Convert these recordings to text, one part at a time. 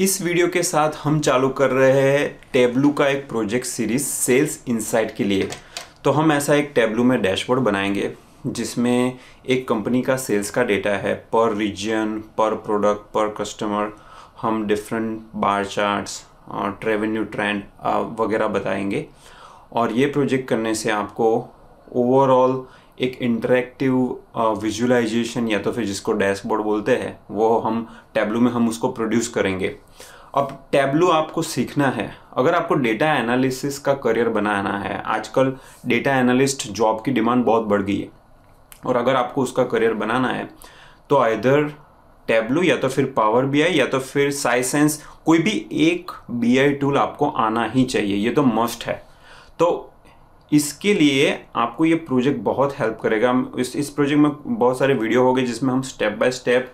इस वीडियो के साथ हम चालू कर रहे हैं टेबलू का एक प्रोजेक्ट सीरीज सेल्स इनसाइट के लिए तो हम ऐसा एक टेबलू में डैशबोर्ड बनाएंगे जिसमें एक कंपनी का सेल्स का डेटा है पर रीजन पर प्रोडक्ट पर कस्टमर हम डिफरेंट बार चार्ट्स और रेवेन्यू ट्रेंड वगैरह बताएंगे और ये प्रोजेक्ट करने से आपको ओवरऑल एक इंटरेक्टिव विजुलाइजेशन uh, या तो फिर जिसको डैशबोर्ड बोलते हैं वो हम टैबलू में हम उसको प्रोड्यूस करेंगे अब टैबलू आपको सीखना है अगर आपको डेटा एनालिसिस का करियर बनाना है आजकल डेटा एनालिस्ट जॉब की डिमांड बहुत बढ़ गई है और अगर आपको उसका करियर बनाना है तो आइधर टैबलू या तो फिर पावर बी या तो फिर साइसेंस कोई भी एक बी टूल आपको आना ही चाहिए ये तो मस्ट है तो इसके लिए आपको ये प्रोजेक्ट बहुत हेल्प करेगा इस इस प्रोजेक्ट में बहुत सारे वीडियो हो गए जिसमें हम step by step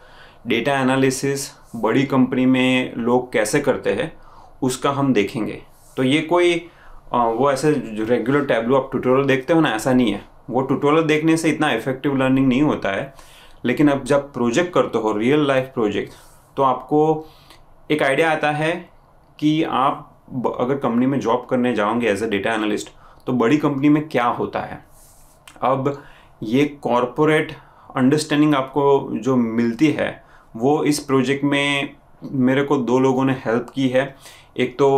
data analysis बड़ी कंपनी में लोग कैसे करते हैं उसका हम देखेंगे तो ये कोई वो ऐसे रेगुलर टैबलो आप ट्यूटोरियल देखते हो ना ऐसा नहीं है वो ट्यूटोरियल देखने से इतना इफेक्टिव लर्निंग नहीं होता है लेकिन अब जब प्रोजेक्ट करते हो रियल लाइफ प्रोजेक्ट तो आपको एक आइडिया आता है कि आप अगर कंपनी में जॉब करने जाओगे एज अ डेटा एनालिस्ट तो बड़ी कंपनी में क्या होता है अब ये कॉरपोरेट अंडरस्टैंडिंग आपको जो मिलती है वो इस प्रोजेक्ट में मेरे को दो लोगों ने हेल्प की है एक तो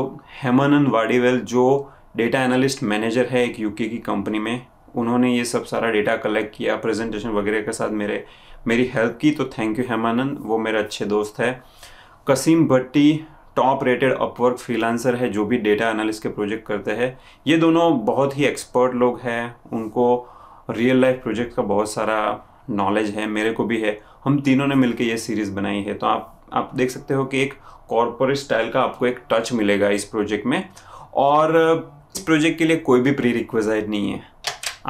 हेमानंद वाडीवेल जो डेटा एनालिस्ट मैनेजर है एक यूके की कंपनी में उन्होंने ये सब सारा डेटा कलेक्ट किया प्रेजेंटेशन वगैरह के साथ मेरे मेरी हेल्प की तो थैंक यू हेमानंद वो मेरा अच्छे दोस्त है Qasim Bhatti top rated Upwork freelancer है जो भी डेटा एनालिस्ट के प्रोजेक्ट करते हैं ये दोनों बहुत ही एक्सपर्ट लोग हैं उनको रियल लाइफ प्रोजेक्ट का बहुत सारा नॉलेज है मेरे को भी है हम तीनों ने मिलकर ये सीरीज़ बनाई है तो आप आप देख सकते हो कि एक कॉरपोरेट स्टाइल का आपको एक टच मिलेगा इस प्रोजेक्ट में और इस प्रोजेक्ट के लिए कोई भी प्री रिक्वेजाइट नहीं है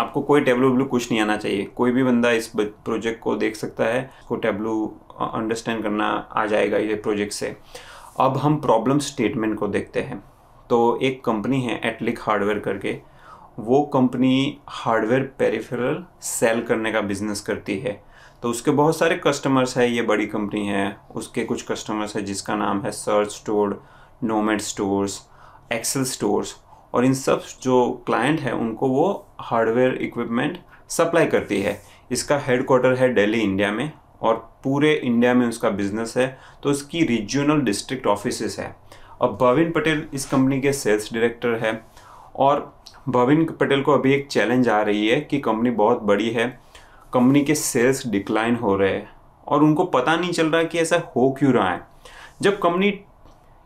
आपको कोई टेबलू वेबलू कुछ नहीं आना चाहिए कोई भी बंदा इस प्रोजेक्ट को देख सकता है उसको टेबलू अंडरस्टैंड करना आ जाएगा ये प्रोजेक्ट से अब हम प्रॉब्लम स्टेटमेंट को देखते हैं तो एक कंपनी है एटलिक हार्डवेयर करके वो कंपनी हार्डवेयर पेरिफेरल सेल करने का बिजनेस करती है तो उसके बहुत सारे कस्टमर्स हैं ये बड़ी कंपनी है उसके कुछ कस्टमर्स हैं जिसका नाम है search store nomad stores Excel stores और इन सब जो क्लाइंट हैं उनको वो हार्डवेयर इक्विपमेंट सप्लाई करती है इसका क्वार्टर है दिल्ली इंडिया में और पूरे इंडिया में उसका बिजनेस है तो उसकी रीजनल डिस्ट्रिक्ट ऑफिस है अब भविन पटेल इस कंपनी के सेल्स डायरेक्टर है और भविन पटेल को अभी एक चैलेंज आ रही है कि कंपनी बहुत बड़ी है कंपनी के सेल्स डिक्लाइन हो रहे हैं और उनको पता नहीं चल रहा कि ऐसा हो क्यों रहा है जब कंपनी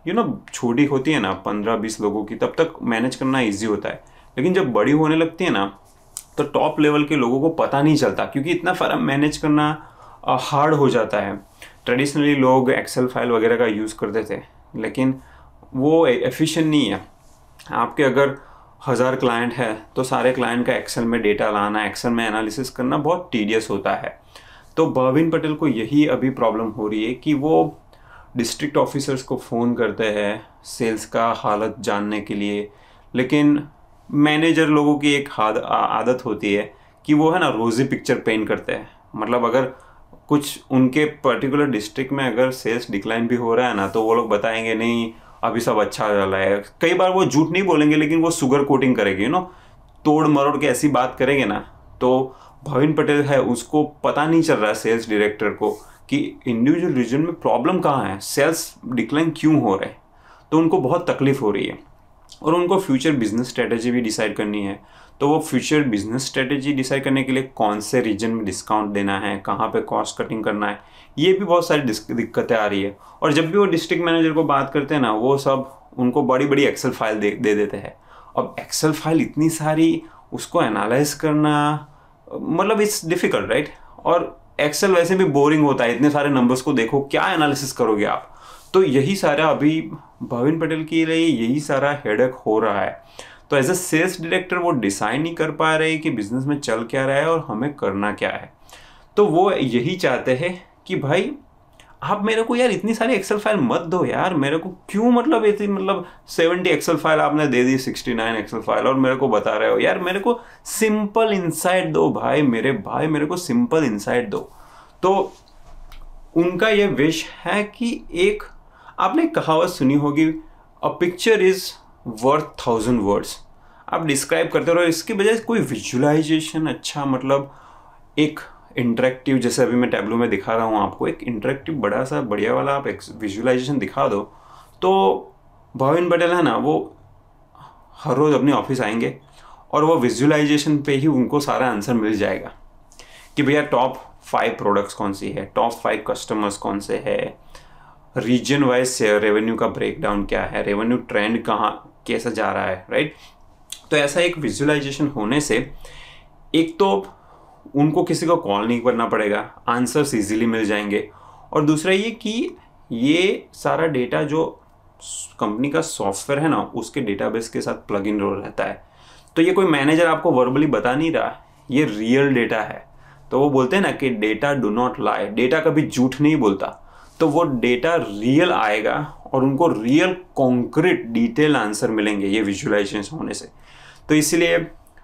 यू नो छोटी होती है ना पंद्रह बीस लोगों की तब तक मैनेज करना ईजी होता है लेकिन जब बड़ी होने लगती है ना तो टॉप लेवल के लोगों को पता नहीं चलता क्योंकि इतना सारा मैनेज करना हार्ड हो जाता है ट्रेडिशनली लोग एक्सेल फाइल वगैरह का यूज़ करते थे लेकिन वो एफिशिएंट नहीं है आपके अगर हज़ार क्लाइंट है तो सारे क्लाइंट का एक्सेल में डेटा लाना एक्सेल में एनालिसिस करना बहुत टीडियस होता है तो भाविन पटेल को यही अभी प्रॉब्लम हो रही है कि वो डिस्ट्रिक्ट ऑफिसर्स को फ़ोन करते हैं सेल्स का हालत जानने के लिए लेकिन मैनेजर लोगों की एक आदत होती है कि वो है ना रोज़ी पिक्चर पेंट करते हैं मतलब अगर कुछ उनके पर्टिकुलर डिस्ट्रिक्ट में अगर सेल्स डिक्लाइन भी हो रहा है ना तो वो लोग बताएंगे नहीं अभी सब अच्छा चल रहा है कई बार वो झूठ नहीं बोलेंगे लेकिन वो सुगर कोटिंग करेगी यू नो तोड़ मरोड़ के ऐसी बात करेंगे ना तो भविन पटेल है उसको पता नहीं चल रहा है सेल्स डायरेक्टर को कि इंडिविजुअल रीजन में प्रॉब्लम कहाँ है सेल्स डिक्लाइन क्यों हो रहे हैं तो उनको बहुत तकलीफ हो रही है और उनको फ्यूचर बिजनेस स्ट्रेटेजी भी डिसाइड करनी है तो वो फ्यूचर बिजनेस स्ट्रेटेजी डिसाइड करने के लिए कौन से रीजन में डिस्काउंट देना है कहाँ पे कॉस्ट कटिंग करना है ये भी बहुत सारी दिक्कतें आ रही है और जब भी वो डिस्ट्रिक्ट मैनेजर को बात करते हैं ना वो सब उनको बड़ी बड़ी एक्सेल फाइल दे दे देते हैं अब एक्सेल फाइल इतनी सारी उसको एनालाइज करना मतलब इट्स डिफ़िकल्ट राइट और एक्सेल वैसे भी बोरिंग होता है इतने सारे नंबर्स को देखो क्या एनालिसिस करोगे आप तो यही सारा अभी भविन पटेल के लिए यही सारा हेडक हो रहा है तो एज अ सेल्स डायरेक्टर वो डिसाइड नहीं कर पा रहे कि बिजनेस में चल क्या रहा है और हमें करना क्या है तो वो यही चाहते हैं कि भाई आप मेरे को यार इतनी सारी एक्सेल फाइल मत दो यार मेरे को क्यों मतलब इतनी मतलब सेवेंटी एक्सेल फाइल आपने दे दी सिक्सटी नाइन एक्सेल फाइल और मेरे को बता रहे हो यार मेरे को सिंपल इंसाइट दो भाई मेरे भाई मेरे को सिंपल इंसाइट दो तो उनका ये विश है कि एक आपने कहावत सुनी होगी a picture is worth thousand words आप डिस्क्राइब करते रहो इसके बजाय कोई विजुलाइजेशन अच्छा मतलब एक इंटरेक्टिव जैसे अभी मैं टैबलो में दिखा रहा हूँ आपको एक इंटरेक्टिव बड़ा सा बढ़िया वाला आप विजुलाइजेशन दिखा दो तो भाविन पटेल है ना वो हर रोज़ अपने ऑफिस आएंगे और वो विजुलाइजेशन पे ही उनको सारा आंसर मिल जाएगा कि भैया टॉप फाइव प्रोडक्ट्स कौन सी है टॉप फाइव कस्टमर्स कौन से है रीजन वाइज रेवेन्यू का ब्रेकडाउन क्या है रेवेन्यू ट्रेंड कहाँ कैसा जा रहा है राइट तो ऐसा एक विजुअलाइजेशन होने से एक तो उनको किसी को कॉल नहीं करना पड़ेगा आंसर्स इजीली मिल जाएंगे और दूसरा ये कि ये सारा डेटा जो कंपनी का सॉफ्टवेयर है ना उसके डेटाबेस के साथ प्लग इन रहता है तो ये कोई मैनेजर आपको वर्बली बता नहीं रहा ये रियल डेटा है तो वो बोलते हैं ना कि data do not lie data कभी झूठ नहीं बोलता तो वो डेटा रियल आएगा और उनको रियल कॉन्क्रीट डिटेल आंसर मिलेंगे ये विजुअलाइजेशन होने से तो इसलिए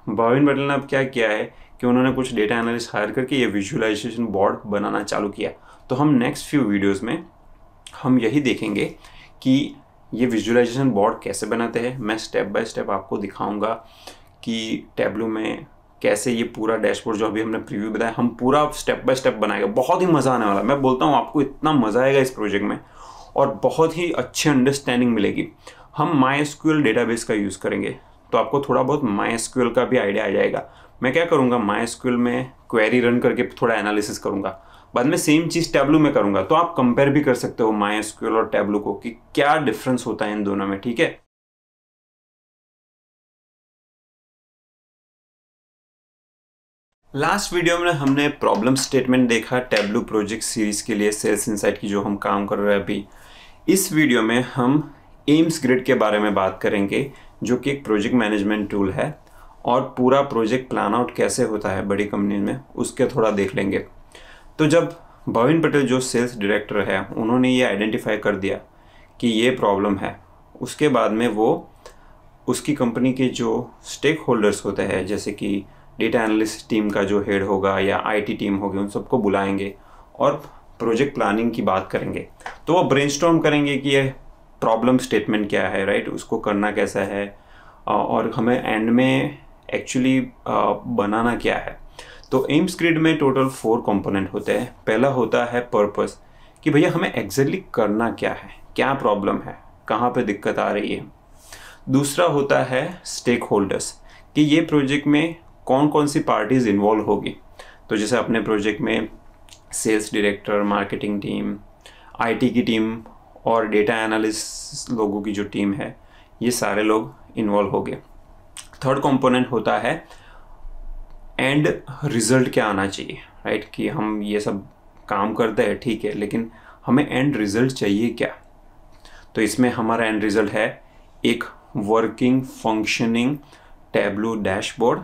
भाविन पटेल ने अब क्या किया है कि उन्होंने कुछ डेटा एनालिस्ट हायर करके ये विजुअलाइजेशन बोर्ड बनाना चालू किया तो हम नेक्स्ट फ्यू वीडियोस में हम यही देखेंगे कि ये विजुअलाइजेशन बोर्ड कैसे बनाते हैं मैं स्टेप बाय स्टेप आपको दिखाऊंगा कि टैबलू में कैसे ये पूरा डैशबोर्ड जो अभी हमने प्रीव्यू बताया हम पूरा स्टेप बाय स्टेप बनाएगा बहुत ही मज़ा आने वाला मैं बोलता हूँ आपको इतना मज़ा आएगा इस प्रोजेक्ट में और बहुत ही अच्छी अंडरस्टैंडिंग मिलेगी हम माई डेटाबेस का यूज़ करेंगे तो आपको थोड़ा बहुत माई का भी आइडिया आ जाएगा मैं क्या करूँगा माई में क्वेरी रन करके थोड़ा एनालिसिस करूँगा बाद में सेम चीज़ टैब्लू में करूँगा तो आप कंपेयर भी कर सकते हो माई और टैब्लू को कि क्या डिफरेंस होता है इन दोनों में ठीक है लास्ट वीडियो में हमने प्रॉब्लम स्टेटमेंट देखा टैब्लू प्रोजेक्ट सीरीज़ के लिए सेल्स इनसाइट की जो हम काम कर रहे हैं अभी इस वीडियो में हम एम्स ग्रिड के बारे में बात करेंगे जो कि एक प्रोजेक्ट मैनेजमेंट टूल है और पूरा प्रोजेक्ट प्लान आउट कैसे होता है बड़ी कंपनी में उसके थोड़ा देख लेंगे तो जब भविन पटेल जो सेल्स डायरेक्टर है उन्होंने ये आइडेंटिफाई कर दिया कि ये प्रॉब्लम है उसके बाद में वो उसकी कंपनी के जो स्टेक होल्डर्स होते हैं जैसे कि डेटा एनालिस्ट टीम का जो हेड होगा या आईटी टीम होगी उन सबको बुलाएंगे और प्रोजेक्ट प्लानिंग की बात करेंगे तो वो ब्रेन करेंगे कि ये प्रॉब्लम स्टेटमेंट क्या है राइट उसको करना कैसा है और हमें एंड में एक्चुअली बनाना क्या है तो एम्स ग्रिड में टोटल फोर कंपोनेंट होते हैं पहला होता है पर्पस कि भैया हमें एग्जैक्टली करना क्या है क्या प्रॉब्लम है कहाँ पे दिक्कत आ रही है दूसरा होता है स्टेक होल्डर्स कि ये प्रोजेक्ट में कौन कौन सी पार्टीज़ इन्वॉल्व होगी तो जैसे अपने प्रोजेक्ट में sales director marketing team IT की टीम और डेटा एनालिस्ट लोगों की जो टीम है ये सारे लोग इन्वॉल्व हो गए थर्ड कंपोनेंट होता है एंड रिजल्ट क्या आना चाहिए राइट कि हम ये सब काम करते हैं ठीक है लेकिन हमें एंड रिजल्ट चाहिए क्या तो इसमें हमारा एंड रिजल्ट है एक वर्किंग फंक्शनिंग टैबलो डैशबोर्ड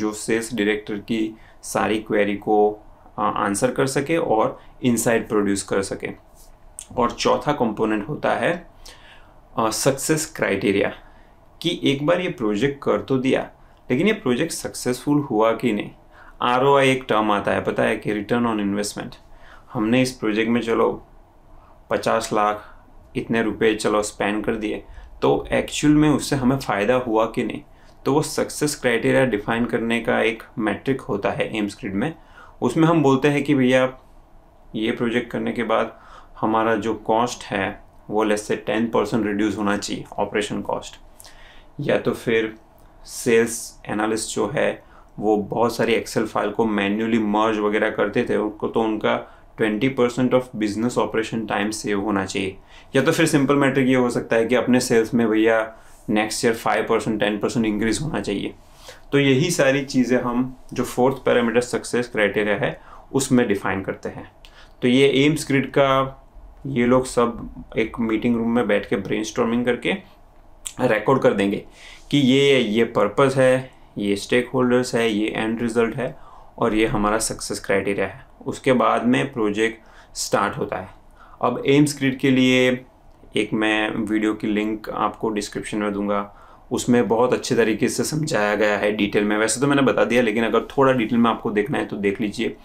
जो सेल्स डायरेक्टर की सारी क्वेरी को आंसर कर सके और इनसाइट प्रोड्यूस कर सके और चौथा कंपोनेंट होता है सक्सेस क्राइटेरिया कि एक बार ये प्रोजेक्ट कर तो दिया लेकिन ये प्रोजेक्ट सक्सेसफुल हुआ कि नहीं आर एक टर्म आता है पता है कि रिटर्न ऑन इन्वेस्टमेंट हमने इस प्रोजेक्ट में चलो पचास लाख इतने रुपए चलो स्पेंड कर दिए तो एक्चुअल में उससे हमें फ़ायदा हुआ कि नहीं तो वो सक्सेस क्राइटेरिया डिफाइन करने का एक मैट्रिक होता है एम्स ग्रिड में उसमें हम बोलते हैं कि भैया ये प्रोजेक्ट करने के बाद हमारा जो कॉस्ट है वो लेस से टेन परसेंट रिड्यूस होना चाहिए ऑपरेशन कॉस्ट या तो फिर सेल्स एनालिस्ट जो है वो बहुत सारी एक्सेल फाइल को मैन्युअली मर्ज वगैरह करते थे उनको तो उनका twenty percent of business operation time save होना चाहिए या तो फिर सिंपल मैटर ये हो सकता है कि अपने सेल्स में भैया next year five percent ten percent increase होना चाहिए तो यही सारी चीज़ें हम जो फोर्थ पैरामीटर सक्सेस क्राइटेरिया है उसमें डिफाइन करते हैं तो ये एम्स ग्रिड का ये लोग सब एक मीटिंग रूम में बैठ के ब्रेन करके रिकॉर्ड कर देंगे कि ये ये पर्पस है ये स्टेक होल्डर्स है ये एंड रिजल्ट है और ये हमारा सक्सेस क्राइटेरिया है उसके बाद में प्रोजेक्ट स्टार्ट होता है अब एम्स ग्रिड के लिए एक मैं वीडियो की लिंक आपको डिस्क्रिप्शन में दूंगा उसमें बहुत अच्छे तरीके से समझाया गया है डिटेल में वैसे तो मैंने बता दिया लेकिन अगर थोड़ा डिटेल में आपको देखना है तो देख लीजिए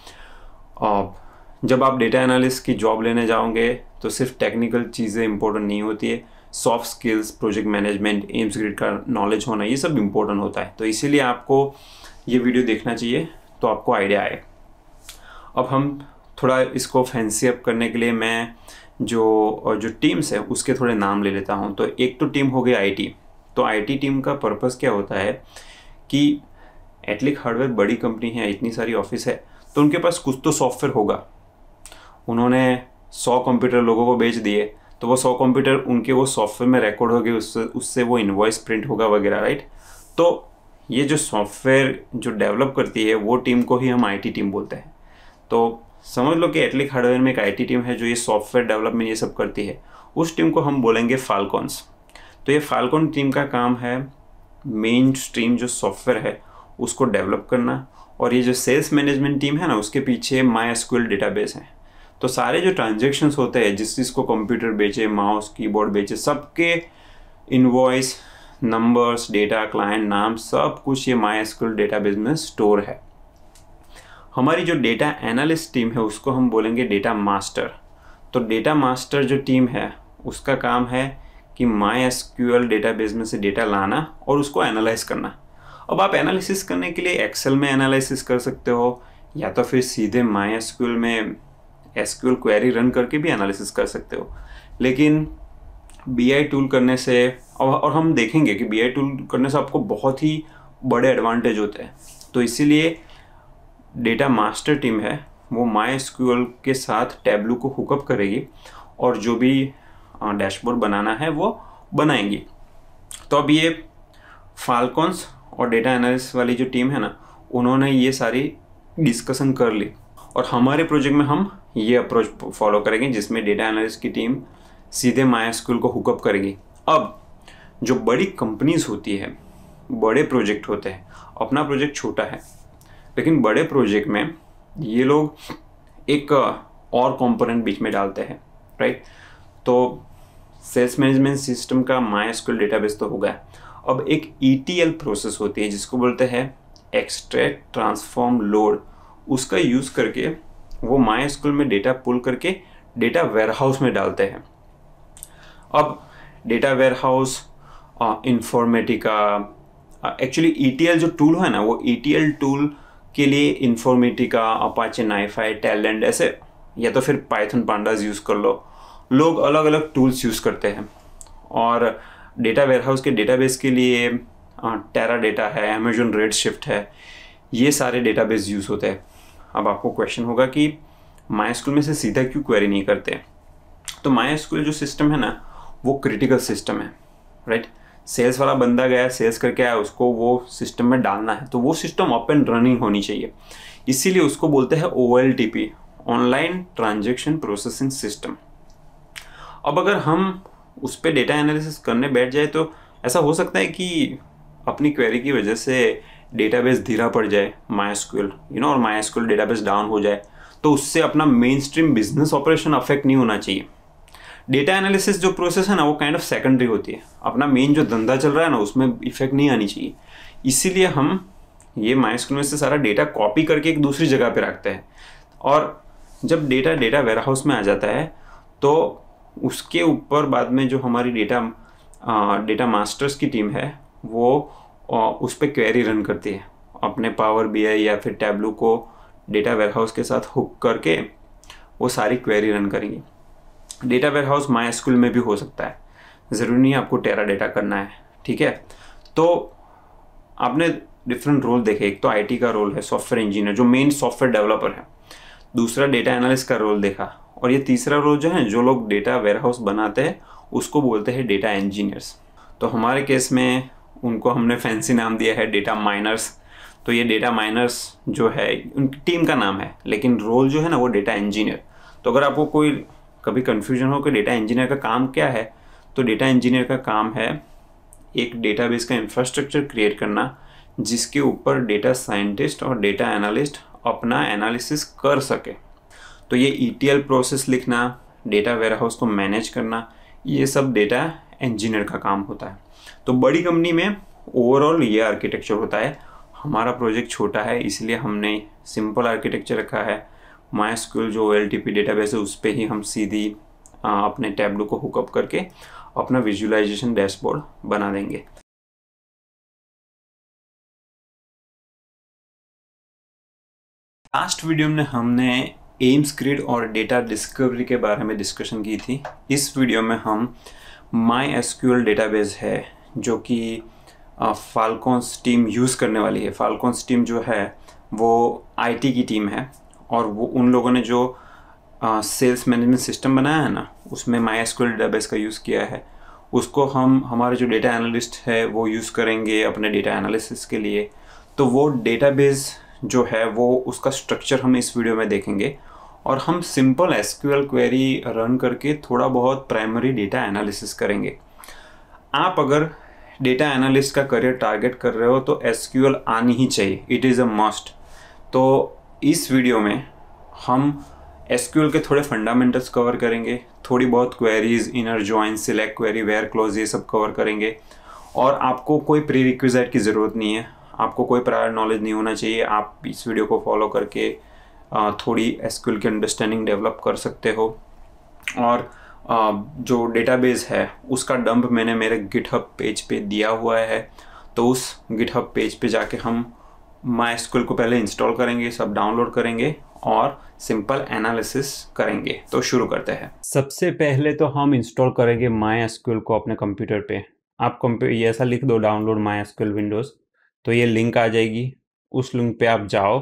जब आप डेटा एनालिस्ट की जॉब लेने जाओगे तो सिर्फ टेक्निकल चीज़ें इंपॉर्टेंट नहीं होती है soft skills project management AIMS grid का नॉलेज होना ये सब इम्पोर्टेंट होता है तो इसीलिए आपको ये वीडियो देखना चाहिए तो आपको आइडिया आए अब हम थोड़ा इसको फैंसी अप करने के लिए मैं जो जो टीम्स है उसके थोड़े नाम ले लेता हूँ तो एक तो टीम हो गई आई टी तो आईटी टीम का पर्पज़ क्या होता है कि एटलिक हार्डवेयर बड़ी कंपनी है इतनी सारी ऑफिस है तो उनके पास कुछ तो सॉफ्टवेयर होगा उन्होंने सौ कंप्यूटर लोगों को बेच दिए तो वो सौ कंप्यूटर उनके वो सॉफ्टवेयर में रिकॉर्ड हो गए उससे उससे वो इन्वॉइस प्रिंट होगा वगैरह राइट तो ये जो सॉफ्टवेयर जो डेवलप करती है वो टीम को ही हम आईटी टीम बोलते हैं तो समझ लो कि एटलिक हार्डवेयर में एक आईटी टीम है जो ये सॉफ्टवेयर डेवलपमेंट ये सब करती है उस टीम को हम बोलेंगे फालकॉन्स तो ये फाल्कॉन टीम का काम है मेन स्ट्रीम जो सॉफ्टवेयर है उसको डेवलप करना और ये जो सेल्स मैनेजमेंट टीम है ना उसके पीछे माई स्कूल डेटाबेस है तो सारे जो ट्रांजेक्शन्स होते हैं जिस चीज़ को कंप्यूटर बेचे माउस कीबोर्ड बेचे सबके इनवॉइस नंबर्स डेटा क्लाइंट नाम सब कुछ ये माई स्कूल डेटाबेस में स्टोर है हमारी जो डेटा एनालिस्ट टीम है उसको हम बोलेंगे डेटा मास्टर तो डेटा मास्टर जो टीम है उसका काम है कि माई एस डेटाबेस में से डेटा लाना और उसको एनालाइज करना अब आप एनालिसिस करने के लिए एक्सेल में एनालिसिस कर सकते हो या तो फिर सीधे माई एस में एस क्वेरी रन करके भी एनालिसिस कर सकते हो लेकिन बी आई टूल करने से और हम देखेंगे कि बी आई टूल करने से आपको बहुत ही बड़े एडवांटेज होते हैं तो इसीलिए डेटा मास्टर टीम है वो माई के साथ टैबलू को हुकअप करेगी और जो भी डैशबोर्ड बनाना है वो बनाएंगी तो अब ये फाल्कॉन्स और डेटा एनालिस वाली जो टीम है ना उन्होंने ये सारी डिस्कशन कर ली और हमारे प्रोजेक्ट में हम ये अप्रोच फॉलो करेंगे जिसमें डेटा एनालिस की टीम सीधे माया स्कूल को हुकअप करेगी अब जो बड़ी कंपनीज होती है बड़े प्रोजेक्ट होते हैं अपना प्रोजेक्ट छोटा है लेकिन बड़े प्रोजेक्ट में ये लोग एक और कंपोनेंट बीच में डालते हैं राइट तो सेल्स मैनेजमेंट सिस्टम का स्कूल डेटाबेस तो होगा अब एक ई e प्रोसेस होती है जिसको बोलते हैं एक्सट्रैक्ट ट्रांसफॉर्म लोड उसका यूज़ करके वो स्कूल में डेटा पुल करके डेटा वेयरहाउस में डालते हैं अब data warehouse Informatica actually E e जो टूल है ना वो ई e टूल के लिए इन्फॉर्मेटिका अपाचे नाइफाई टैलेंट ऐसे या तो फिर पाइथन पांडाज यूज़ कर लो लोग अलग अलग टूल्स यूज़ करते हैं और डेटा वेयरहाउस के डेटाबेस के लिए टेरा डेटा है अमेजोन रेड शिफ्ट है ये सारे डेटाबेस यूज़ होते हैं अब आपको क्वेश्चन होगा कि माई स्कूल में से सीधा क्यों क्वेरी नहीं करते तो माई स्कूल जो सिस्टम है ना वो क्रिटिकल सिस्टम है राइट सेल्स वाला बंदा गया सेल्स करके आया उसको वो सिस्टम में डालना है तो वो सिस्टम अप एंड रनिंग होनी चाहिए इसीलिए उसको बोलते हैं O online transaction processing system अब अगर हम उस पर डेटा एनालिसिस करने बैठ जाए तो ऐसा हो सकता है कि अपनी क्वेरी की वजह से डेटाबेस धीरा पड़ जाए मायास्क्यूल यू नो और मायास्क्यूल डेटाबेस डाउन हो जाए तो उससे अपना mainstream business operation affect नहीं होना चाहिए डेटा एनालिसिस जो प्रोसेस है ना वो काइंड ऑफ सेकेंडरी होती है अपना मेन जो धंधा चल रहा है ना उसमें इफेक्ट नहीं आनी चाहिए इसीलिए हम ये माइस्क्यूल में से सारा डेटा कॉपी करके एक दूसरी जगह पर रखते हैं और जब डेटा डेटा वेयरहाउस में आ जाता है तो उसके ऊपर बाद में जो हमारी डेटा डेटा मास्टर्स की टीम है वो उस पर क्वेरी रन करती है अपने पावर बी आई या फिर टैबलू को डेटा वेयरहाउस के साथ हुक करके वो सारी क्वेरी रन करेंगे डेटा वेयरहाउस माई स्कूल में भी हो सकता है ज़रूरी नहीं आपको टेरा डेटा करना है ठीक है तो आपने डिफरेंट रोल देखे एक तो आईटी का रोल है सॉफ्टवेयर इंजीनियर जो मेन सॉफ्टवेयर डेवलपर है दूसरा डेटा एनालिस्ट का रोल देखा और ये तीसरा रोल जो है जो लोग डेटा वेयरहाउस बनाते हैं उसको बोलते हैं डेटा इंजीनियर्स तो हमारे केस में उनको हमने फैंसी नाम दिया है डेटा माइनर्स तो ये डेटा माइनर्स जो है उनकी टीम का नाम है लेकिन रोल जो है ना वो डेटा इंजीनियर तो अगर आपको कोई कभी कन्फ्यूजन हो कि डेटा इंजीनियर का काम क्या है तो डेटा इंजीनियर का काम है एक डेटाबेस का इंफ्रास्ट्रक्चर क्रिएट करना जिसके ऊपर डेटा साइंटिस्ट और डेटा एनालिस्ट अपना एनालिसिस कर सके तो ये ई e प्रोसेस लिखना डेटा वेयरहाउस को मैनेज करना ये सब डेटा इंजीनियर का काम होता है तो बड़ी कंपनी में ओवरऑल ये आर्किटेक्चर होता है हमारा प्रोजेक्ट छोटा है इसलिए हमने सिंपल आर्किटेक्चर रखा है माई स्कूल जो L T P database है उस पर ही हम सीधी आ, अपने टैबलू को हुकअप करके अपना विजुअलाइजेशन डैशबोर्ड बना देंगे लास्ट वीडियो में हमने एम्स ग्रिड और डेटा डिस्कवरी के बारे में डिस्कशन की थी इस वीडियो में हम माई एस डेटाबेस है जो कि फाल्कॉन्स टीम यूज़ करने वाली है फाल्कॉन्स टीम जो है वो आईटी की टीम है और वो उन लोगों ने जो सेल्स मैनेजमेंट सिस्टम बनाया है ना उसमें माई एस डेटाबेस का यूज़ किया है उसको हम हमारे जो डेटा एनालिस्ट है वो यूज़ करेंगे अपने डेटा एनालिसिस के लिए तो वो डेटाबेस जो है वो उसका स्ट्रक्चर हम इस वीडियो में देखेंगे और हम सिंपल एस क्वेरी रन करके थोड़ा बहुत प्राइमरी डेटा एनालिसिस करेंगे आप अगर डेटा एनालिस्ट का करियर टारगेट कर रहे हो तो एस आनी ही चाहिए इट इज़ अ मस्ट तो इस वीडियो में हम एस के थोड़े फंडामेंटल्स कवर करेंगे थोड़ी बहुत queries inner join select query where clause ये सब कवर करेंगे और आपको कोई प्री की ज़रूरत नहीं है आपको कोई प्रायर नॉलेज नहीं होना चाहिए आप इस वीडियो को फॉलो करके थोड़ी एसक्यूएल की अंडरस्टैंडिंग डेवलप कर सकते हो और जो डेटाबेस है उसका डंप मैंने मेरे गिटहब पेज पे दिया हुआ है तो उस गिटहब पेज पे जाके हम माई स्कूल को पहले इंस्टॉल करेंगे सब डाउनलोड करेंगे और सिंपल एनालिसिस करेंगे तो शुरू करते हैं सबसे पहले तो हम इंस्टॉल करेंगे माई एसक्यूएल को अपने कंप्यूटर पे आप ये ऐसा लिख दो डाउनलोड माई एसक्यूएल विंडोज़ तो ये लिंक आ जाएगी उस लिंक पे आप जाओ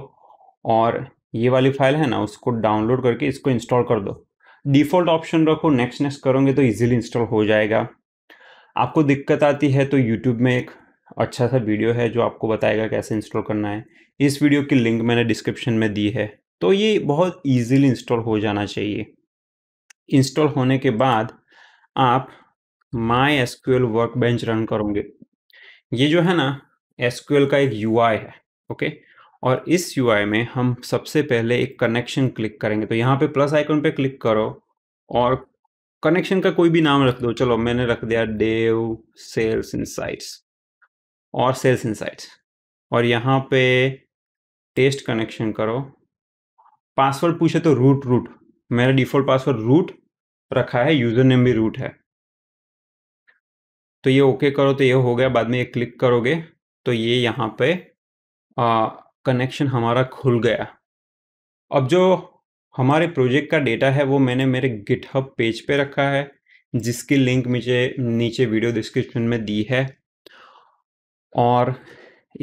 और ये वाली फाइल है ना उसको डाउनलोड करके इसको इंस्टॉल कर दो डिफ़ॉल्ट ऑप्शन रखो नेक्स्ट नेक्स्ट करोगे तो इजीली इंस्टॉल हो जाएगा आपको दिक्कत आती है तो यूट्यूब में एक अच्छा सा वीडियो है जो आपको बताएगा कैसे इंस्टॉल करना है इस वीडियो की लिंक मैंने डिस्क्रिप्शन में दी है तो ये बहुत ईजिली इंस्टॉल हो जाना चाहिए इंस्टॉल होने के बाद आप MySQL workbench run करोगे ये जो है ना एस का एक यू है ओके okay? और इस यू में हम सबसे पहले एक कनेक्शन क्लिक करेंगे तो यहाँ पे प्लस आइकन पे क्लिक करो और कनेक्शन का कोई भी नाम रख दो चलो मैंने रख दिया डेव सेल्स इनसाइट्स और सेल्स इनसाइट्स और यहाँ पे टेस्ट कनेक्शन करो पासवर्ड पूछे तो रूट रूट मेरा डिफ़ॉल्ट पासवर्ड रूट रखा है यूज़र नेम भी रूट है तो ये ओके करो तो ये हो गया बाद में ये क्लिक करोगे तो ये यहाँ पे आ, कनेक्शन हमारा खुल गया अब जो हमारे प्रोजेक्ट का डेटा है वो मैंने मेरे गिटहब पेज पे रखा है जिसकी लिंक मुझे नीचे वीडियो डिस्क्रिप्शन में दी है और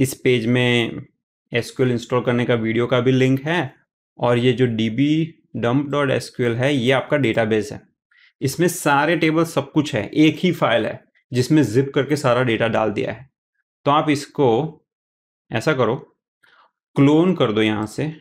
इस पेज में एस इंस्टॉल करने का वीडियो का भी लिंक है और ये जो D B dump dot S है ये आपका डेटाबेस है इसमें सारे टेबल सब कुछ है एक ही फाइल है जिसमें जिप करके सारा डेटा डाल दिया है तो आप इसको ऐसा करो क्लोन कर दो यहाँ से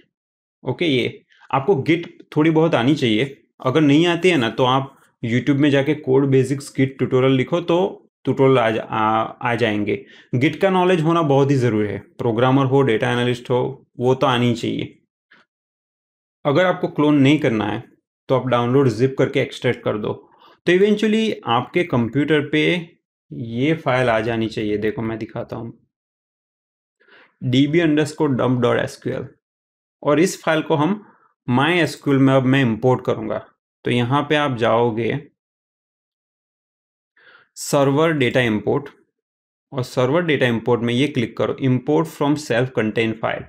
ओके ये आपको गिट थोड़ी बहुत आनी चाहिए अगर नहीं आती है ना तो आप यूट्यूब में जाके कोड बेसिक्स गिट ट्यूटोरियल लिखो तो ट्यूटोरियल आ, जा, आ, आ जाएंगे गिट का नॉलेज होना बहुत ही ज़रूरी है प्रोग्रामर हो डेटा एनालिस्ट हो वो तो आनी चाहिए अगर आपको क्लोन नहीं करना है तो आप डाउनलोड जिप करके एक्सट्रैक्ट कर दो तो इवेंचुअली आपके कंप्यूटर पे ये फाइल आ जानी चाहिए देखो मैं दिखाता हूँ db underscore dump dot sql और इस फाइल को हम माई एसक्यूएल में अब मैं इंपोर्ट करूंगा तो यहां पे आप जाओगे सर्वर डेटा इंपोर्ट और सर्वर डेटा इंपोर्ट में ये क्लिक करो import from self contain file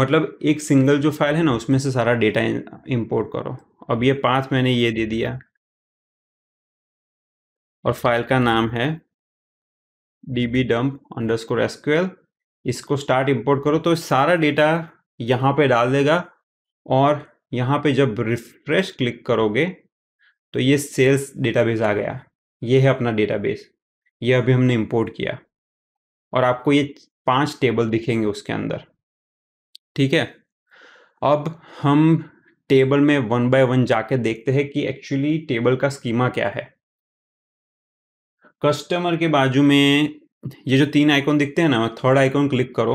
मतलब एक सिंगल जो फाइल है ना उसमें से सारा डेटा इंपोर्ट करो अब ये पाथ मैंने ये दे दिया और फाइल का नाम है db dump underscore sql इसको स्टार्ट इंपोर्ट करो तो सारा डेटा यहाँ पे डाल देगा और यहाँ पे जब रिफ्रेश क्लिक करोगे तो ये सेल्स डेटाबेस आ गया ये है अपना डेटाबेस ये अभी हमने इंपोर्ट किया और आपको ये पांच टेबल दिखेंगे उसके अंदर ठीक है अब हम टेबल में वन बाय वन जाके देखते हैं कि एक्चुअली टेबल का स्कीमा क्या है कस्टमर के बाजू में ये जो तीन आइकॉन दिखते हैं ना थर्ड आइकॉन क्लिक करो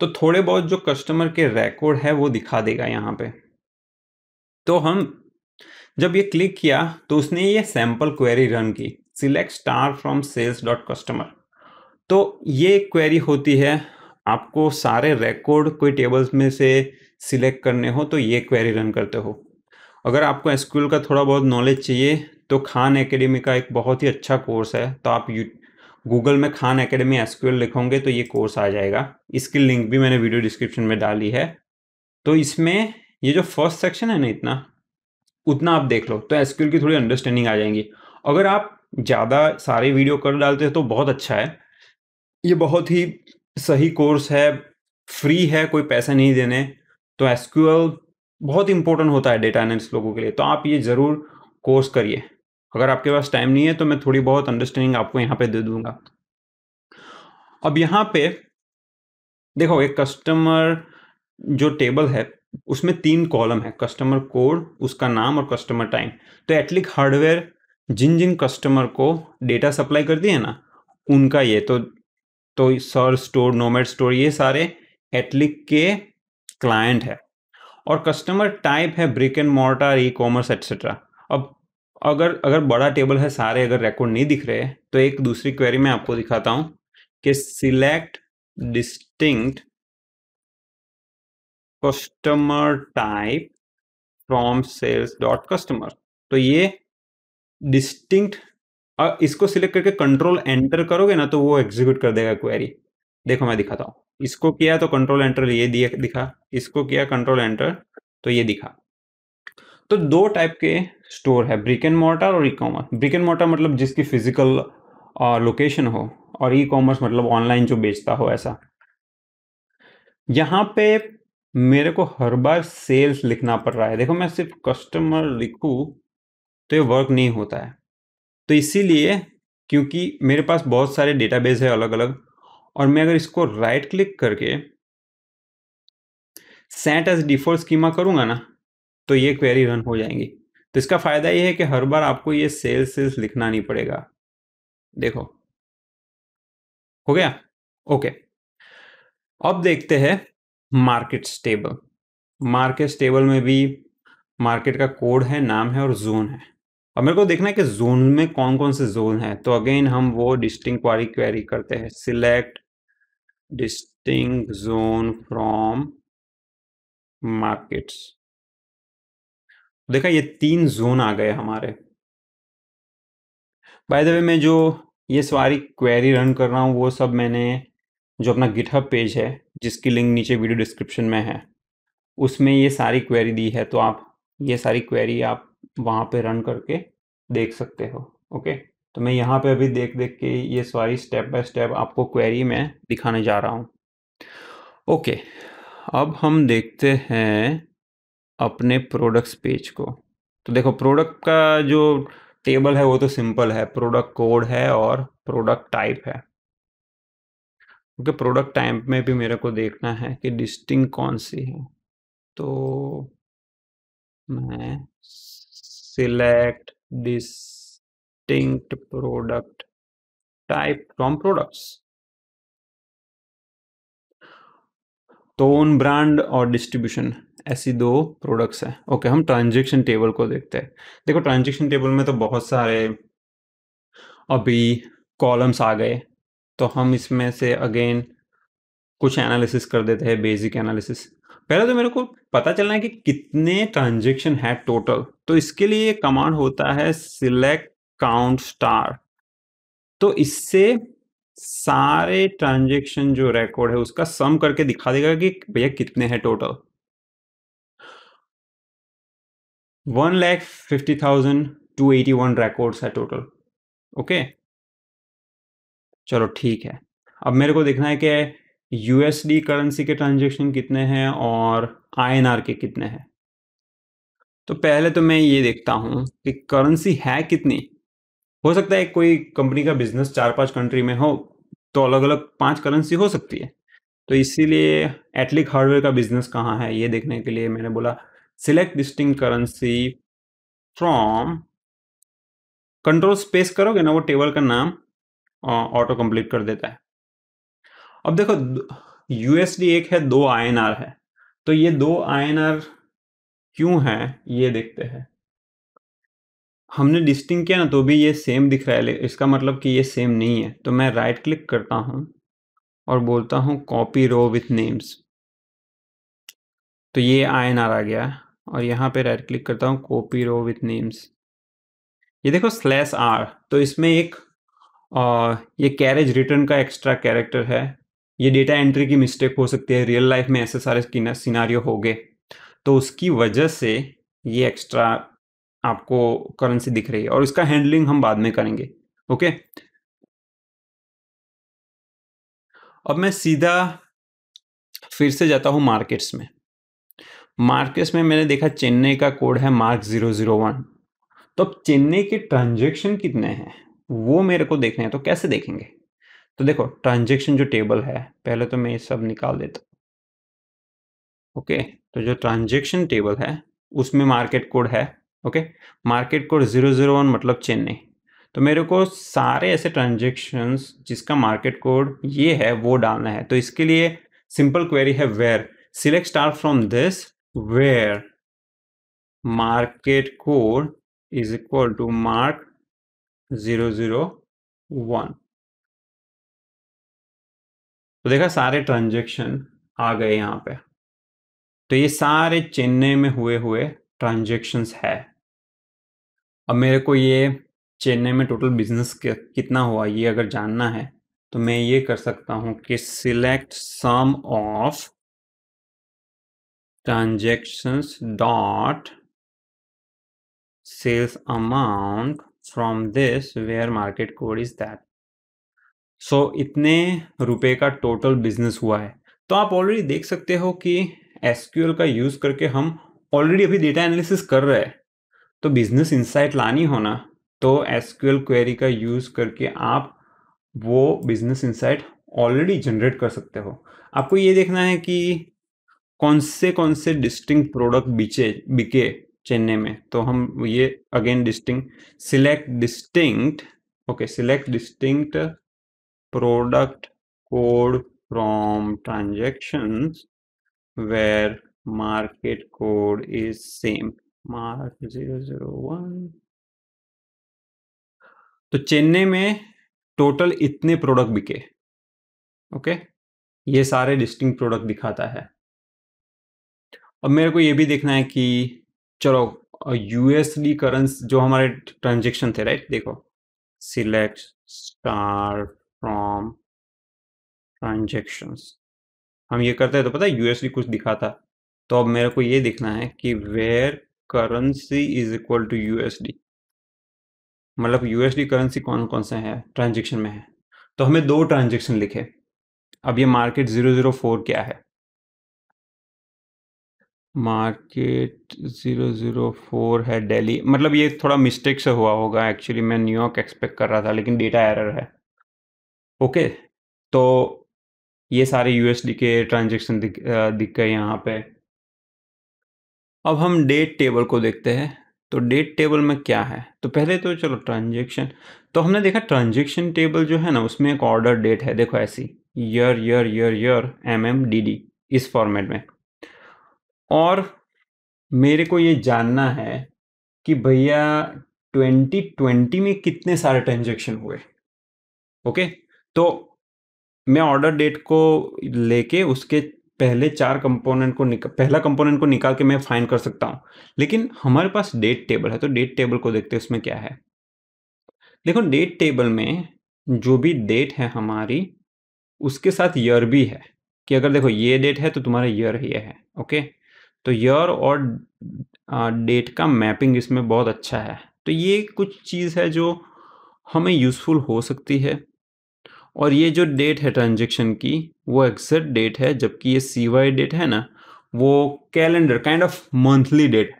तो थोड़े बहुत जो कस्टमर के रिकॉर्ड है वो दिखा देगा यहाँ पे तो हम जब ये क्लिक किया तो उसने ये सैंपल क्वेरी रन की select star from sales dot customer तो ये क्वेरी होती है आपको सारे रिकॉर्ड कोई टेबल्स में से सिलेक्ट करने हो तो ये क्वेरी रन करते हो अगर आपको एसक्यूएल का थोड़ा बहुत नॉलेज चाहिए तो खान एकेडमी का एक बहुत ही अच्छा कोर्स है तो आप गूगल में खान एकेडमी एसक्यूएल लिखोगे तो ये कोर्स आ जाएगा इसकी लिंक भी मैंने वीडियो डिस्क्रिप्शन में डाली है तो इसमें ये जो फर्स्ट सेक्शन है ना इतना उतना आप देख लो तो एसक्यूएल की थोड़ी अंडरस्टैंडिंग आ जाएंगी अगर आप ज़्यादा सारे वीडियो कर डालते हैं तो बहुत अच्छा है ये बहुत ही सही कोर्स है फ्री है कोई पैसे नहीं देने तो एसक्यूएल बहुत इंपॉर्टेंट होता है डेटा एनालिस्ट लोगों के लिए तो आप ये ज़रूर कोर्स करिए अगर आपके पास टाइम नहीं है तो मैं थोड़ी बहुत अंडरस्टैंडिंग आपको यहाँ पे दे दूंगा अब यहाँ पे देखो एक कस्टमर जो टेबल है उसमें तीन कॉलम है कस्टमर कोड उसका नाम और कस्टमर टाइम तो एटलिक हार्डवेयर जिन जिन कस्टमर को डेटा सप्लाई करती है ना उनका ये तो तो सर स्टोर नोमेड स्टोर ये सारे एटलिक के क्लाइंट है और कस्टमर टाइप है brick and mortar e commerce etcetera अब अगर अगर बड़ा टेबल है सारे अगर रिकॉर्ड नहीं दिख रहे तो एक दूसरी क्वेरी में आपको दिखाता हूं कि select distinct customer type from sales dot customer तो ये डिस्टिंक्ट इसको सिलेक्ट करके कंट्रोल एंटर करोगे ना तो वो एग्जीक्यूट कर देगा क्वेरी देखो मैं दिखाता हूँ इसको किया तो कंट्रोल एंटर ये दिया दिखा इसको किया कंट्रोल एंटर तो ये दिखा तो दो टाइप के स्टोर है ब्रिक एंड मोटर और e commerce brick and mortar मतलब जिसकी फिजिकल लोकेशन हो और ई कॉमर्स मतलब ऑनलाइन जो बेचता हो ऐसा यहाँ पे मेरे को हर बार सेल्स लिखना पड़ रहा है देखो मैं सिर्फ कस्टमर लिखूँ तो ये वर्क नहीं होता है तो इसीलिए क्योंकि मेरे पास बहुत सारे डेटाबेस है अलग अलग और मैं अगर इसको राइट क्लिक करके सेट एज डिफॉल्ट स्कीमा करूँगा ना तो ये क्वेरी रन हो जाएंगी तो इसका फ़ायदा ये है कि हर बार आपको ये सेल्स सेल्स लिखना नहीं पड़ेगा देखो हो गया ओके अब देखते हैं मार्केट स्टेबल मार्केट स्टेबल में भी मार्केट का कोड है नाम है और जोन है अब मेरे को देखना है कि जोन में कौन कौन से जोन है तो अगेन हम वो डिस्टिंग क्वारी क्वेरी करते हैं select distinct zone from markets देखा ये तीन जोन आ गए हमारे बाय द वे मैं जो ये सारी क्वेरी रन कर रहा हूँ वो सब मैंने जो अपना गिटहब पेज है जिसकी लिंक नीचे वीडियो डिस्क्रिप्शन में है उसमें ये सारी क्वेरी दी है तो आप ये सारी क्वेरी आप वहाँ पे रन करके देख सकते हो ओके तो मैं यहाँ पे अभी देख देख के ये सारी स्टेप बाय स्टेप आपको क्वेरी में दिखाने जा रहा हूँ ओके अब हम देखते हैं अपने प्रोडक्ट्स पेज को तो देखो प्रोडक्ट का जो टेबल है वो तो सिंपल है प्रोडक्ट कोड है और प्रोडक्ट टाइप है क्योंकि प्रोडक्ट टाइप में भी मेरे को देखना है कि डिस्टिंग कौन सी है तो मैं select distinct product type from products तो ओन ब्रांड और डिस्ट्रीब्यूशन ऐसी दो प्रोडक्ट्स हैं ओके हम ट्रांजेक्शन टेबल को देखते हैं देखो ट्रांजेक्शन टेबल में तो बहुत सारे अभी कॉलम्स आ गए तो हम इसमें से अगेन कुछ एनालिसिस कर देते हैं बेसिक एनालिसिस पहले तो मेरे को पता चलना है कि कितने ट्रांजेक्शन है टोटल तो इसके लिए कमांड होता है सिलेक्ट काउंट स्टार तो इससे सारे ट्रांजेक्शन जो रिकॉर्ड है उसका सम करके दिखा देगा कि भैया कितने हैं total one lakh fifty thousand two eighty one record है टोटल ओके चलो ठीक है अब मेरे को देखना है कि यूएसडी करेंसी के ट्रांजेक्शन कितने हैं और आईएनआर के कितने हैं तो पहले तो मैं ये देखता हूँ कि करेंसी है कितनी हो सकता है कोई कंपनी का बिजनेस चार पांच कंट्री में हो तो अलग अलग पांच करेंसी हो सकती है तो इसीलिए एटलिक हार्डवेयर का बिजनेस कहाँ है ये देखने के लिए मैंने बोला select distinct currency from control space करोगे ना वो टेबल का नाम ऑटो कंप्लीट कर देता है अब देखो यूएसडी एक है दो आईएनआर है तो ये दो आईएनआर क्यों है ये देखते हैं हमने डिस्टिंग किया ना तो भी ये सेम दिख रहा है इसका मतलब कि ये सेम नहीं है तो मैं राइट क्लिक करता हूं और बोलता हूं कॉपी रो विथ नेम्स तो ये आई आ गया और यहाँ पे राइट क्लिक करता हूँ कॉपी रो विथ नेम्स ये देखो स्लैश आर तो इसमें एक आ, ये कैरेज रिटर्न का एक्स्ट्रा कैरेक्टर है ये डेटा एंट्री की मिस्टेक हो सकती है रियल लाइफ में ऐसे सारे सिनारियो हो गए तो उसकी वजह से ये एक्स्ट्रा आपको करेंसी दिख रही है और इसका हैंडलिंग हम बाद में करेंगे ओके अब मैं सीधा फिर से जाता हूँ मार्केट्स में मार्केस में मैंने देखा चेन्नई का कोड है मार्क ज़ीरो ज़ीरो वन तो अब चेन्नई के ट्रांजेक्शन कितने हैं वो मेरे को देखने हैं तो कैसे देखेंगे तो देखो ट्रांजेक्शन जो टेबल है पहले तो मैं ये सब निकाल देता ओके तो जो ट्रांजेक्शन टेबल है उसमें मार्केट कोड है okay market code zero zero one मतलब चेन्नई तो मेरे को सारे ऐसे ट्रांजेक्शन्स जिसका मार्केट कोड ये है वो डालना है तो इसके लिए सिंपल क्वेरी है where select star from this where market code is equal to mark 001 तो देखा सारे ट्रांजेक्शन आ गए यहां पे तो ये सारे चेन्नई में हुए हुए ट्रांजेक्शन है अब मेरे को ये चेन्नई में टोटल बिजनेस कितना हुआ ये अगर जानना है तो मैं ये कर सकता हूं कि select sum of transactions dot sales amount from this where market code is that so इतने रुपए का total business हुआ है तो आप already देख सकते हो कि SQL का use करके हम already अभी data analysis कर रहे हैं तो business insight लानी हो ना तो SQL query का use करके आप वो business insight already generate कर सकते हो आपको ये देखना है कि कौन से कौन से डिस्टिंग प्रोडक्ट बिचे बिके चेन्नई में तो हम ये again distinct select distinct okay select distinct product code from transaction where market code is same mark zero zero one तो चेन्नई में टोटल इतने प्रोडक्ट बिके ओके ये सारे डिस्टिंग प्रोडक्ट दिखाता है अब मेरे को ये भी देखना है कि चलो यूएसडी करंस जो हमारे ट्रांजेक्शन थे राइट देखो सिलेक्ट स्टार फ्रॉम ट्रांजेक्शन हम ये करते हैं तो पता है यूएसडी कुछ दिखाता तो अब मेरे को ये देखना है कि where currency is equal to USD मतलब यूएसडी करेंसी कौन कौन सा है ट्रांजेक्शन में है तो हमें दो ट्रांजेक्शन लिखे अब ये मार्केट जीरो जीरो फोर क्या है मार्केट ज़ीरो ज़ीरो फोर है दिल्ली मतलब ये थोड़ा मिस्टेक से हुआ होगा एक्चुअली मैं न्यूयॉर्क एक्सपेक्ट कर रहा था लेकिन डेटा एरर है ओके तो ये सारे यूएसडी के ट्रांजेक्शन दिख दिख गए यहाँ पे अब हम डेट टेबल को देखते हैं तो डेट टेबल में क्या है तो पहले तो चलो ट्रांजेक्शन तो हमने देखा ट्रांजेक्शन टेबल जो है ना उसमें एक ऑर्डर डेट है देखो ऐसी year year year year M M D D इस फॉर्मेट में और मेरे को ये जानना है कि भैया 2020 में कितने सारे ट्रांजेक्शन हुए ओके तो मैं ऑर्डर डेट को लेके उसके पहले चार कंपोनेंट को निक पहला कंपोनेंट को निकाल के मैं फाइन कर सकता हूँ लेकिन हमारे पास डेट टेबल है तो डेट टेबल को देखते हैं उसमें क्या है देखो डेट टेबल में जो भी डेट है हमारी उसके साथ ईयर भी है कि अगर देखो ये डेट है तो तुम्हारा ईयर ये है ओके तो ईयर और डेट का मैपिंग इसमें बहुत अच्छा है तो ये कुछ चीज़ है जो हमें यूज़फुल हो सकती है और ये जो डेट है ट्रांजेक्शन की वो एग्जैक्ट डेट है जबकि ये सी वाई डेट है ना वो calendar kind of monthly date है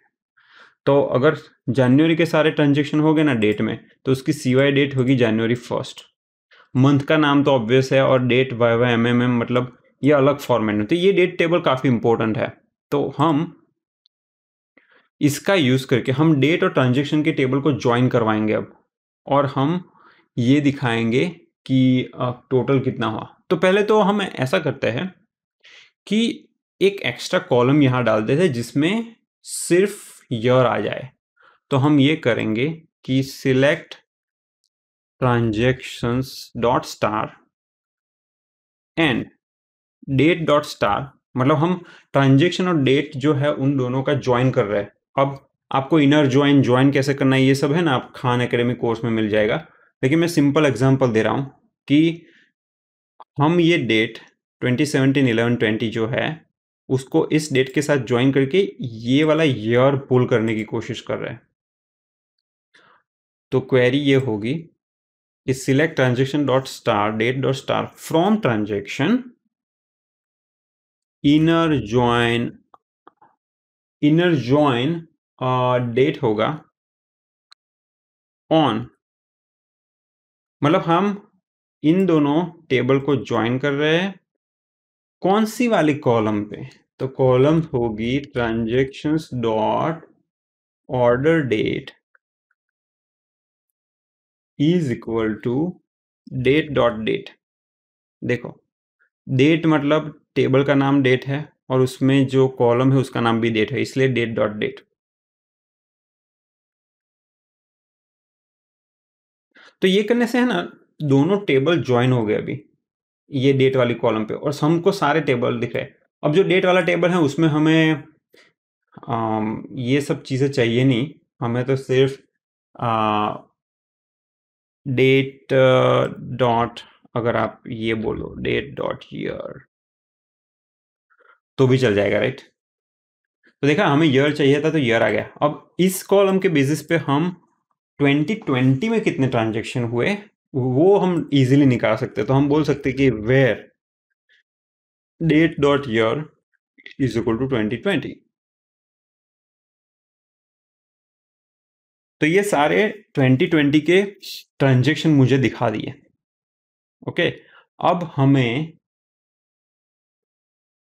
तो अगर जनवरी के सारे ट्रांजेक्शन हो गए ना डेट में तो उसकी सी वाई डेट होगी जनवरी फर्स्ट मंथ का नाम तो ऑब्वियस है और date Y Y M M M मतलब ये अलग फॉर्मेट में तो ये डेट टेबल काफ़ी इंपॉर्टेंट है तो हम इसका यूज़ करके हम डेट और ट्रांजेक्शन के टेबल को ज्वाइन करवाएंगे अब और हम ये दिखाएंगे कि टोटल कितना हुआ तो पहले तो हम ऐसा करते हैं कि एक एक्स्ट्रा कॉलम यहाँ डाल देते हैं जिसमें सिर्फ यर आ जाए तो हम ये करेंगे कि select transactions dot star and date dot star मतलब हम ट्रांजेक्शन और डेट जो है उन दोनों का ज्वाइन कर रहे हैं अब आपको इनर ज्वाइन ज्वाइन कैसे करना है ये सब है ना आप खान अकेडमी कोर्स में मिल जाएगा लेकिन मैं सिंपल एग्जांपल दे रहा हूँ कि हम ये डेट 2017 ट्वेंटी जो है उसको इस डेट के साथ ज्वाइन करके ये वाला ईयर पुल करने की कोशिश कर रहे हैं तो क्वेरी ये होगी कि select transaction dot star date dot star from transaction inner join inner join date होगा ऑन मतलब हम इन दोनों टेबल को ज्वाइन कर रहे हैं कौन सी वाली कॉलम पे तो कॉलम होगी transactions dot order date is equal to date dot date देखो डेट मतलब टेबल का नाम डेट है और उसमें जो कॉलम है उसका नाम भी डेट है इसलिए डेट डॉट डेट तो ये करने से है ना दोनों टेबल ज्वाइन हो गए अभी ये डेट वाली कॉलम पे और हमको सारे टेबल दिख रहे अब जो डेट वाला टेबल है उसमें हमें आ, ये सब चीज़ें चाहिए नहीं हमें तो सिर्फ डेट डॉट अगर आप ये बोलो डेट डॉट ईयर तो भी चल जाएगा राइट तो देखा हमें ईयर चाहिए था तो ईयर आ गया अब इस कॉलम के बेसिस पे हम 2020 में कितने ट्रांजेक्शन हुए वो हम इजीली निकाल सकते तो हम बोल सकते कि where date dot year is equal to twenty twenty तो ये सारे 2020 के ट्रांजेक्शन मुझे दिखा दिए ओके अब हमें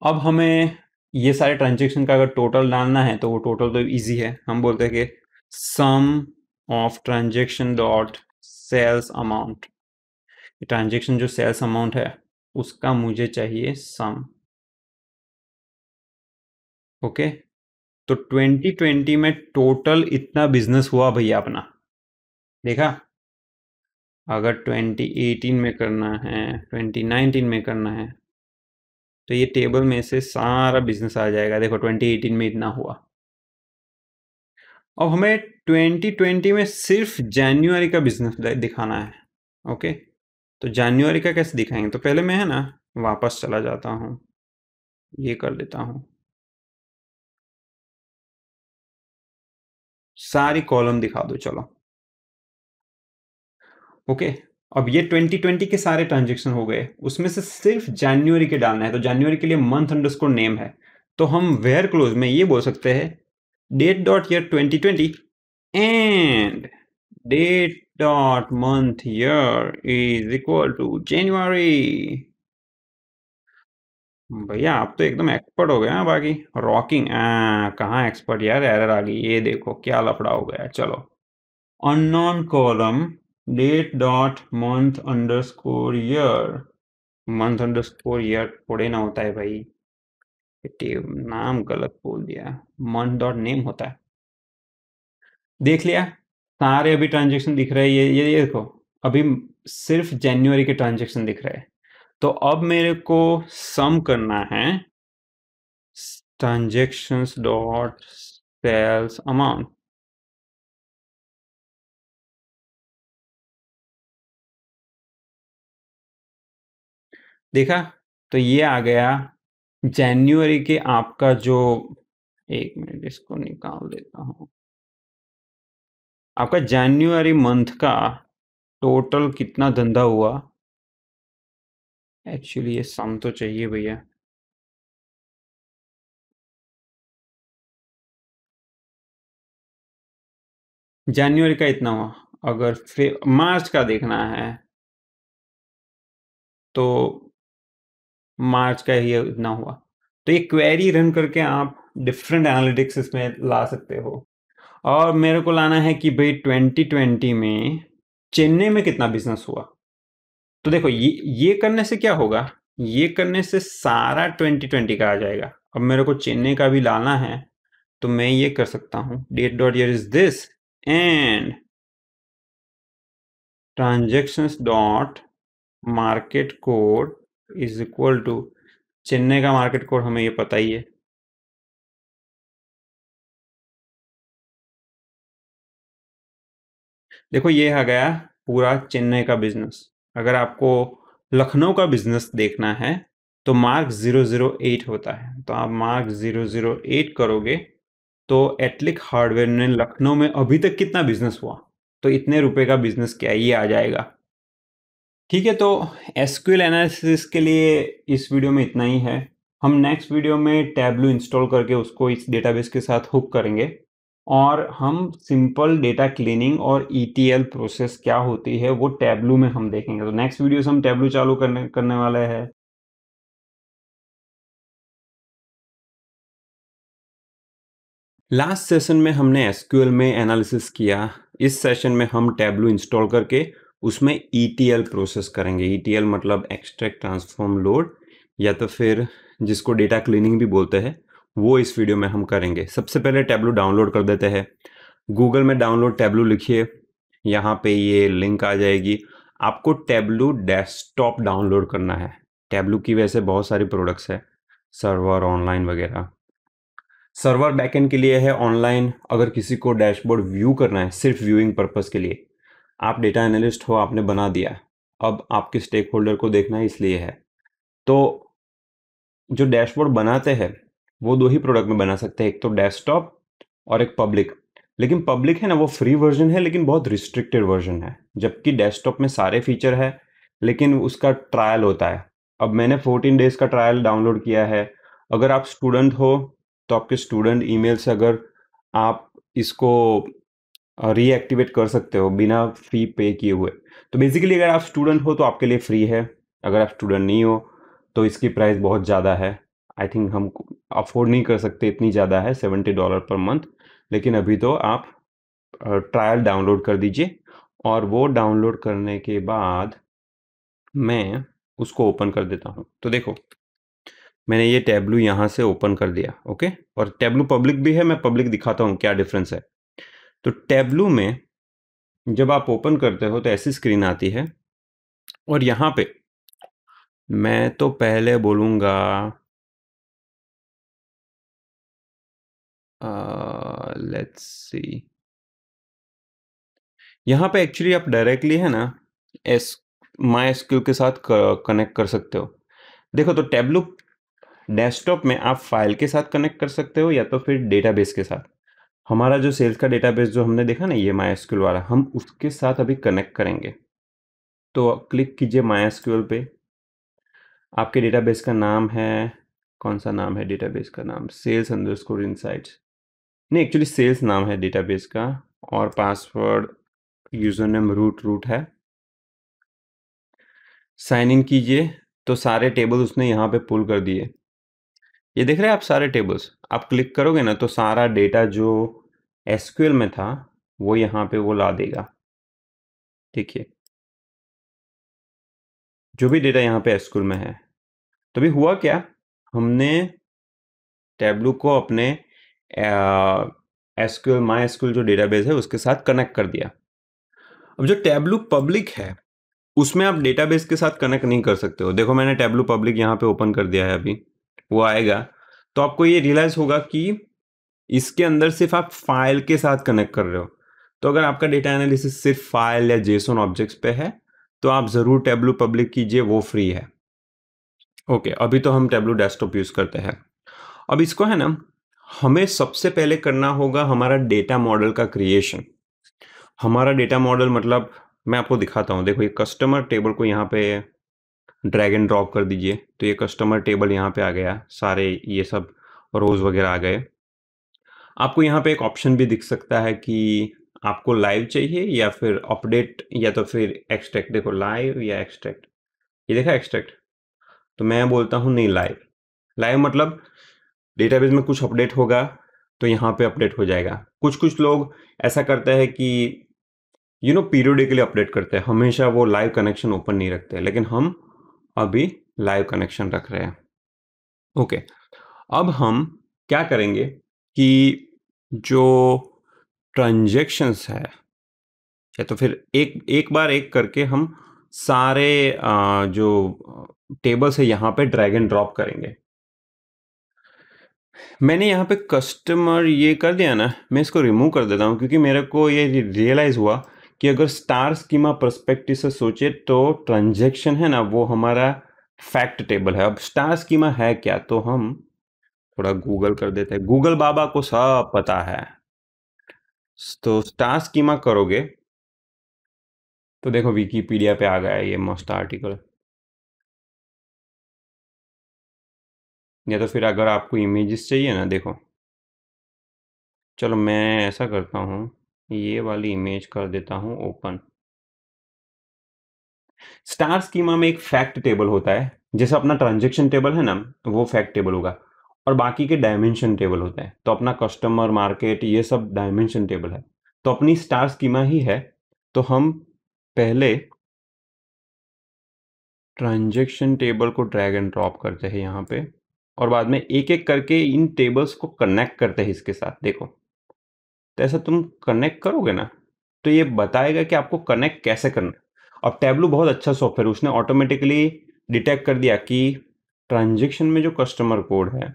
अब हमें ये सारे ट्रांजेक्शन का अगर टोटल डालना है तो वो टोटल तो इजी है हम बोलते हैं कि sum of transaction dot sales amount transaction जो सेल्स अमाउंट है उसका मुझे चाहिए सम ओके तो 2020 में टोटल इतना बिजनेस हुआ भैया अपना देखा अगर 2018 में करना है 2019 में करना है तो ये टेबल में से सारा बिजनेस आ जाएगा देखो 2018 में इतना हुआ अब हमें 2020 में सिर्फ जनवरी का बिजनेस दिखाना है ओके तो जनवरी का कैसे दिखाएंगे तो पहले मैं है ना वापस चला जाता हूँ ये कर देता हूँ सारी कॉलम दिखा दो चलो ओके अब ये 2020 के सारे ट्रांजेक्शन हो गए उसमें से सिर्फ जनवरी के डालना है तो जनवरी के लिए मंथ अंडरस्कोर नेम है तो हम वेयर क्लोज में ये बोल सकते हैं date dot year 2020 and date dot month year is equal to January भैया आप तो एकदम एक्सपर्ट हो गए हैं बाकी रॉकिंग कहाँ एक्सपर्ट यार एरर आ गई ये देखो क्या लफड़ा हो गया चलो unknown column date dot month underscore year month underscore year थोड़े ना होता है भाई नाम गलत बोल दिया मंथ डॉट नेम होता है देख लिया सारे अभी ट्रांजेक्शन दिख रहे हैं ये ये देखो अभी सिर्फ जनवरी के ट्रांजेक्शन दिख रहे हैं तो अब मेरे को सम करना है ट्रांजेक्शन डॉट सेल्स अमाउंट देखा तो ये आ गया जनवरी के आपका जो एक मिनट इसको निकाल देता हूँ आपका जनवरी मंथ का टोटल कितना धंधा हुआ एक्चुअली ये सम तो चाहिए भैया जनवरी का इतना हुआ अगर फिर मार्च का देखना है तो मार्च का ही इतना हुआ तो ये क्वेरी रन करके आप डिफरेंट एनालिटिक्स इसमें ला सकते हो और मेरे को लाना है कि भाई ट्वेंटी ट्वेंटी में चेन्नई में कितना बिजनेस हुआ तो देखो ये ये करने से क्या होगा ये करने से सारा ट्वेंटी ट्वेंटी का आ जाएगा अब मेरे को चेन्नई का भी लाना है तो मैं ये कर सकता हूँ date dot year is this and transactions dot market code is equal to Chennai का मार्केट कोड हमें ये पता ही है देखो ये आ गया पूरा चेन्नई का बिजनेस अगर आपको लखनऊ का बिजनेस देखना है तो मार्क ज़ीरो ज़ीरो एट होता है तो आप मार्क ज़ीरो ज़ीरो एट करोगे तो एटलिक हार्डवेयर ने लखनऊ में अभी तक कितना बिजनेस हुआ तो इतने रुपए का बिजनेस क्या ये आ जाएगा ठीक है तो एसक्यूएल एनालिसिस के लिए इस वीडियो में इतना ही है हम नेक्स्ट वीडियो में टैबलू इंस्टॉल करके उसको इस डेटाबेस के साथ हुक करेंगे और हम सिंपल डेटा क्लीनिंग और ई e प्रोसेस क्या होती है वो टैबलू में हम देखेंगे तो नेक्स्ट वीडियो से हम टैबलू चालू करने करने वाले हैं लास्ट सेशन में हमने एसक्यूएल में एनालिसिस किया इस सेशन में हम टैबलू इंस्टॉल करके उसमें ई e प्रोसेस करेंगे ई e मतलब एक्सट्रैक्ट ट्रांसफॉर्म लोड या तो फिर जिसको डेटा क्लीनिंग भी बोलते हैं वो इस वीडियो में हम करेंगे सबसे पहले टैबलू डाउनलोड कर देते हैं गूगल में डाउनलोड टैबलू लिखिए यहाँ पे ये लिंक आ जाएगी आपको टैबलू डेस्कटॉप डाउनलोड करना है टैबलू की वैसे बहुत सारी प्रोडक्ट्स है सर्वर ऑनलाइन वगैरह सर्वर बैकएंड के लिए है ऑनलाइन अगर किसी को डैशबोर्ड व्यू करना है सिर्फ व्यूइंग पर्पज़ के लिए आप डेटा एनालिस्ट हो आपने बना दिया अब आपके स्टेक होल्डर को देखना इसलिए है तो जो डैशबोर्ड बनाते हैं वो दो ही प्रोडक्ट में बना सकते हैं एक तो डेस्कटॉप और एक पब्लिक लेकिन पब्लिक है ना वो फ्री वर्जन है लेकिन बहुत रिस्ट्रिक्टेड वर्जन है जबकि डेस्कटॉप में सारे फीचर है लेकिन उसका ट्रायल होता है अब मैंने 14 डेज का ट्रायल डाउनलोड किया है अगर आप स्टूडेंट हो तो आपके स्टूडेंट ईमेल से अगर आप इसको रीएक्टिवेट कर सकते हो बिना फ़ी पे किए हुए तो बेसिकली अगर आप स्टूडेंट हो तो आपके लिए फ्री है अगर आप स्टूडेंट नहीं हो तो इसकी प्राइस बहुत ज़्यादा है आई थिंक हम अफोर्ड नहीं कर सकते इतनी ज़्यादा है सेवेंटी डॉलर पर मंथ लेकिन अभी तो आप ट्रायल डाउनलोड कर दीजिए और वो डाउनलोड करने के बाद मैं उसको ओपन कर देता हूँ तो देखो मैंने ये टैबलू यहाँ से ओपन कर दिया ओके और टैबलू पब्लिक भी है मैं पब्लिक दिखाता हूँ क्या डिफरेंस है तो टेबलू में जब आप ओपन करते हो तो ऐसी स्क्रीन आती है और यहाँ पे मैं तो पहले बोलूँगा लेट्स सी यहाँ पे एक्चुअली आप डायरेक्टली है ना एस माई एसक्यू के साथ कनेक्ट कर सकते हो देखो तो टैबलू डेस्कटॉप में आप फाइल के साथ कनेक्ट कर सकते हो या तो फिर डेटाबेस के साथ हमारा जो सेल्स का डेटाबेस जो हमने देखा ना ये मायास्क्यूल वाला हम उसके साथ अभी कनेक्ट करेंगे तो क्लिक कीजिए मायास्क्यूल पे आपके डेटाबेस का नाम है कौन सा नाम है डेटाबेस का नाम सेल्स अंडर स्कोर इनसाइट्स नहीं एक्चुअली सेल्स नाम है डेटाबेस का और password user name root root है साइन इन कीजिए तो सारे टेबल उसने यहाँ पे पुल कर दिए ये देख रहे हैं आप सारे टेबल्स आप क्लिक करोगे ना तो सारा डेटा जो एस में था वो यहाँ पे वो ला देगा देखिए जो भी डेटा यहाँ पे एस में है तो भी हुआ क्या हमने टेबलू को अपने एस क्यूएल माई एसक्यूल जो डेटाबेस है उसके साथ कनेक्ट कर दिया अब जो टेबलू पब्लिक है उसमें आप डेटाबेस के साथ कनेक्ट नहीं कर सकते हो देखो मैंने टेबलू पब्लिक यहाँ पे ओपन कर दिया है अभी वो आएगा तो आपको ये रियलाइज होगा कि इसके अंदर सिर्फ आप फाइल के साथ कनेक्ट कर रहे हो तो अगर आपका डेटा एनालिसिस सिर्फ फाइल या जेसोन ऑब्जेक्ट्स पे है तो आप ज़रूर टेब्लू पब्लिक कीजिए वो फ्री है ओके okay, अभी तो हम टेब्लू डेस्कटॉप यूज़ करते हैं अब इसको है ना हमें सबसे पहले करना होगा हमारा डेटा मॉडल का क्रिएशन हमारा डेटा मॉडल मतलब मैं आपको दिखाता हूँ देखो ये कस्टमर टेबल को यहाँ पे ड्रैग एंड ड्रॉप कर दीजिए तो ये कस्टमर टेबल यहाँ पे आ गया सारे ये सब रोज़ वगैरह आ गए आपको यहाँ पे एक ऑप्शन भी दिख सकता है कि आपको लाइव चाहिए या फिर अपडेट या तो फिर एक्सट्रैक्ट देखो लाइव या एक्सट्रैक्ट ये देखा एक्सट्रैक्ट तो मैं बोलता हूँ नहीं लाइव लाइव मतलब डेटाबेस में कुछ अपडेट होगा तो यहाँ पे अपडेट हो जाएगा कुछ कुछ लोग ऐसा करते हैं कि यू नो पीरियोडिकली अपडेट करते हैं हमेशा वो लाइव कनेक्शन ओपन नहीं रखते लेकिन हम अभी लाइव कनेक्शन रख रहे हैं ओके अब हम क्या करेंगे कि जो ट्रांजेक्शन्स है या तो फिर एक एक बार एक करके हम सारे जो टेबल्स है यहाँ पे ड्रैग एंड ड्रॉप करेंगे मैंने यहाँ पे कस्टमर ये कर दिया ना मैं इसको रिमूव कर देता हूँ क्योंकि मेरे को ये रियलाइज़ हुआ कि अगर स्टार स्कीमा परस्पेक्टिव से सोचे तो ट्रांजेक्शन है ना वो हमारा फैक्ट टेबल है अब स्टार स्कीमा है क्या तो हम थोड़ा गूगल कर देते हैं गूगल बाबा को सब पता है तो स्टार स्कीमा करोगे तो देखो विकीपीडिया पे आ गया है ये मस्त आर्टिकल या तो फिर अगर आपको इमेजेस चाहिए ना देखो चलो मैं ऐसा करता हूँ ये वाली इमेज कर देता हूं ओपन स्टार स्कीमा में एक फैक्ट टेबल होता है जैसे अपना ट्रांजेक्शन टेबल है ना वो फैक्ट टेबल होगा और बाकी के डायमेंशन टेबल होता है तो अपना कस्टमर मार्केट ये सब डायमेंशन टेबल है तो अपनी स्टार स्कीमा ही है तो हम पहले ट्रांजेक्शन टेबल को ड्रैग एंड ड्रॉप करते हैं यहाँ पे और बाद में एक एक करके इन टेबल्स को कनेक्ट करते हैं इसके साथ देखो तो ऐसा तुम कनेक्ट करोगे ना तो ये बताएगा कि आपको कनेक्ट कैसे करना और अब टैबलू बहुत अच्छा सॉफ्टवेयर उसने ऑटोमेटिकली डिटेक्ट कर दिया कि ट्रांजेक्शन में जो कस्टमर कोड है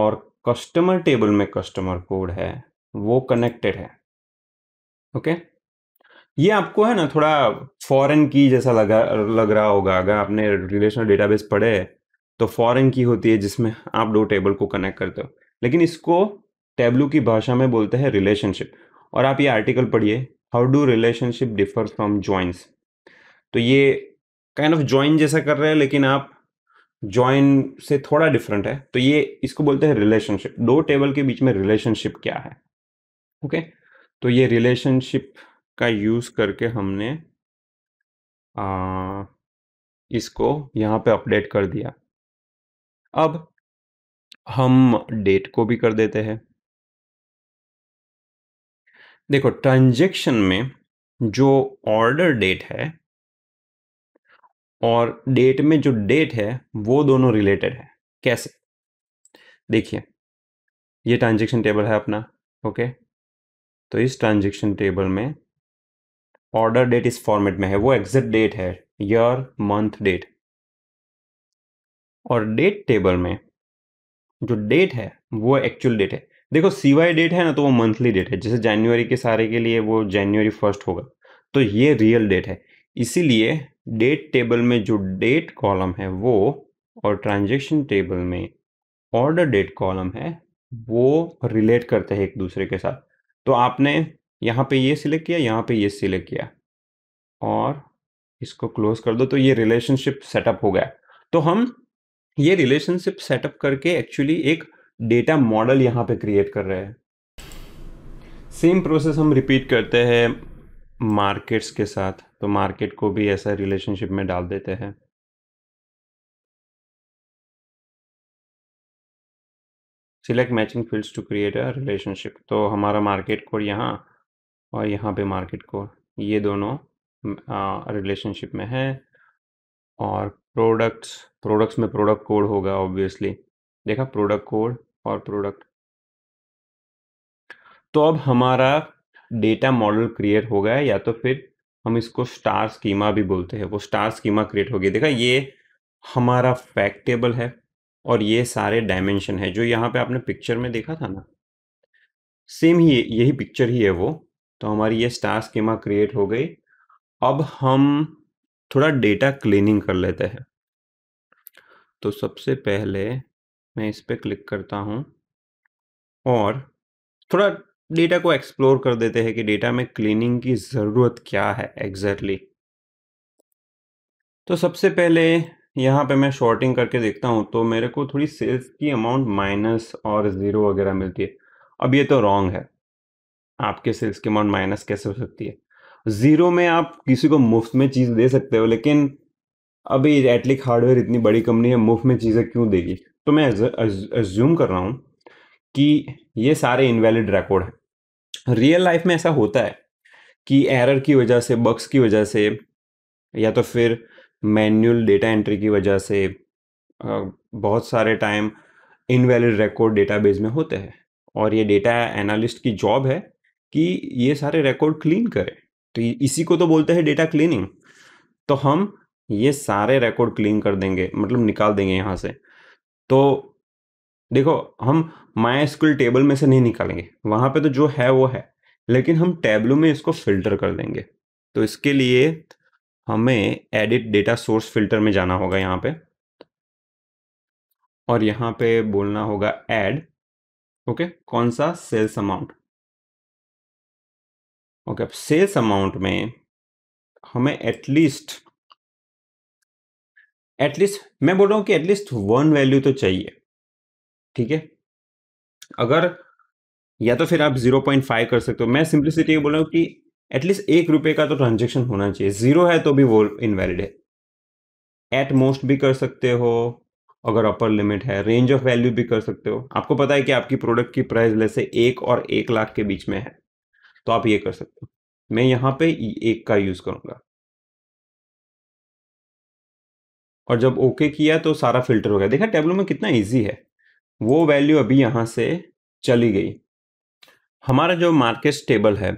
और कस्टमर टेबल में कस्टमर कोड है वो कनेक्टेड है ओके ये आपको है ना थोड़ा फॉरेन की जैसा लगा लग रहा होगा अगर आपने रिलेशनल डेटाबेस पढ़े तो फॉरेन की होती है जिसमें आप दो टेबल को कनेक्ट करते हो लेकिन इसको टैब्लू की भाषा में बोलते हैं रिलेशनशिप और आप ये आर्टिकल पढ़िए how do relationship differ from joins तो ये काइंड ऑफ ज्वाइन जैसा कर रहे हैं लेकिन आप ज्वाइन से थोड़ा डिफरेंट है तो ये इसको बोलते हैं रिलेशनशिप दो टेबल के बीच में रिलेशनशिप क्या है ओके okay? तो ये रिलेशनशिप का यूज़ करके हमने आ, इसको यहाँ पे अपडेट कर दिया अब हम डेट को भी कर देते हैं देखो ट्रांजेक्शन में जो ऑर्डर डेट है और डेट में जो डेट है वो दोनों रिलेटेड है कैसे देखिए ये ट्रांजेक्शन टेबल है अपना ओके तो इस ट्रांजेक्शन टेबल में ऑर्डर डेट इस फॉर्मेट में है वो एग्जैक्ट डेट है ईयर मंथ डेट और डेट टेबल में जो डेट है वो एक्चुअल डेट है देखो सीवाई डेट है ना तो वो मंथली डेट है जैसे जनवरी के सारे के लिए वो जनवरी फर्स्ट होगा तो ये रियल डेट है इसीलिए डेट टेबल में जो डेट कॉलम है वो और ट्रांजेक्शन टेबल में ऑर्डर डेट कॉलम है वो रिलेट करते हैं एक दूसरे के साथ तो आपने यहाँ पे ये सिलेक्ट किया यहाँ पे ये सिलेक्ट किया और इसको क्लोज कर दो तो ये रिलेशनशिप सेटअप हो गया तो हम ये रिलेशनशिप सेटअप करके एक्चुअली एक डेटा मॉडल यहाँ पे क्रिएट कर रहे हैं सेम प्रोसेस हम रिपीट करते हैं मार्केट्स के साथ तो मार्केट को भी ऐसा रिलेशनशिप में डाल देते हैं select matching fields to create a relationship तो हमारा मार्केट कोड यहाँ और यहाँ पे मार्केट कोड ये दोनों रिलेशनशिप में है और प्रोडक्ट्स प्रोडक्ट्स में प्रोडक्ट कोड होगा ऑब्वियसली देखा प्रोडक्ट कोड और प्रोडक्ट तो अब हमारा डेटा मॉडल क्रिएट हो गया या तो फिर हम इसको स्टार स्कीमा भी बोलते हैं वो स्टार स्कीमा क्रिएट हो गया देखा ये हमारा फैक्ट टेबल है और ये सारे डायमेंशन है जो यहाँ पे आपने पिक्चर में देखा था ना सेम ही यही पिक्चर ही है वो तो हमारी ये स्टार स्कीमा क्रिएट हो गई अब हम थोड़ा डेटा क्लीनिंग कर लेते हैं तो सबसे पहले मैं इस पर क्लिक करता हूँ और थोड़ा डेटा को एक्सप्लोर कर देते हैं कि डेटा में क्लीनिंग की ज़रूरत क्या है एग्जैक्टली exactly. तो सबसे पहले यहाँ पे मैं शॉर्टिंग करके देखता हूँ तो मेरे को थोड़ी सेल्स की अमाउंट माइनस और ज़ीरो वगैरह मिलती है अब ये तो रॉन्ग है आपके सेल्स की अमाउंट माइनस कैसे हो सकती है ज़ीरो में आप किसी को मुफ्त में चीज़ दे सकते हो लेकिन अभी एटलिक हार्डवेयर इतनी बड़ी कंपनी है मुफ्त में चीज़ें क्यों देगी तो मैं एज्यूम कर रहा हूँ कि ये सारे इनवैलिड रिकॉर्ड हैं रियल लाइफ में ऐसा होता है कि एरर की वजह से बग्स की वजह से या तो फिर मैनुअल डेटा एंट्री की वजह से बहुत सारे टाइम इनवैलिड रिकॉर्ड डेटाबेस में होते हैं और ये डेटा एनालिस्ट की जॉब है कि ये सारे रिकॉर्ड क्लीन करें तो इसी को तो बोलते हैं डेटा क्लीनिंग तो हम ये सारे रिकॉर्ड क्लीन कर देंगे मतलब निकाल देंगे यहाँ से तो देखो हम माई स्कूल टेबल में से नहीं निकालेंगे वहाँ पे तो जो है वो है लेकिन हम टेबलो में इसको फिल्टर कर देंगे तो इसके लिए हमें एडिट डेटा सोर्स फिल्टर में जाना होगा यहाँ पे और यहाँ पे बोलना होगा एड ओके कौन सा सेल्स अमाउंट ओके अब सेल्स अमाउंट में हमें एटलीस्ट एटलीस्ट मैं बोल रहा हूं कि एटलीस्ट वन वैल्यू तो चाहिए ठीक है अगर या तो फिर आप जीरो पॉइंट फाइव कर सकते हो मैं सिंप्लिसिटी ये बोल रहा हूं कि एटलीस्ट एक रुपए का तो ट्रांजेक्शन होना चाहिए जीरो है तो भी वो इनवैलिड है एट मोस्ट भी कर सकते हो अगर अपर लिमिट है रेंज ऑफ वैल्यू भी कर सकते हो आपको पता है कि आपकी प्रोडक्ट की प्राइस जैसे एक और एक लाख के बीच में है तो आप ये कर सकते हो मैं यहाँ पे एक का यूज़ करूंगा और जब ओके किया तो सारा फिल्टर हो गया देखा टेबलो में कितना ईजी है वो वैल्यू अभी यहाँ से चली गई हमारा जो मार्केट टेबल है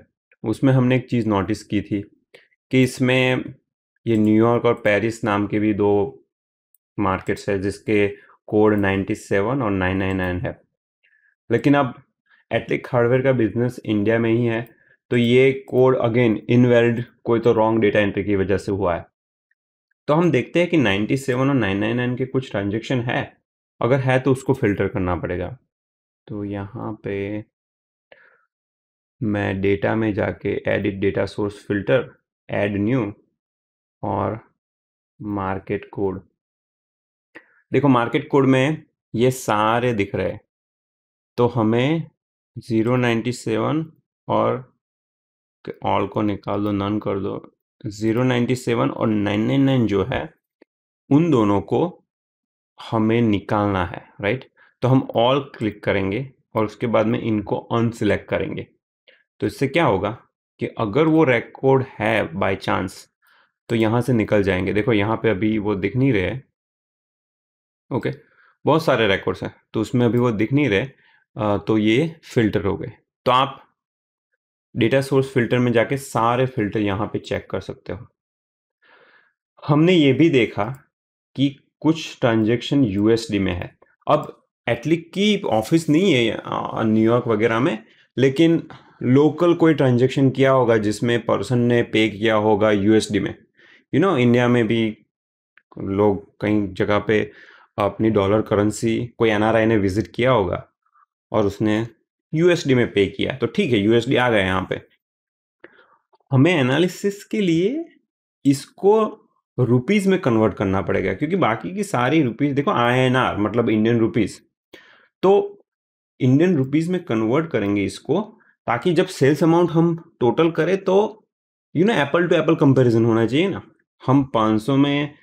उसमें हमने एक चीज़ नोटिस की थी कि इसमें ये न्यूयॉर्क और पेरिस नाम के भी दो मार्केट्स है जिसके कोड 97 और 999 है लेकिन अब एटलिक हार्डवेयर का बिजनेस इंडिया में ही है तो ये कोड अगेन इनवैलिड कोई तो रॉन्ग डेटा एंट्री की वजह से हुआ है तो हम देखते हैं कि 97 और 999 के कुछ ट्रांजेक्शन है अगर है तो उसको फिल्टर करना पड़ेगा तो यहाँ पे मैं डेटा में जाके edit data source filter add new और मार्केट कोड देखो मार्केट कोड में ये सारे दिख रहे हैं तो हमें 097 और ऑल को निकाल दो नन कर दो ज़ीरो नाइन्टी सेवन और नाइन नाइन नाइन जो है उन दोनों को हमें निकालना है राइट तो हम ऑल क्लिक करेंगे और उसके बाद में इनको अनसिलेक्ट करेंगे तो इससे क्या होगा कि अगर वो रिकॉर्ड है बाय चांस तो यहाँ से निकल जाएंगे देखो यहाँ पे अभी वो दिख नहीं रहे ओके बहुत सारे रिकॉर्ड्स हैं तो उसमें अभी वो दिख नहीं रहे तो ये फिल्टर हो गए तो आप डेटा सोर्स फिल्टर में जाके सारे फिल्टर यहाँ पे चेक कर सकते हो हमने ये भी देखा कि कुछ ट्रांजेक्शन यूएसडी में है अब एटलिक की ऑफिस नहीं है न्यूयॉर्क वगैरह में लेकिन लोकल कोई ट्रांजेक्शन किया होगा जिसमें पर्सन ने पे किया होगा यूएसडी में यू नो इंडिया में भी लोग कई जगह पे अपनी डॉलर करेंसी कोई एनआरआई ने विज़िट किया होगा और उसने यूएसडी में पे किया तो ठीक है यूएसडी आ गए यहाँ पे हमें एनालिसिस के लिए इसको रुपीज में कन्वर्ट करना पड़ेगा क्योंकि बाकी की सारी रुपीज देखो आईएनआर मतलब इंडियन रुपीज तो इंडियन रुपीज में कन्वर्ट करेंगे इसको ताकि जब सेल्स अमाउंट हम टोटल करें तो यू ना एप्पल टू एप्पल कंपैरिजन होना चाहिए ना हम 500 में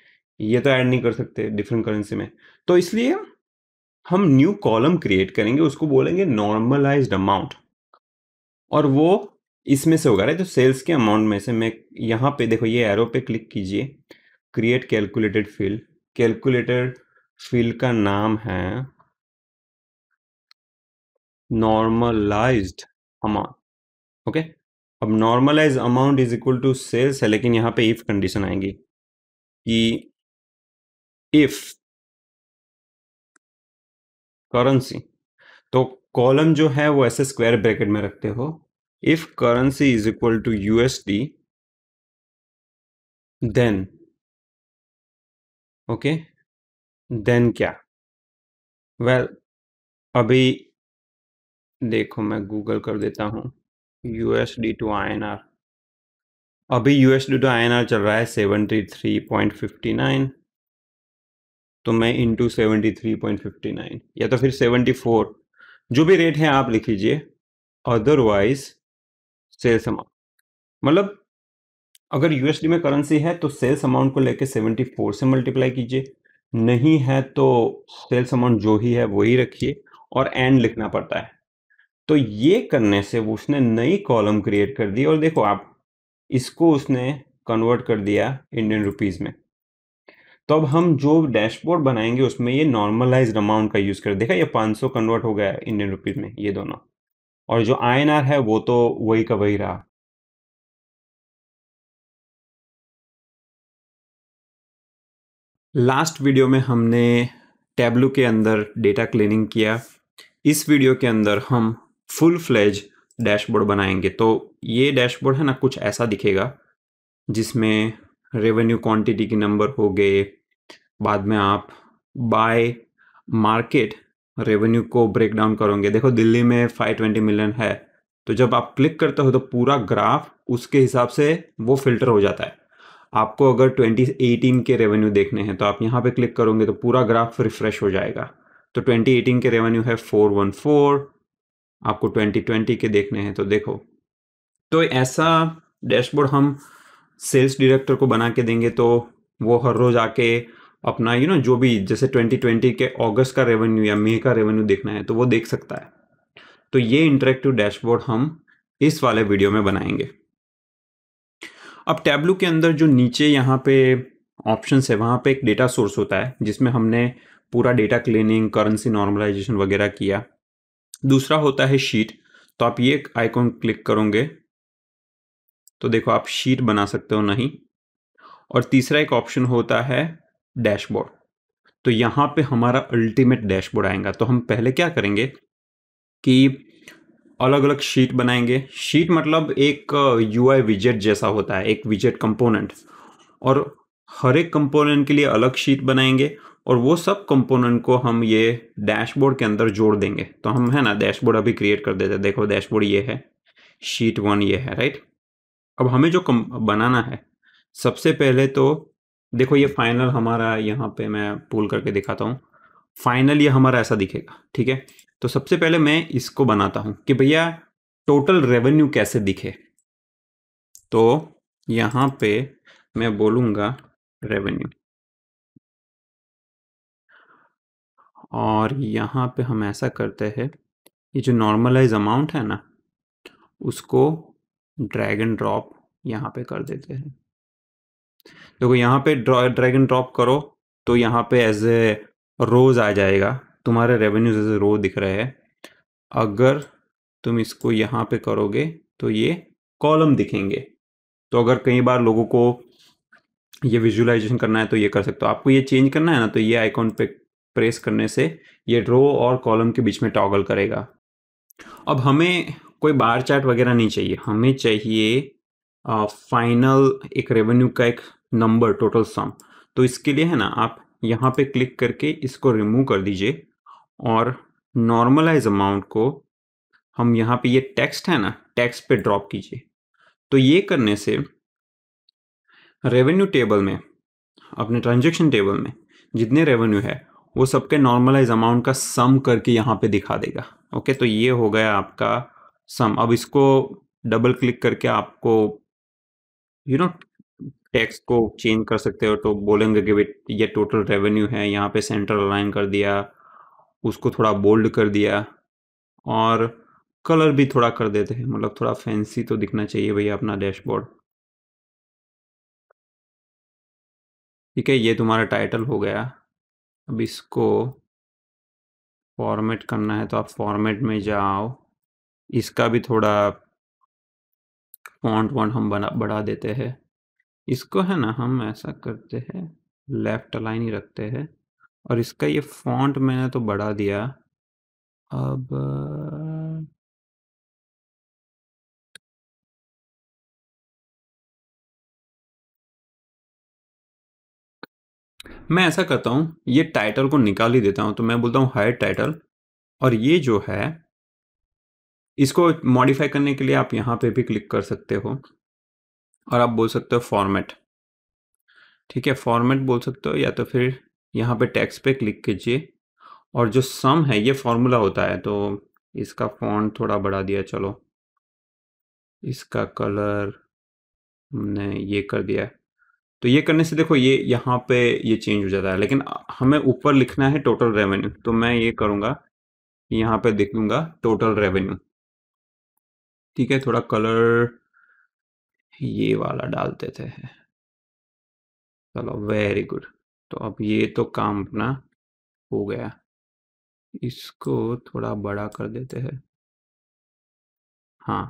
ये तो ऐड नहीं कर सकते डिफरेंट करेंसी में तो इसलिए हम न्यू कॉलम क्रिएट करेंगे उसको बोलेंगे नॉर्मलाइज अमाउंट और वो इसमें से होगा रहे तो सेल्स के अमाउंट में से मैं यहाँ पे देखो ये एरो पे क्लिक कीजिए create calculated field calculated field का नाम है नॉर्मलाइज्ड अमाउंट ओके अब normalize amount is equal to sales है लेकिन यहाँ पे इफ कंडीशन आएंगी कि इफ करेंसी तो कॉलम जो है वो ऐसे स्क्वायर ब्रैकेट में रखते हो if currency is equal to USD then okay then क्या वेल well, अभी देखो मैं गूगल कर देता हूँ यूएसडी टू आईएनआर अभी यूएसडी टू आईएनआर चल रहा है seventy three point fifty nine तो मैं into seventy three point fifty nine या तो फिर सेवेंटी फोर जो भी रेट है आप लिख लीजिए अदरवाइज सेल्स अमाउंट मतलब अगर यूएसडी में करेंसी है तो सेल्स अमाउंट को लेके 74 से मल्टीप्लाई कीजिए नहीं है तो सेल्स अमाउंट जो ही है वही रखिए और एंड लिखना पड़ता है तो ये करने से वो उसने नई कॉलम क्रिएट कर दी और देखो आप इसको उसने कन्वर्ट कर दिया इंडियन रुपीज़ में तो अब हम जो डैशबोर्ड बनाएंगे उसमें ये नॉर्मलाइज अमाउंट का यूज़ करें देखा ये 500 कन्वर्ट हो गया है इंडियन रुपीज़ में ये दोनों और जो आई है वो तो वही का वही रहा लास्ट वीडियो में हमने टैबलू के अंदर डेटा क्लीनिंग किया इस वीडियो के अंदर हम फुल फ्लेज डैशबोर्ड बनाएंगे तो ये डैशबोर्ड है ना कुछ ऐसा दिखेगा जिसमें रेवेन्यू क्वांटिटी के नंबर हो गए बाद में आप बाय मार्केट रेवेन्यू को ब्रेक डाउन करोगे देखो दिल्ली में 520 मिलियन है तो जब आप क्लिक करते हो तो पूरा ग्राफ उसके हिसाब से वो फिल्टर हो जाता है आपको अगर 2018 के रेवेन्यू देखने हैं तो आप यहाँ पे क्लिक करोगे तो पूरा ग्राफ रिफ्रेश हो जाएगा तो 2018 के रेवेन्यू है 414 आपको 2020 के देखने हैं तो देखो तो ऐसा डैशबोर्ड हम सेल्स डायरेक्टर को बना के देंगे तो वो हर रोज़ आके अपना यू नो जो भी जैसे 2020 के अगस्त का रेवेन्यू या मई का रेवेन्यू देखना है तो वो देख सकता है तो ये इंटरेक्टिव डैशबोर्ड हम इस वाले वीडियो में बनाएंगे अब टैबलू के अंदर जो नीचे यहाँ पे ऑप्शन है वहाँ पे एक डेटा सोर्स होता है जिसमें हमने पूरा डेटा क्लीनिंग करेंसी नॉर्मलाइजेशन वगैरह किया दूसरा होता है शीट तो आप ये आइकॉन क्लिक करोगे तो देखो आप शीट बना सकते हो नहीं और तीसरा एक ऑप्शन होता है डैशबोर्ड तो यहाँ पे हमारा अल्टीमेट डैशबोर्ड आएगा तो हम पहले क्या करेंगे कि अलग अलग शीट बनाएंगे शीट मतलब एक यू आई विजेट जैसा होता है एक विजेट कंपोनेंट और हर एक कंपोनेंट के लिए अलग शीट बनाएंगे और वो सब कंपोनेंट को हम ये डैशबोर्ड के अंदर जोड़ देंगे तो हम है ना डैशबोर्ड अभी क्रिएट कर देते हैं देखो डैशबोर्ड ये है शीट वन ये है राइट अब हमें जो कम बनाना है सबसे पहले तो देखो ये फाइनल हमारा यहाँ पे मैं पुल करके दिखाता हूँ फाइनल ये हमारा ऐसा दिखेगा ठीक है तो सबसे पहले मैं इसको बनाता हूँ कि भैया टोटल रेवेन्यू कैसे दिखे तो यहाँ पे मैं बोलूँगा रेवेन्यू और यहाँ पे हम ऐसा करते हैं ये जो नॉर्मलाइज अमाउंट है ना उसको ड्रैग एंड ड्रॉप यहाँ पे कर देते हैं देखो यहाँ पे ड्रैग एंड ड्रॉप करो तो यहाँ पे एज ए रोज आ जाएगा तुम्हारे रेवेन्यूज एज ए रो दिख रहे हैं अगर तुम इसको यहाँ पे करोगे तो ये कॉलम दिखेंगे तो अगर कई बार लोगों को ये विजुअलाइजेशन करना है तो ये कर सकते हो आपको ये चेंज करना है ना तो ये आइकॉन पे प्रेस करने से ये रो और कॉलम के बीच में टॉगल करेगा अब हमें कोई बार चार्ट वगैरह नहीं चाहिए हमें चाहिए फाइनल एक रेवेन्यू का एक नंबर टोटल सम तो इसके लिए है ना आप यहाँ पे क्लिक करके इसको रिमूव कर दीजिए और नॉर्मलाइज अमाउंट को हम यहाँ पे ये टेक्स्ट है ना टेक्स्ट पे ड्रॉप कीजिए तो ये करने से रेवेन्यू टेबल में अपने ट्रांजेक्शन टेबल में जितने रेवेन्यू है वो सबके नॉर्मलाइज अमाउंट का सम करके यहाँ पे दिखा देगा ओके तो ये हो गया आपका सम अब इसको डबल क्लिक करके आपको यू नो टैक्स को चेंज कर सकते हो तो बोलेंगे कि ये टोटल रेवेन्यू है यहाँ पे सेंटर अलाइन कर दिया उसको थोड़ा बोल्ड कर दिया और कलर भी थोड़ा कर देते हैं मतलब थोड़ा फैंसी तो दिखना चाहिए भैया अपना डैशबोर्ड ठीक है ये तुम्हारा टाइटल हो गया अब इसको फॉर्मेट करना है तो आप फॉर्मेट में जाओ इसका भी थोड़ा पॉइंट वॉन्ट हम बना बढ़ा देते हैं इसको है ना हम ऐसा करते हैं लेफ्ट लाइन ही रखते हैं और इसका ये फॉन्ट मैंने तो बढ़ा दिया अब मैं ऐसा करता हूँ ये टाइटल को निकाल ही देता हूँ तो मैं बोलता हूँ हाइड टाइटल और ये जो है इसको मॉडिफाई करने के लिए आप यहाँ पे भी क्लिक कर सकते हो और आप बोल सकते हो फॉर्मेट ठीक है फॉर्मेट बोल सकते हो या तो फिर यहाँ पे टैक्स पे क्लिक कीजिए और जो सम है ये फॉर्मूला होता है तो इसका फॉन्ट थोड़ा बढ़ा दिया चलो इसका कलर हमने ये कर दिया तो ये करने से देखो ये यहाँ पे ये चेंज हो जाता है लेकिन हमें ऊपर लिखना है टोटल रेवेन्यू तो मैं ये करूँगा यहाँ पे लिख टोटल रेवेन्यू ठीक है थोड़ा कलर ये वाला डाल देते हैं चलो वेरी गुड तो अब ये तो काम अपना हो गया इसको थोड़ा बड़ा कर देते हैं हाँ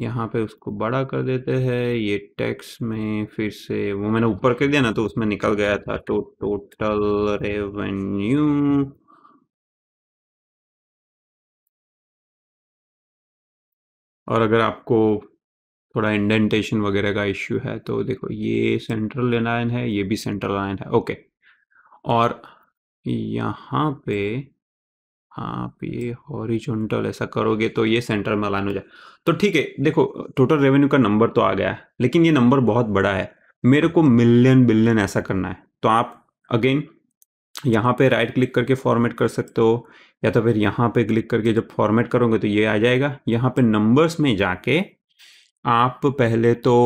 यहाँ पे उसको बड़ा कर देते हैं ये टैक्स में फिर से वो मैंने ऊपर कर दिया ना तो उसमें निकल गया था तो टोटल रेवेन्यू और अगर आपको थोड़ा इंडेंटेशन वगैरह का इश्यू है तो देखो ये सेंट्रल लाइन है ये भी सेंट्रल लाइन है ओके और यहाँ पे आप ये हॉरिजॉन्टल ऐसा करोगे तो ये सेंट्रल में लाइन हो जाए तो ठीक है देखो टोटल रेवेन्यू का नंबर तो आ गया है लेकिन ये नंबर बहुत बड़ा है मेरे को मिलियन बिलियन ऐसा करना है तो आप अगेन यहाँ पे राइट क्लिक करके फॉर्मेट कर सकते हो या तो फिर यहाँ पे क्लिक करके जब फॉर्मेट करोगे तो ये आ जाएगा यहाँ पे नंबर्स में जाके आप पहले तो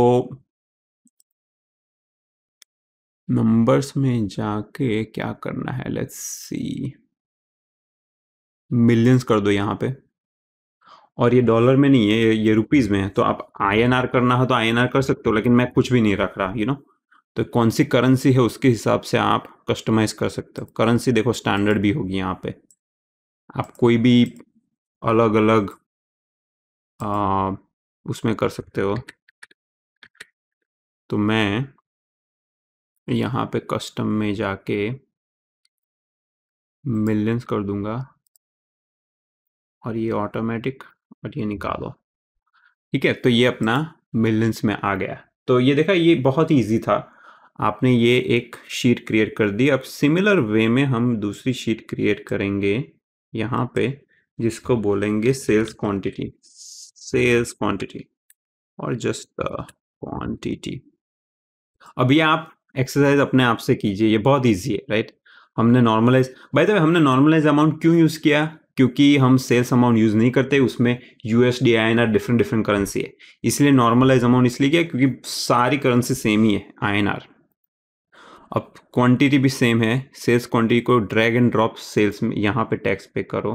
नंबर्स में जाके क्या करना है लेट्स सी मिलियंस कर दो यहाँ पे और ये डॉलर में नहीं है ये रुपीज़ में है तो आप आईएनआर करना हो तो आईएनआर कर सकते हो लेकिन मैं कुछ भी नहीं रख रहा यू you नो know? तो कौन सी करेंसी है उसके हिसाब से आप कस्टमाइज कर सकते हो करेंसी देखो स्टैंडर्ड भी होगी यहाँ पे आप कोई भी अलग अलग आ, उसमें कर सकते हो तो मैं यहाँ पे कस्टम में जाके मिलियंस कर दूंगा और ये ऑटोमेटिक और ये निकालो ठीक है तो ये अपना मिलियंस में आ गया तो ये देखा ये बहुत ईजी था आपने ये एक शीट क्रिएट कर दी अब सिमिलर वे में हम दूसरी शीट क्रिएट करेंगे यहाँ पे जिसको बोलेंगे सेल्स क्वांटिटी सेल्स क्वांटिटी और जस्ट क्वांटिटी अब ये आप एक्सरसाइज अपने आप से कीजिए ये बहुत ईजी है राइट हमने नॉर्मलाइज बाय द वे हमने नॉर्मलाइज अमाउंट क्यों यूज़ किया क्योंकि हम सेल्स अमाउंट यूज़ नहीं करते उसमें U S D I N different different currency है इसलिए नॉर्मलाइज अमाउंट इसलिए क्या क्योंकि सारी करेंसी सेम ही है आई एन आर अब क्वांटिटी भी सेम है सेल्स क्वांटिटी को ड्रैग एंड ड्रॉप सेल्स में यहाँ पे टैक्स पे करो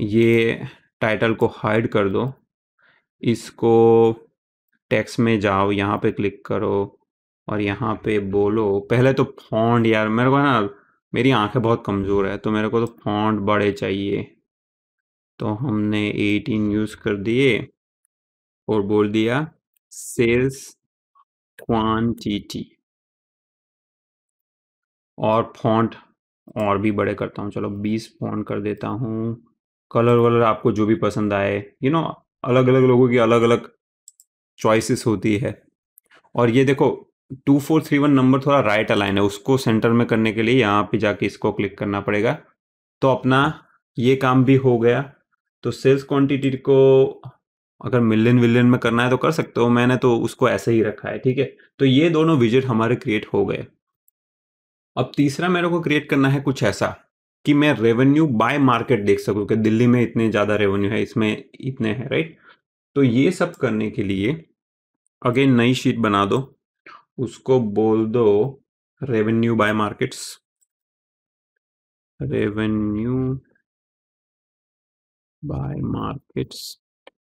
ये टाइटल को हाइड कर दो इसको टैक्स में जाओ यहाँ पे क्लिक करो और यहाँ पे बोलो पहले तो फॉन्ड यार मेरे को ना मेरी आंखें बहुत कमज़ोर है तो मेरे को तो फॉन्ड बड़े चाहिए तो हमने 18 यूज़ कर दिए और बोल दिया सेल्स क्वांटिटी और फॉन्ट और भी बड़े करता हूँ चलो बीस फॉन्ट कर देता हूँ कलर वलर आपको जो भी पसंद आए यू you नो know, अलग अलग लोगों की अलग अलग चॉइसेस होती है और ये देखो two four three one number थोड़ा राइट अलाइन है उसको सेंटर में करने के लिए यहाँ पे जाके इसको क्लिक करना पड़ेगा तो अपना ये काम भी हो गया तो सेल्स क्वांटिटी को अगर मिलियन विलियन में करना है तो कर सकते हो मैंने तो उसको ऐसे ही रखा है ठीक है तो ये दोनों विजिट हमारे क्रिएट हो गए अब तीसरा मेरे को क्रिएट करना है कुछ ऐसा कि मैं रेवेन्यू बाय मार्केट देख सकूं कि दिल्ली में इतने ज़्यादा रेवेन्यू है इसमें इतने हैं राइट तो ये सब करने के लिए अगेन नई शीट बना दो उसको बोल दो revenue by markets revenue by markets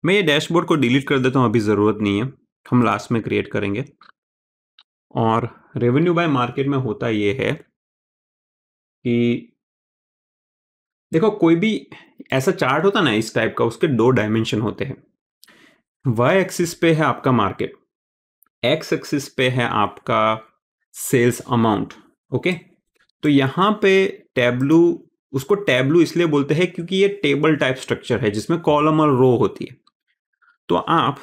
मैं ये डैशबोर्ड को डिलीट कर देता हूँ अभी ज़रूरत नहीं है हम लास्ट में क्रिएट करेंगे और रेवेन्यू बाय मार्केट में होता ये है कि देखो कोई भी ऐसा चार्ट होता ना इस टाइप का उसके दो डायमेंशन होते हैं वाई एक्सिस पे है आपका मार्केट एक्स एक्सिस पे है आपका सेल्स अमाउंट ओके तो यहाँ पे टेबलू उसको टेबलू इसलिए बोलते हैं क्योंकि ये टेबल टाइप स्ट्रक्चर है जिसमें कॉलम और रो होती है तो आप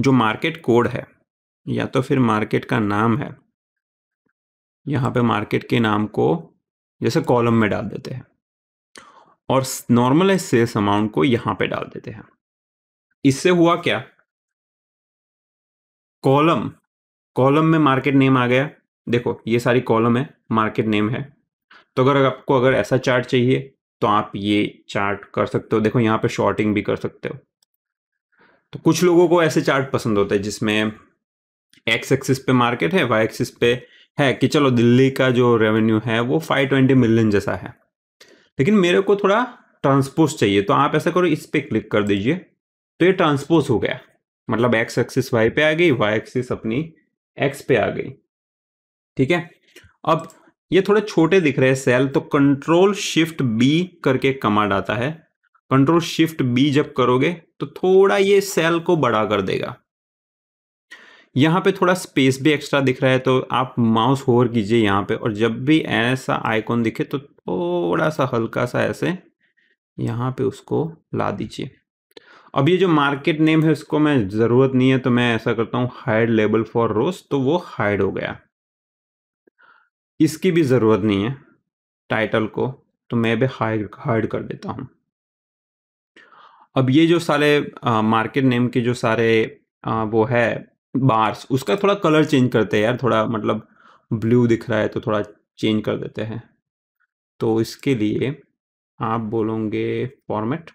जो मार्केट कोड है या तो फिर मार्केट का नाम है यहाँ पे मार्केट के नाम को जैसे कॉलम में डाल देते हैं और नॉर्मलाइज सेल्स अमाउंट को यहाँ पे डाल देते हैं इससे हुआ क्या कॉलम कॉलम में मार्केट नेम आ गया देखो ये सारी कॉलम है मार्केट नेम है तो अगर आपको अगर ऐसा चार्ट चाहिए तो आप ये चार्ट कर सकते हो देखो यहाँ पे शॉर्टिंग भी कर सकते हो तो कुछ लोगों को ऐसे चार्ट पसंद होते हैं जिसमें एक्स एक्सिस पे मार्केट है वाई एक्सिस पे है कि चलो दिल्ली का जो रेवेन्यू है वो फाइव ट्वेंटी मिलियन जैसा है लेकिन मेरे को थोड़ा ट्रांसपोज चाहिए तो आप ऐसा करो इस पर क्लिक कर दीजिए तो ये ट्रांसपोज हो गया मतलब एक्स एक्सिस वाई पे आ गई वाई एक्सिस अपनी एक्स पे आ गई ठीक है अब ये थोड़े छोटे दिख रहे हैं सेल तो कंट्रोल शिफ्ट बी करके कमांड आता है कंट्रोल शिफ्ट बी जब करोगे तो थोड़ा ये सेल को बड़ा कर देगा यहाँ पे थोड़ा स्पेस भी एक्स्ट्रा दिख रहा है तो आप माउस होवर कीजिए यहाँ पे और जब भी ऐसा आइकॉन दिखे तो थोड़ा सा हल्का सा ऐसे यहाँ पे उसको ला दीजिए अब ये जो मार्केट नेम है उसको मैं ज़रूरत नहीं है तो मैं ऐसा करता हूँ हाइड लेबल फॉर रोज तो वो हाइड हो गया इसकी भी ज़रूरत नहीं है टाइटल को तो मैं भी हाइड हाइड कर देता हूँ अब ये जो सारे मार्केट नेम के जो सारे आ, वो है बार्स उसका थोड़ा कलर चेंज करते हैं यार थोड़ा मतलब ब्लू दिख रहा है तो थोड़ा चेंज कर देते हैं तो इसके लिए आप बोलोगे फॉर्मेट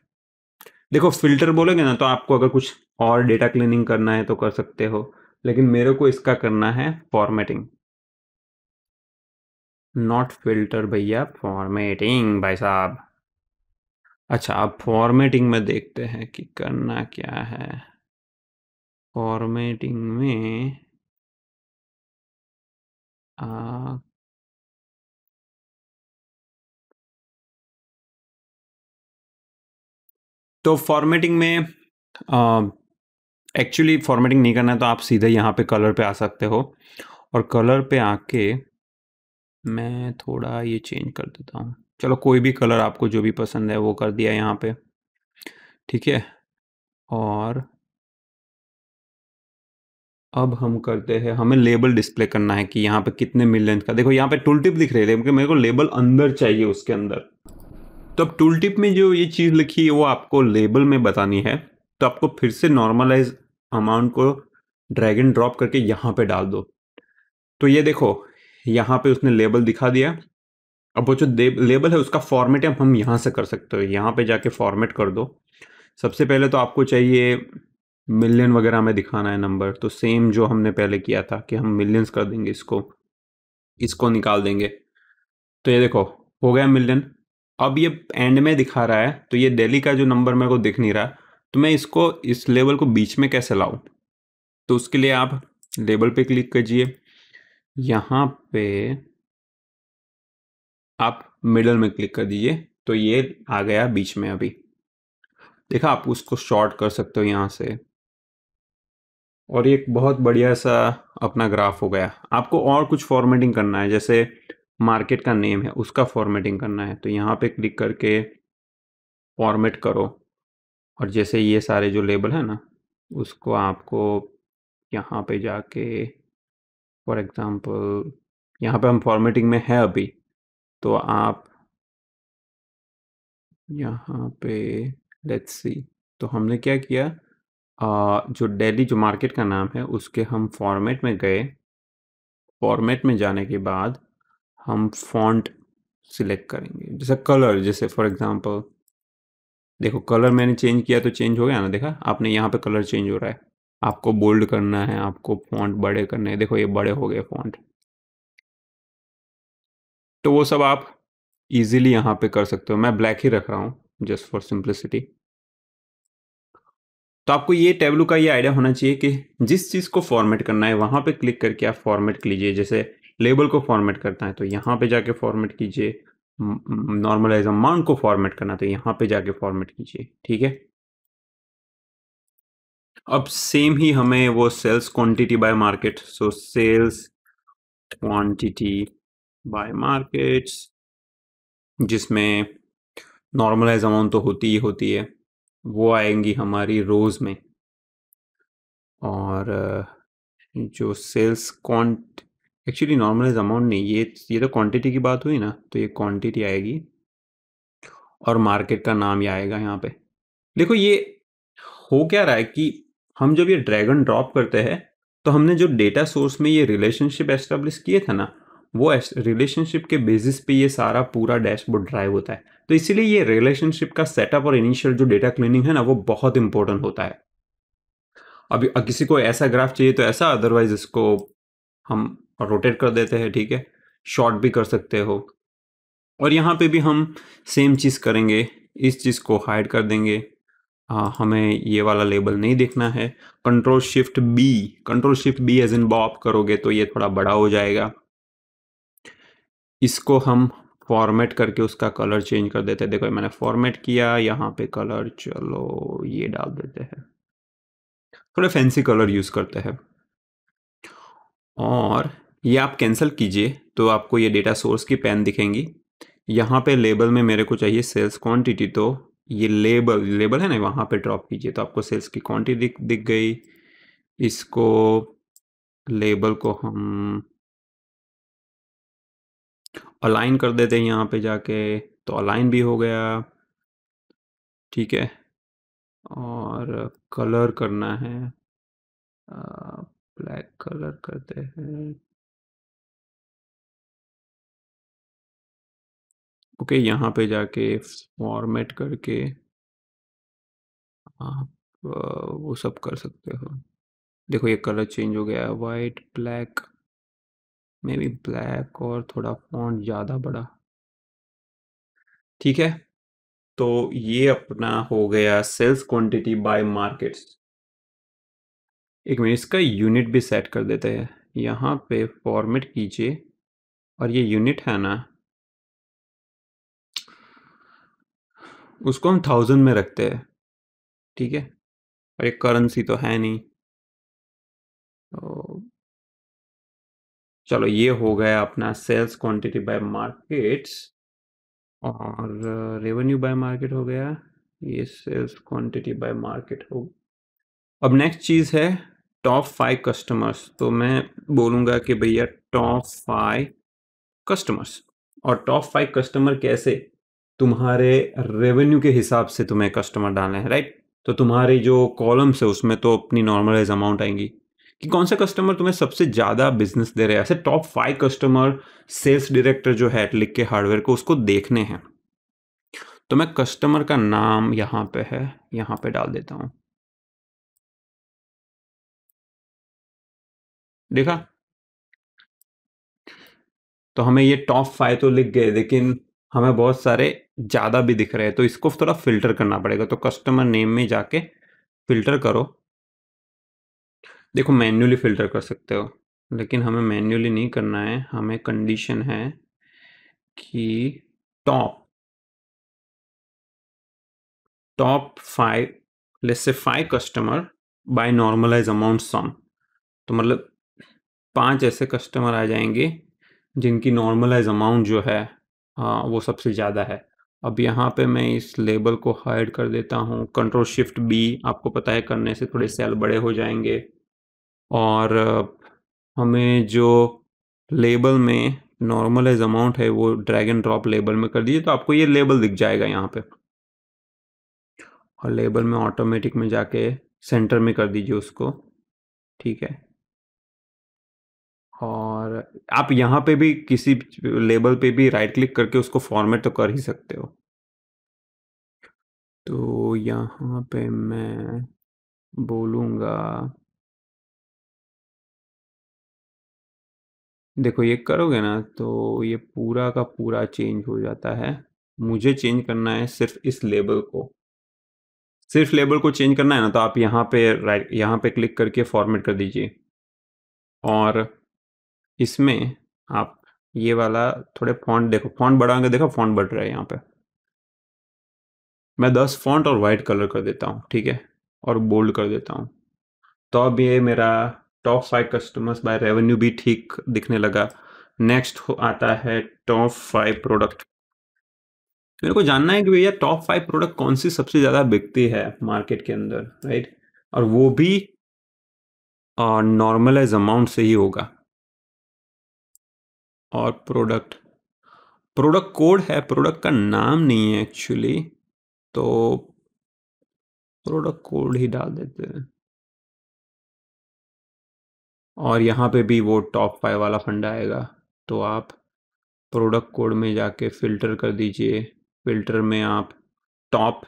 देखो फिल्टर बोलोगे ना तो आपको अगर कुछ और डेटा क्लीनिंग करना है तो कर सकते हो लेकिन मेरे को इसका करना है फॉर्मेटिंग नॉट फिल्टर भैया फॉर्मेटिंग भाई साहब अच्छा अब फॉर्मेटिंग में देखते हैं कि करना क्या है फॉर्मेटिंग में आ, तो फॉर्मेटिंग में एक्चुअली फॉर्मेटिंग नहीं करना है तो आप सीधे यहाँ पे कलर पे आ सकते हो और कलर पे आके मैं थोड़ा ये चेंज कर देता हूँ चलो कोई भी कलर आपको जो भी पसंद है वो कर दिया यहाँ पे ठीक है और अब हम करते हैं हमें लेबल डिस्प्ले करना है कि यहाँ पे कितने मिलियन का देखो यहाँ पे टूल टिप दिख रहे थे क्योंकि मेरे को लेबल अंदर चाहिए उसके अंदर तो अब टूल टिप में जो ये चीज़ लिखी है वो आपको लेबल में बतानी है तो आपको फिर से नॉर्मलाइज अमाउंट को ड्रैग एंड ड्रॉप करके यहाँ पे डाल दो तो ये देखो यहाँ पे उसने लेबल दिखा दिया अब वो जो लेबल है उसका फॉर्मेट हम यहाँ से कर सकते हो यहाँ पे जाके फॉर्मेट कर दो सबसे पहले तो आपको चाहिए मिलियन वगैरह में दिखाना है नंबर तो सेम जो हमने पहले किया था कि हम मिलियंस कर देंगे इसको इसको निकाल देंगे तो ये देखो हो गया मिलियन अब ये एंड में दिखा रहा है तो ये दिल्ली का जो नंबर मेरे को दिख नहीं रहा तो मैं इसको इस लेवल को बीच में कैसे लाऊं तो उसके लिए आप लेबल पे क्लिक कीजिए यहाँ पे आप मिडल में क्लिक कर दीजिए तो ये आ गया बीच में अभी देखा आप उसको शॉर्ट कर सकते हो यहाँ से और ये बहुत बढ़िया सा अपना ग्राफ हो गया आपको और कुछ फॉर्मेटिंग करना है जैसे मार्केट का नेम है उसका फॉर्मेटिंग करना है तो यहाँ पे क्लिक करके फॉर्मेट करो और जैसे ये सारे जो लेबल है ना उसको आपको यहाँ पे जाके फॉर एग्ज़ाम्पल यहाँ पे हम फॉर्मेटिंग में है अभी तो आप यहाँ पे लेट्स सी तो हमने क्या किया जो डेली जो मार्केट का नाम है उसके हम फॉर्मेट में गए फॉर्मेट में जाने के बाद हम फॉन्ट सिलेक्ट करेंगे जैसे कलर जैसे फॉर एग्जांपल देखो कलर मैंने चेंज किया तो चेंज हो गया ना देखा आपने यहाँ पे कलर चेंज हो रहा है आपको बोल्ड करना है आपको फॉन्ट बड़े करने हैं देखो ये बड़े हो गए फॉन्ट तो वो सब आप इजीली यहाँ पे कर सकते हो मैं ब्लैक ही रख रहा हूँ जस्ट फॉर सिंप्लिसिटी तो आपको ये टेबलू का ये आइडिया होना चाहिए कि जिस चीज़ को फॉर्मेट करना है वहाँ पे क्लिक करके आप फॉर्मेट लीजिए जैसे लेबल को फॉर्मेट करना है तो यहाँ पे जाके फॉर्मेट कीजिए नॉर्मलाइज अमाउंट को फॉर्मेट करना तो यहाँ पे जाके फॉर्मेट कीजिए ठीक है अब सेम ही हमें वो sales quantity by market so sales quantity by markets जिसमें नॉर्मलाइज अमाउंट तो होती ही होती है वो आएंगी हमारी रोज में और जो sales count actually normalize amount नहीं ये ये तो क्वांटिटी की बात हुई ना तो ये क्वांटिटी आएगी और मार्केट का नाम ये आएगा यहाँ पे देखो ये हो क्या रहा है कि हम जब ये ड्रैगन ड्रॉप करते हैं तो हमने जो डेटा सोर्स में ये रिलेशनशिप एस्टेब्लिश किए थे ना वो रिलेशनशिप के बेसिस पे ये सारा पूरा डैशबोर्ड ड्राइव होता है तो इसीलिए ये रिलेशनशिप का सेटअप और इनिशियल जो डेटा क्लीनिंग है ना वो बहुत इंपॉर्टेंट होता है अभी किसी को ऐसा ग्राफ चाहिए तो ऐसा अदरवाइज इसको हम रोटेट कर देते हैं ठीक है शॉर्ट भी कर सकते हो और यहाँ पे भी हम सेम चीज़ करेंगे इस चीज़ को हाइड कर देंगे आ, हमें ये वाला लेबल नहीं देखना है control shift B control shift B एज इन बॉप करोगे तो ये थोड़ा बड़ा हो जाएगा इसको हम फॉर्मेट करके उसका कलर चेंज कर देते हैं देखो मैंने फॉर्मेट किया यहाँ पे कलर चलो ये डाल देते हैं थोड़े फैंसी कलर यूज़ करते हैं और ये आप कैंसिल कीजिए तो आपको ये डेटा सोर्स की पेन दिखेंगी यहाँ पे लेबल में मेरे को चाहिए सेल्स क्वांटिटी तो ये लेबल लेबल है ना वहाँ पे ड्रॉप कीजिए तो आपको सेल्स की क्वांटिटी दिख दिख गई इसको लेबल को हम अलाइन कर देते हैं यहाँ पे जाके तो अलाइन भी हो गया ठीक है और कलर करना है ब्लैक कलर करते हैं ओके okay, यहाँ पे जाके फॉर्मेट करके आप वो सब कर सकते हो देखो ये कलर चेंज हो गया वाइट ब्लैक मे बी ब्लैक और थोड़ा फॉन्ट ज़्यादा बड़ा ठीक है तो ये अपना हो गया सेल्स क्वांटिटी बाय मार्केट्स एक मिनट इसका यूनिट भी सेट कर देते हैं यहाँ पे फॉर्मेट कीजिए और ये यूनिट है ना उसको हम थाउजेंड में रखते हैं ठीक है और एक करेंसी तो है नहीं तो चलो ये हो गया अपना सेल्स क्वांटिटी बाय मार्केट्स और रेवेन्यू बाय मार्केट हो गया ये सेल्स क्वांटिटी बाय मार्केट हो अब नेक्स्ट चीज़ है टॉप फाइव कस्टमर्स तो मैं बोलूंगा कि भैया टॉप फाइव कस्टमर्स और टॉप फाइव कस्टमर कैसे तुम्हारे रेवेन्यू के हिसाब से तुम्हें कस्टमर डालने हैं राइट तो तुम्हारे जो कॉलम्स है उसमें तो अपनी नॉर्मलाइज अमाउंट आएंगी कि कौन सा कस्टमर तुम्हें सबसे ज़्यादा बिजनेस दे रहे हैं ऐसे top five customer sales director जो है लिख के हार्डवेयर को उसको देखने हैं तो मैं कस्टमर का नाम यहाँ पे है यहाँ पे डाल देता हूँ देखा तो हमें ये टॉप फाइव तो लिख गए लेकिन हमें बहुत सारे ज़्यादा भी दिख रहे हैं तो इसको थोड़ा फिल्टर करना पड़ेगा तो कस्टमर नेम में जाके फिल्टर करो देखो मैन्युअली फ़िल्टर कर सकते हो लेकिन हमें मैन्युअली नहीं करना है हमें कंडीशन है कि टॉप टॉप फाइव लेस से five customer by normalize amount sum तो मतलब पांच ऐसे कस्टमर आ जाएंगे जिनकी नॉर्मलाइज अमाउंट जो है आ, वो सबसे ज़्यादा है अब यहाँ पे मैं इस लेबल को हाइड कर देता हूँ कंट्रोल शिफ्ट बी आपको पता है करने से थोड़े सेल बड़े हो जाएंगे और हमें जो लेबल में नॉर्मलाइज अमाउंट है वो ड्रैग एंड ड्रॉप लेबल में कर दीजिए तो आपको ये लेबल दिख जाएगा यहाँ पे और लेबल में ऑटोमेटिक में जाके सेंटर में कर दीजिए उसको ठीक है और आप यहाँ पे भी किसी लेबल पे भी राइट क्लिक करके उसको फॉर्मेट तो कर ही सकते हो तो यहाँ पे मैं बोलूँगा देखो ये करोगे ना तो ये पूरा का पूरा चेंज हो जाता है मुझे चेंज करना है सिर्फ इस लेबल को सिर्फ लेबल को चेंज करना है ना तो आप यहाँ पे राइट यहाँ पे क्लिक करके फॉर्मेट कर दीजिए और इसमें आप ये वाला थोड़े फॉन्ट देखो फॉन्ट बढ़ाएंगे देखो फॉन्ट बढ़ रहा है यहाँ पे मैं दस फॉन्ट और वाइट कलर कर देता हूँ ठीक है और बोल्ड कर देता हूँ तो अब ये मेरा top five customers by revenue भी ठीक दिखने लगा नेक्स्ट आता है टॉप फाइव प्रोडक्ट मेरे को जानना है कि भैया टॉप फाइव प्रोडक्ट कौन सी सबसे ज़्यादा बिकती है मार्केट के अंदर राइट और वो भी नॉर्मलाइज अमाउंट से ही होगा और प्रोडक्ट प्रोडक्ट कोड है प्रोडक्ट का नाम नहीं है एक्चुअली तो प्रोडक्ट कोड ही डाल देते हैं और यहाँ पे भी वो टॉप फाइव वाला फंडा आएगा तो आप प्रोडक्ट कोड में जाके फ़िल्टर कर दीजिए फ़िल्टर में आप टॉप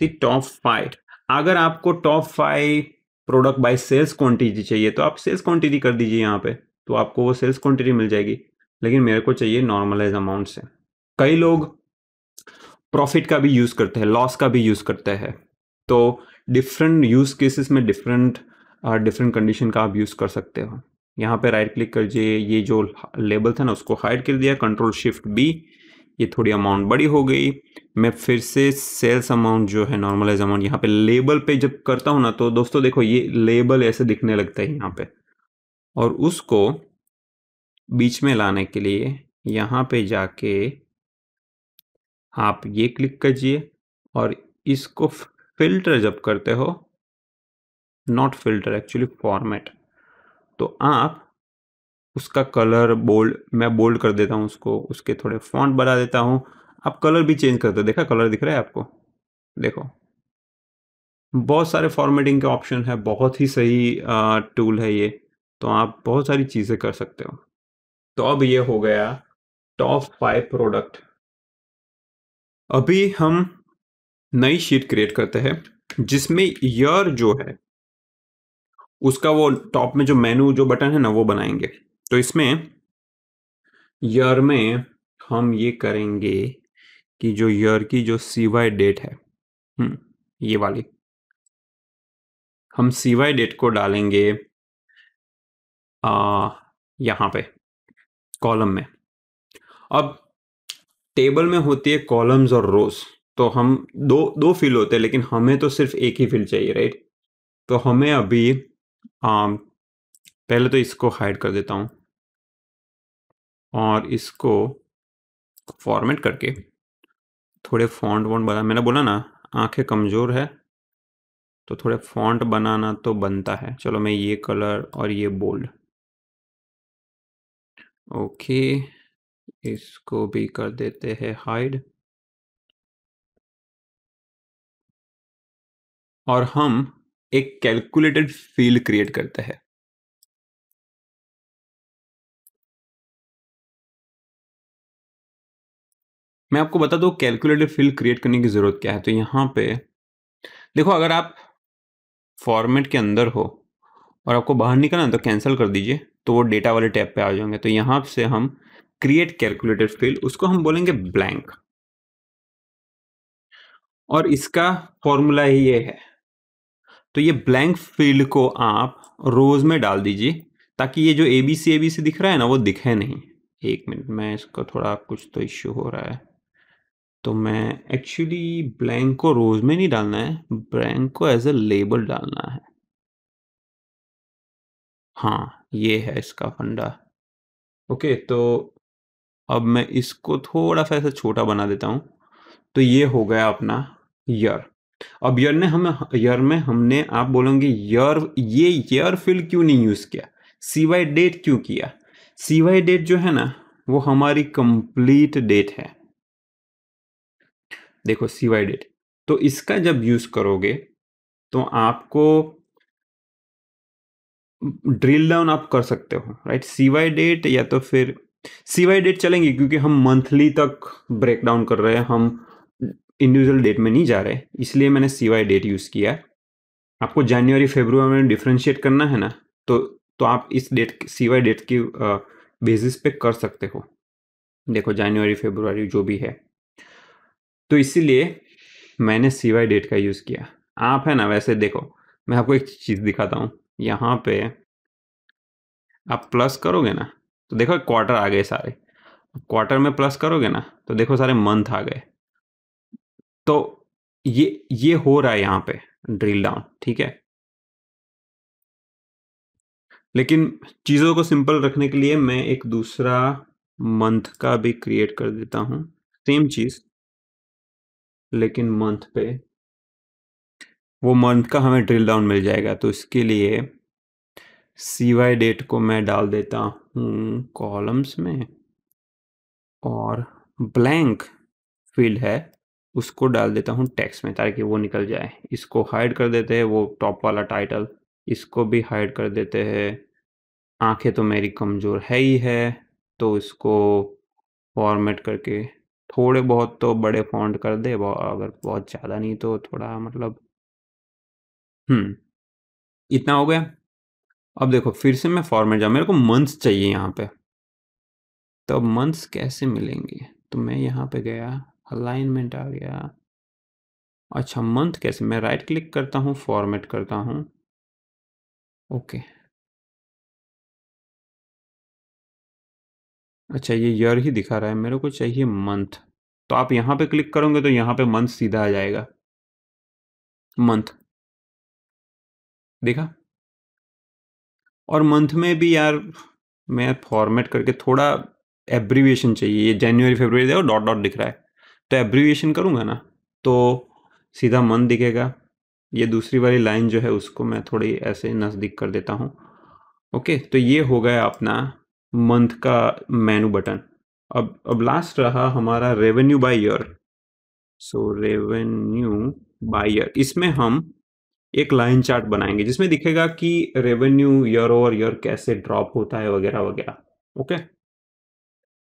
दी टॉप फाइव अगर आपको top five product by sales quantity चाहिए तो आप सेल्स क्वांटिटी कर दीजिए यहाँ पे तो आपको वो सेल्स क्वांटिटी मिल जाएगी लेकिन मेरे को चाहिए नॉर्मलाइज अमाउंट से कई लोग प्रॉफिट का भी यूज़ करते हैं लॉस का भी यूज़ करते हैं तो डिफरेंट यूज़ केसेस में डिफरेंट डिफरेंट कंडीशन का आप यूज़ कर सकते हो यहाँ पे राइट क्लिक करिए ये जो लेबल था ना उसको हाइड कर दिया कंट्रोल शिफ्ट बी ये थोड़ी अमाउंट बड़ी हो गई मैं फिर से सेल्स अमाउंट जो है नॉर्मलाइज अमाउंट यहाँ पे लेबल पे जब करता हूँ ना तो दोस्तों देखो ये लेबल ऐसे दिखने लगता है यहाँ पे और उसको बीच में लाने के लिए यहाँ पे जाके आप ये क्लिक करिए और इसको फिल्टर जब करते हो नॉट फिल्टर एक्चुअली फॉर्मेट तो आप उसका कलर बोल्ड मैं बोल्ड कर देता हूँ उसको उसके थोड़े फॉन्ट बढ़ा देता हूँ आप कलर भी चेंज करते हो देखा कलर दिख रहा है आपको देखो बहुत सारे फॉर्मेटिंग के ऑप्शन है बहुत ही सही आ, टूल है ये तो आप बहुत सारी चीज़ें कर सकते हो तो अब ये हो गया टॉप फाइव प्रोडक्ट अभी हम नई शीट क्रिएट करते हैं जिसमें ईयर जो है उसका वो टॉप में जो मेनू जो बटन है ना वो बनाएंगे तो इसमें ईयर में हम ये करेंगे कि जो ईयर की जो सीवाई डेट है हम्म, ये वाली हम सीवाई डेट को डालेंगे आ, यहां पे कॉलम में अब टेबल में होती है कॉलम्स और रोज तो हम दो दो फील होते हैं लेकिन हमें तो सिर्फ एक ही फील चाहिए राइट तो हमें अभी आम, पहले तो इसको हाइड कर देता हूँ और इसको फॉर्मेट करके थोड़े फॉन्ट वॉन्ट बना मैंने बोला ना आंखें कमज़ोर है तो थोड़े फॉन्ट बनाना तो बनता है चलो मैं ये कलर और ये बोल्ड ओके इसको भी कर देते हैं हाइड और हम एक कैलकुलेटेड फील क्रिएट करता है मैं आपको बता दू कैलकुलेटेड फील क्रिएट करने की ज़रूरत क्या है तो यहां पे देखो अगर आप फॉर्मेट के अंदर हो और आपको बाहर निकलना तो कैंसिल कर दीजिए तो वो डेटा वाले टैब पे आ जाएंगे तो यहां से हम क्रिएट कैलकुलेटेड फील्ड उसको हम बोलेंगे ब्लैंक और इसका फॉर्मूला ही ये है तो ये ब्लैंक फील्ड को आप रोज में डाल दीजिए ताकि ये जो A B C A B C दिख रहा है ना वो दिखे नहीं एक मिनट मैं इसको थोड़ा कुछ तो इश्यू हो रहा है तो मैं एक्चुअली ब्लैंक को रोज में नहीं डालना है ब्लैंक को एज ए लेबल डालना है हाँ ये है इसका फंडा ओके तो अब मैं इसको थोड़ा सा ऐसा छोटा बना देता हूँ तो ये हो गया अपना यर अब यर ने हम यर में हमने आप बोलेंगे यर ये यर फिल क्यों नहीं यूज़ किया सिवाय डेट क्यों किया सिवाय डेट जो है ना वो हमारी कंप्लीट डेट है देखो सिवाय डेट तो इसका जब यूज़ करोगे तो आपको ड्रिल डाउन आप कर सकते हो राइट सिवाय डेट या तो फिर सिवाय डेट चलेंगे क्योंकि हम मंथली तक ब्रेक डाउन कर रहे हैं हम इंडिविजुअल डेट में नहीं जा रहे इसलिए मैंने सीवाई डेट यूज़ किया आपको जनवरी फेब्रुवरी में डिफ्रेंशिएट करना है ना तो तो आप इस डेट सीवाई डेट की बेसिस पे कर सकते हो देखो जनवरी फेब्रुवरी जो भी है तो इसीलिए मैंने सीवाई डेट का यूज़ किया आप है ना वैसे देखो मैं आपको एक चीज़ दिखाता हूँ यहाँ पे आप प्लस करोगे ना तो देखो क्वार्टर आ गए सारे क्वार्टर में प्लस करोगे ना तो देखो सारे मंथ आ गए तो ये ये हो रहा है यहां पे ड्रिल डाउन ठीक है लेकिन चीज़ों को सिंपल रखने के लिए मैं एक दूसरा मंथ का भी क्रिएट कर देता हूं सेम चीज़ लेकिन मंथ पे वो मंथ का हमें ड्रिल डाउन मिल जाएगा तो इसके लिए सी वाई डेट को मैं डाल देता हूं कॉलम्स में और ब्लैंक फील्ड है उसको डाल देता हूँ टैक्स में ताकि वो निकल जाए इसको हाइड कर देते हैं वो टॉप वाला टाइटल इसको भी हाइड कर देते हैं आंखें तो मेरी कमज़ोर है ही है तो इसको फॉर्मेट करके थोड़े बहुत तो बड़े फॉन्ट कर दे अगर बहुत ज़्यादा नहीं तो थोड़ा मतलब हम्म इतना हो गया अब देखो फिर से मैं फॉर्मेट जाऊँ मेरे को मंथ्स चाहिए यहाँ पे तो मंथ्स कैसे मिलेंगे तो मैं यहाँ पे गया अलाइनमेंट आ गया अच्छा मंथ कैसे मैं राइट क्लिक करता हूँ फॉर्मेट करता हूँ ओके अच्छा ये ईयर ही दिखा रहा है मेरे को चाहिए मंथ तो आप यहाँ पे क्लिक करोगे तो यहाँ पे मंथ सीधा आ जाएगा मंथ देखा और मंथ में भी यार मैं फॉर्मेट करके थोड़ा एब्रीविएशन चाहिए ये जनवरी फेबर देखो डॉट डॉट दिख रहा है तो एब्रीविएशन करूँगा ना तो सीधा मन दिखेगा ये दूसरी वाली लाइन जो है उसको मैं थोड़ी ऐसे नज़दीक कर देता हूँ ओके तो ये हो गया अपना मंथ का मेनू बटन अब अब लास्ट रहा हमारा revenue by year so revenue by year इसमें हम एक लाइन चार्ट बनाएंगे जिसमें दिखेगा कि रेवेन्यू ईयर ओवर ईयर कैसे ड्रॉप होता है वगैरह वगैरह ओके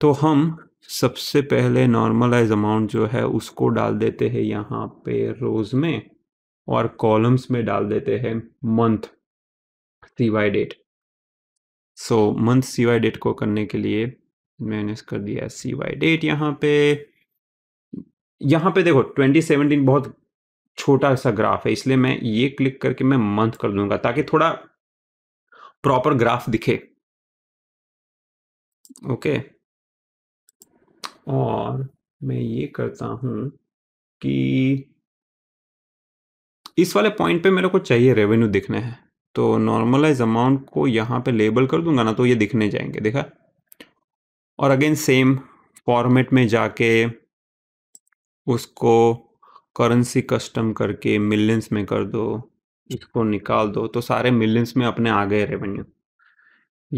तो हम सबसे पहले नॉर्मलाइज अमाउंट जो है उसको डाल देते हैं यहाँ पे रोज में और कॉलम्स में डाल देते हैं month CY date so month CY date को करने के लिए मैंने कर दिया सीवाई डेट यहाँ पे यहाँ पे देखो 2017 बहुत छोटा सा ग्राफ है इसलिए मैं ये क्लिक करके मैं मंथ कर दूंगा ताकि थोड़ा प्रॉपर ग्राफ दिखे ओके okay. और मैं ये करता हूँ कि इस वाले पॉइंट पे मेरे को चाहिए रेवेन्यू दिखने हैं तो नॉर्मलाइज अमाउंट को यहाँ पे लेबल कर दूंगा ना तो ये दिखने जाएंगे देखा और अगेन सेम फॉर्मेट में जाके उसको करेंसी कस्टम करके मिलियंस में कर दो इसको निकाल दो तो सारे मिलियंस में अपने आ गए रेवेन्यू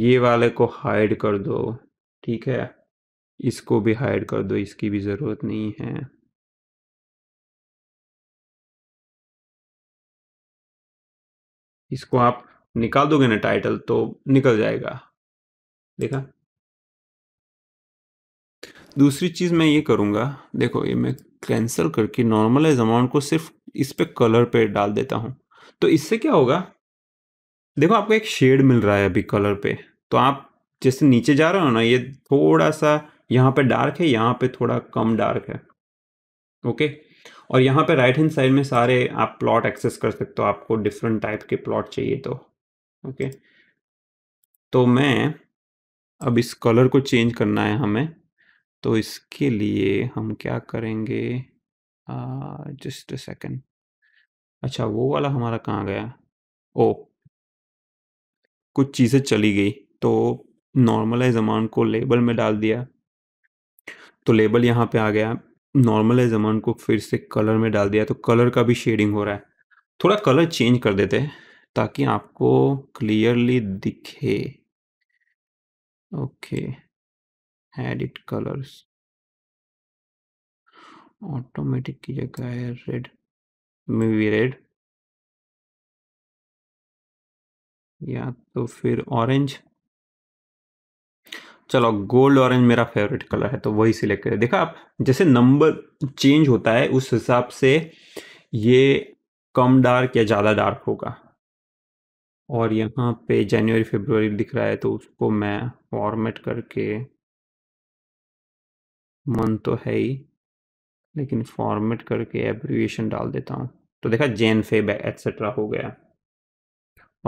ये वाले को हाइड कर दो ठीक है इसको भी हाइड कर दो इसकी भी ज़रूरत नहीं है इसको आप निकाल दोगे ना टाइटल तो निकल जाएगा देखा दूसरी चीज़ मैं ये करूंगा देखो ये मैं कैंसिल करके नॉर्मलाइज अमाउंट को सिर्फ इस पे कलर पे डाल देता हूं तो इससे क्या होगा देखो आपको एक शेड मिल रहा है अभी कलर पे तो आप जैसे नीचे जा रहे हो ना ये थोड़ा सा यहाँ पे डार्क है यहाँ पे थोड़ा कम डार्क है ओके और यहाँ पे राइट हैंड साइड में सारे आप प्लॉट एक्सेस कर सकते हो आपको डिफरेंट टाइप के प्लॉट चाहिए तो ओके तो मैं अब इस कलर को चेंज करना है हमें तो इसके लिए हम क्या करेंगे जस्ट अ सेकेंड अच्छा वो वाला हमारा कहाँ गया ओ कुछ चीज़ें चली गई तो नॉर्मलाइज अमाउंट को लेबल में डाल दिया तो लेबल यहाँ पे आ गया नॉर्मल है जमान को फिर से कलर में डाल दिया तो कलर का भी शेडिंग हो रहा है थोड़ा कलर चेंज कर देते हैं ताकि आपको क्लियरली दिखे ओके एडिट कलर्स ऑटोमेटिक की जगह है रेड मूवी रेड या तो फिर ऑरेंज चलो गोल्ड ऑरेंज मेरा फेवरेट कलर है तो वही सिलेक्ट करें देखा आप जैसे नंबर चेंज होता है उस हिसाब से ये कम डार्क या ज़्यादा डार्क होगा और यहाँ पे जनवरी फेबरवरी दिख रहा है तो उसको मैं फॉर्मेट करके मन तो है ही लेकिन फॉर्मेट करके एब्रीविएशन डाल देता हूँ तो देखा जैन फेब एट्सेट्रा हो गया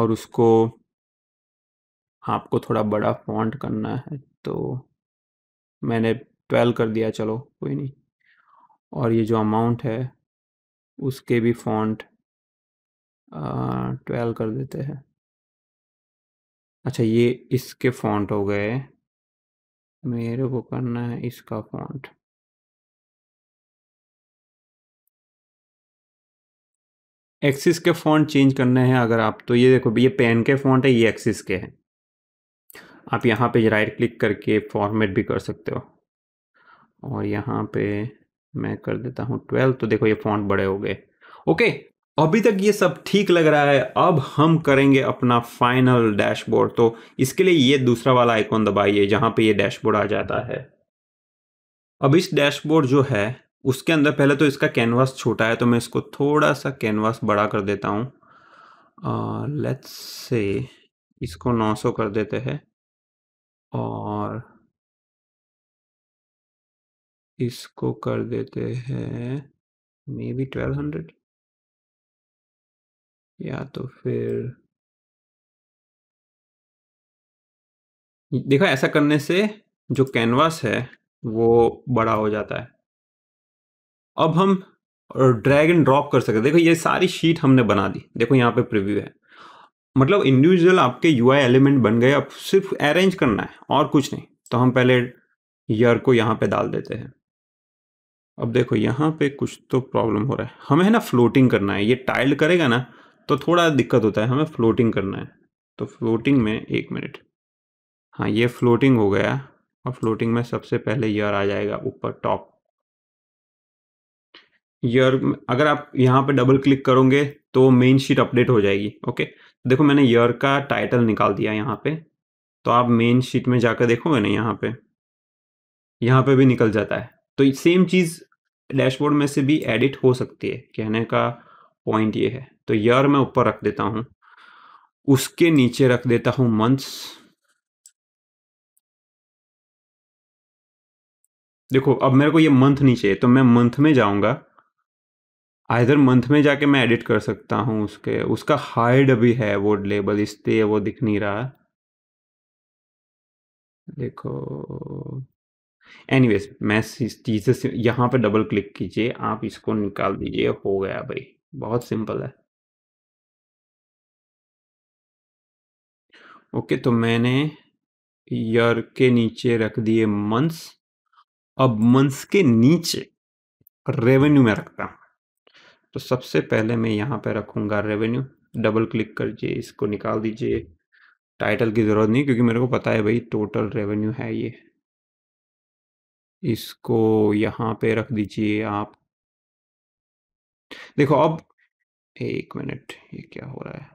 और उसको आपको थोड़ा बड़ा फॉन्ट करना है तो मैंने ट्वेल्व कर दिया चलो कोई नहीं और ये जो अमाउंट है उसके भी फॉन्ट ट्वेल्व कर देते हैं अच्छा ये इसके फॉन्ट हो गए मेरे को करना है इसका फॉन्ट एक्सिस के फॉन्ट चेंज करने हैं अगर आप तो ये देखो ये पेन के फॉन्ट है ये एक्सिस के हैं आप यहाँ पे राइट क्लिक करके फॉर्मेट भी कर सकते हो और यहाँ पे मैं कर देता हूँ ट्वेल्व तो देखो ये फॉन्ट बड़े हो गए ओके अभी तक ये सब ठीक लग रहा है अब हम करेंगे अपना फाइनल डैशबोर्ड तो इसके लिए ये दूसरा वाला आइकॉन दबाइए जहाँ पे ये डैशबोर्ड आ जाता है अब इस डैशबोर्ड जो है उसके अंदर पहले तो इसका कैनवास छोटा है तो मैं इसको थोड़ा सा कैनवास बड़ा कर देता हूँ लेट्स से इसको 900 कर देते हैं और इसको कर देते हैं मे बी ट्वेल्व हंड्रेड या तो फिर देखो ऐसा करने से जो कैनवास है वो बड़ा हो जाता है अब हम ड्रैग एंड ड्रॉप कर सकते देखो ये सारी शीट हमने बना दी देखो यहाँ पे प्रीव्यू है मतलब इंडिविजुअल आपके यू एलिमेंट बन गए अब सिर्फ अरेंज करना है और कुछ नहीं तो हम पहले ईयर को यहाँ पे डाल देते हैं अब देखो यहाँ पे कुछ तो प्रॉब्लम हो रहा है हमें है ना फ्लोटिंग करना है ये टाइल्ड करेगा ना तो थोड़ा दिक्कत होता है हमें फ्लोटिंग करना है तो फ्लोटिंग में एक मिनट हाँ ये फ्लोटिंग हो गया और फ्लोटिंग में सबसे पहले ईयर आ जाएगा ऊपर टॉप ईयर अगर आप यहाँ पे डबल क्लिक करोगे तो मेन शीट अपडेट हो जाएगी ओके देखो मैंने ईयर का टाइटल निकाल दिया यहाँ पे तो आप मेन शीट में जाकर देखोगे ना यहाँ पे यहाँ पे भी निकल जाता है तो सेम चीज़ डैशबोर्ड में से भी एडिट हो सकती है कहने का पॉइंट ये है तो ईयर मैं ऊपर रख देता हूँ उसके नीचे रख देता हूँ मंथ्स देखो अब मेरे को ये मंथ नीचे है तो मैं मंथ में जाऊँगा आइधर मंथ में जाके मैं एडिट कर सकता हूँ उसके उसका हाइड भी है वो लेबल इसलिए वो दिख नहीं रहा देखो एनीवेज मैं इस चीज़ से यहाँ पे डबल क्लिक कीजिए आप इसको निकाल दीजिए हो गया भाई बहुत सिंपल है ओके तो मैंने यर के नीचे रख दिए मंथ्स अब मंथ्स के नीचे रेवेन्यू में रखता हूँ तो सबसे पहले मैं यहाँ पर रखूँगा रेवेन्यू डबल क्लिक करिए इसको निकाल दीजिए टाइटल की ज़रूरत नहीं क्योंकि मेरे को पता है भाई टोटल रेवेन्यू है ये इसको यहाँ पे रख दीजिए आप देखो अब एक मिनट ये क्या हो रहा है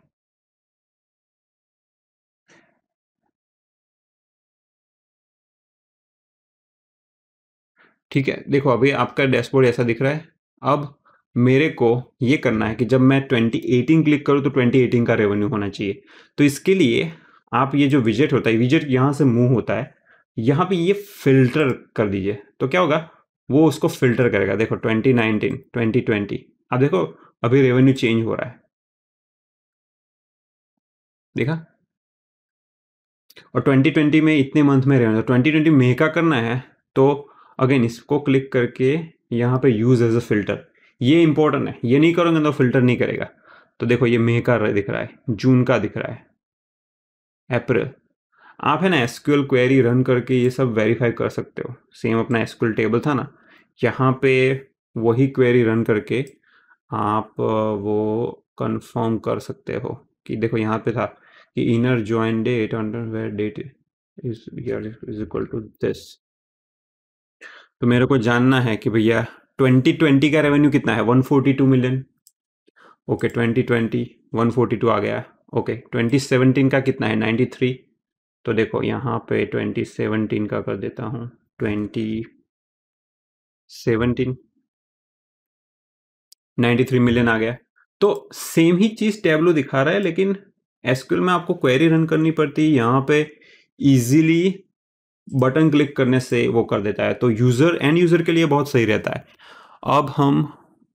ठीक है देखो अभी आपका डैशबोर्ड ऐसा दिख रहा है अब मेरे को ये करना है कि जब मैं 2018 क्लिक करूँ तो 2018 का रेवेन्यू होना चाहिए तो इसके लिए आप ये जो विजेट होता है विजिट यहाँ से मूव होता है यहाँ पे ये फिल्टर कर दीजिए तो क्या होगा वो उसको फिल्टर करेगा देखो 2019 2020 अब देखो अभी रेवेन्यू चेंज हो रहा है देखा और 2020 में इतने मंथ में रेवेन्यू ट्वेंटी मे का करना है तो अगेन इसको क्लिक करके यहाँ पे यूज एज अ फिल्टर ये इंपॉर्टेंट है ये नहीं करोगे तो फिल्टर नहीं करेगा तो देखो ये मे का दिख रहा है जून का दिख रहा है अप्रैल आप है ना एसक्यूएल क्वेरी रन करके ये सब वेरीफाई कर सकते हो सेम अपना एसक्यूएल टेबल था ना यहाँ पे वही क्वेरी रन करके आप वो कंफर्म कर सकते हो कि देखो यहाँ पे था कि inner join date under where date is is equal to this तो मेरे को जानना है कि भैया 2020 का रेवेन्यू कितना है 142 मिलियन ओके 2020 142 आ गया ओके okay, 2017 का कितना है 93 तो देखो यहाँ पे 2017 का कर देता हूँ 2017 93 मिलियन आ गया तो सेम ही चीज़ टेबलो दिखा रहा है लेकिन एसक्यूएल में आपको क्वेरी रन करनी पड़ती है यहाँ पे इजीली बटन क्लिक करने से वो कर देता है तो यूज़र एंड यूज़र के लिए बहुत सही रहता है अब हम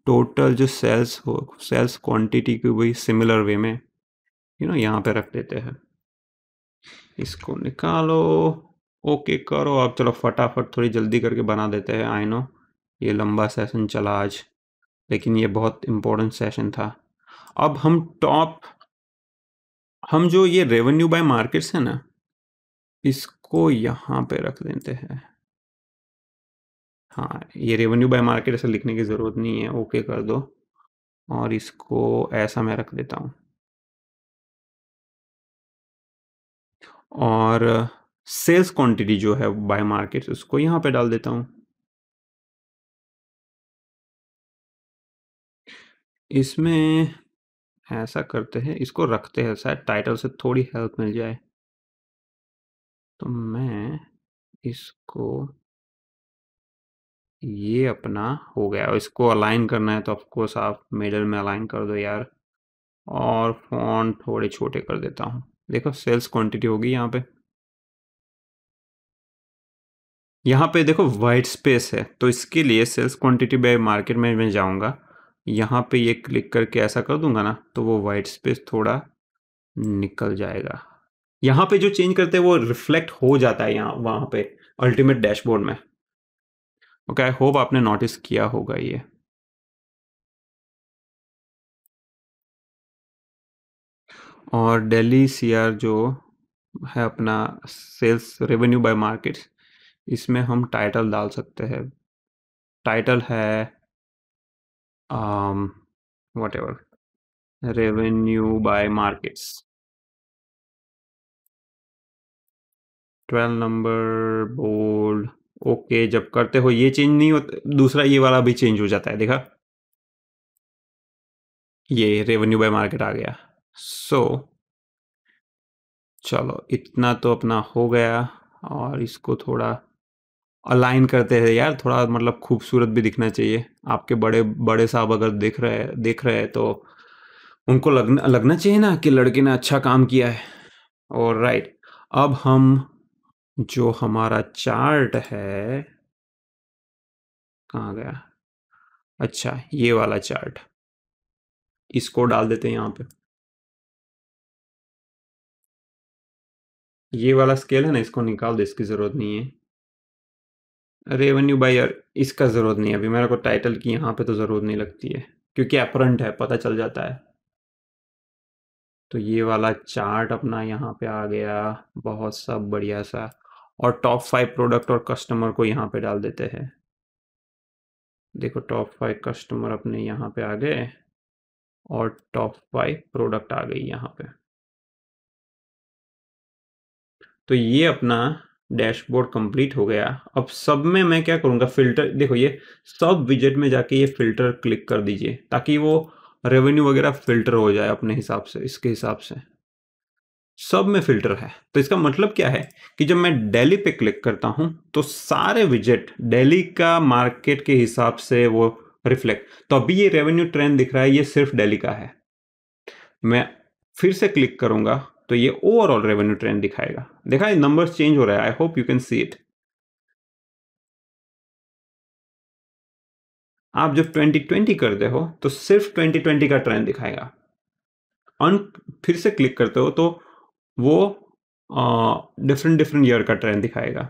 टोटल जो सेल्स हो सेल्स क्वांटिटी की वही सिमिलर वे में यू नो यहाँ पे रख देते हैं इसको निकालो ओके करो आप चलो फटाफट थोड़ी जल्दी करके बना देते हैं आई नो ये लंबा सेशन चला आज लेकिन ये बहुत इम्पोर्टेंट सेशन था अब हम टॉप हम जो ये रेवेन्यू बाय मार्केट्स है ना इस इसको यहाँ पे रख देते हैं हाँ ये रेवेन्यू बाय मार्केट ऐसा लिखने की ज़रूरत नहीं है ओके कर दो और इसको ऐसा मैं रख देता हूँ और सेल्स क्वांटिटी जो है बाय मार्केट उसको यहाँ पे डाल देता हूँ इसमें ऐसा करते हैं इसको रखते हैं शायद टाइटल से थोड़ी हेल्प मिल जाए तो मैं इसको ये अपना हो गया और इसको अलाइन करना है तो ऑफकोर्स आप मिडल में अलाइन कर दो यार और फॉन्ट थोड़े छोटे कर देता हूँ देखो सेल्स क्वांटिटी होगी यहाँ पे यहाँ पे देखो वाइट स्पेस है तो इसके लिए सेल्स क्वांटिटी बाय मार्केट में मैं जाऊँगा यहाँ पे ये क्लिक करके ऐसा कर दूंगा ना तो वो वाइट स्पेस थोड़ा निकल जाएगा यहाँ पे जो चेंज करते हैं वो रिफ्लेक्ट हो जाता है यहाँ वहाँ पे अल्टीमेट डैशबोर्ड में ओके आई होप आपने नोटिस किया होगा ये और दिल्ली सीआर जो है अपना सेल्स रेवेन्यू बाय मार्केट्स इसमें हम टाइटल डाल सकते हैं टाइटल है whatever revenue by markets twelve number bold okay जब करते हो ये चेंज नहीं होता दूसरा ये वाला भी चेंज हो जाता है देखा ये रेवेन्यू बाय मार्केट आ गया सो so, चलो इतना तो अपना हो गया और इसको थोड़ा अलाइन करते हैं यार थोड़ा मतलब खूबसूरत भी दिखना चाहिए आपके बड़े बड़े साहब अगर देख रहे हैं देख रहे हैं तो उनको लगना लगना चाहिए ना कि लड़के ने अच्छा काम किया है और राइट अब हम जो हमारा चार्ट है कहाँ गया अच्छा ये वाला चार्ट इसको डाल देते हैं यहाँ पे ये वाला स्केल है ना इसको निकाल दे इसकी ज़रूरत नहीं है रेवेन्यू बायर इसका ज़रूरत नहीं है अभी मेरे को टाइटल की यहाँ पे तो ज़रूरत नहीं लगती है क्योंकि अपरंट है पता चल जाता है तो ये वाला चार्ट अपना यहाँ पे आ गया बहुत सब बढ़िया सा और टॉप फाइव प्रोडक्ट और कस्टमर को यहाँ पे डाल देते हैं देखो टॉप फाइव कस्टमर अपने यहाँ पे आ गए और टॉप फाइव प्रोडक्ट आ गई यहाँ पे तो ये अपना डैशबोर्ड कंप्लीट हो गया अब सब में मैं क्या करूँगा फिल्टर देखो ये सब विजेट में जाके ये फिल्टर क्लिक कर दीजिए ताकि वो रेवेन्यू वगैरह फिल्टर हो जाए अपने हिसाब से इसके हिसाब से सब में फिल्टर है तो इसका मतलब क्या है कि जब मैं डेली पे क्लिक करता हूं तो सारे विजेट डेली का मार्केट के हिसाब से वो रिफ्लेक्ट तो अभी ये रेवेन्यू ट्रेंड दिख रहा है ये सिर्फ डेली का है मैं फिर से क्लिक करूंगा तो ये ओवरऑल रेवेन्यू ट्रेंड दिखाएगा देखा ये नंबर चेंज हो रहा है I hope you can see it आप जब 2020 करते हो तो सिर्फ 2020 का ट्रेंड दिखाएगा अन फिर से क्लिक करते हो तो वो डिफरेंट डिफरेंट ईयर का ट्रेंड दिखाएगा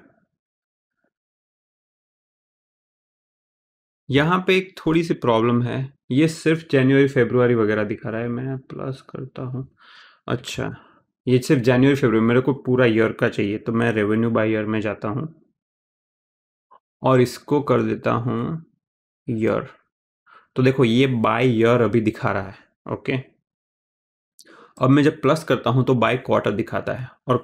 यहाँ पे एक थोड़ी सी प्रॉब्लम है ये सिर्फ जनवरी फेब्रुवरी वगैरह दिखा रहा है मैं प्लस करता हूँ अच्छा ये सिर्फ जनवरी फेब्रुवरी मेरे को पूरा ईयर का चाहिए तो मैं रेवेन्यू बाय ईयर में जाता हूँ और इसको कर देता हूँ ईयर तो देखो ये बाय ईयर अभी दिखा रहा है ओके अब मैं जब प्लस करता हूँ तो बाय क्वार्टर दिखाता है और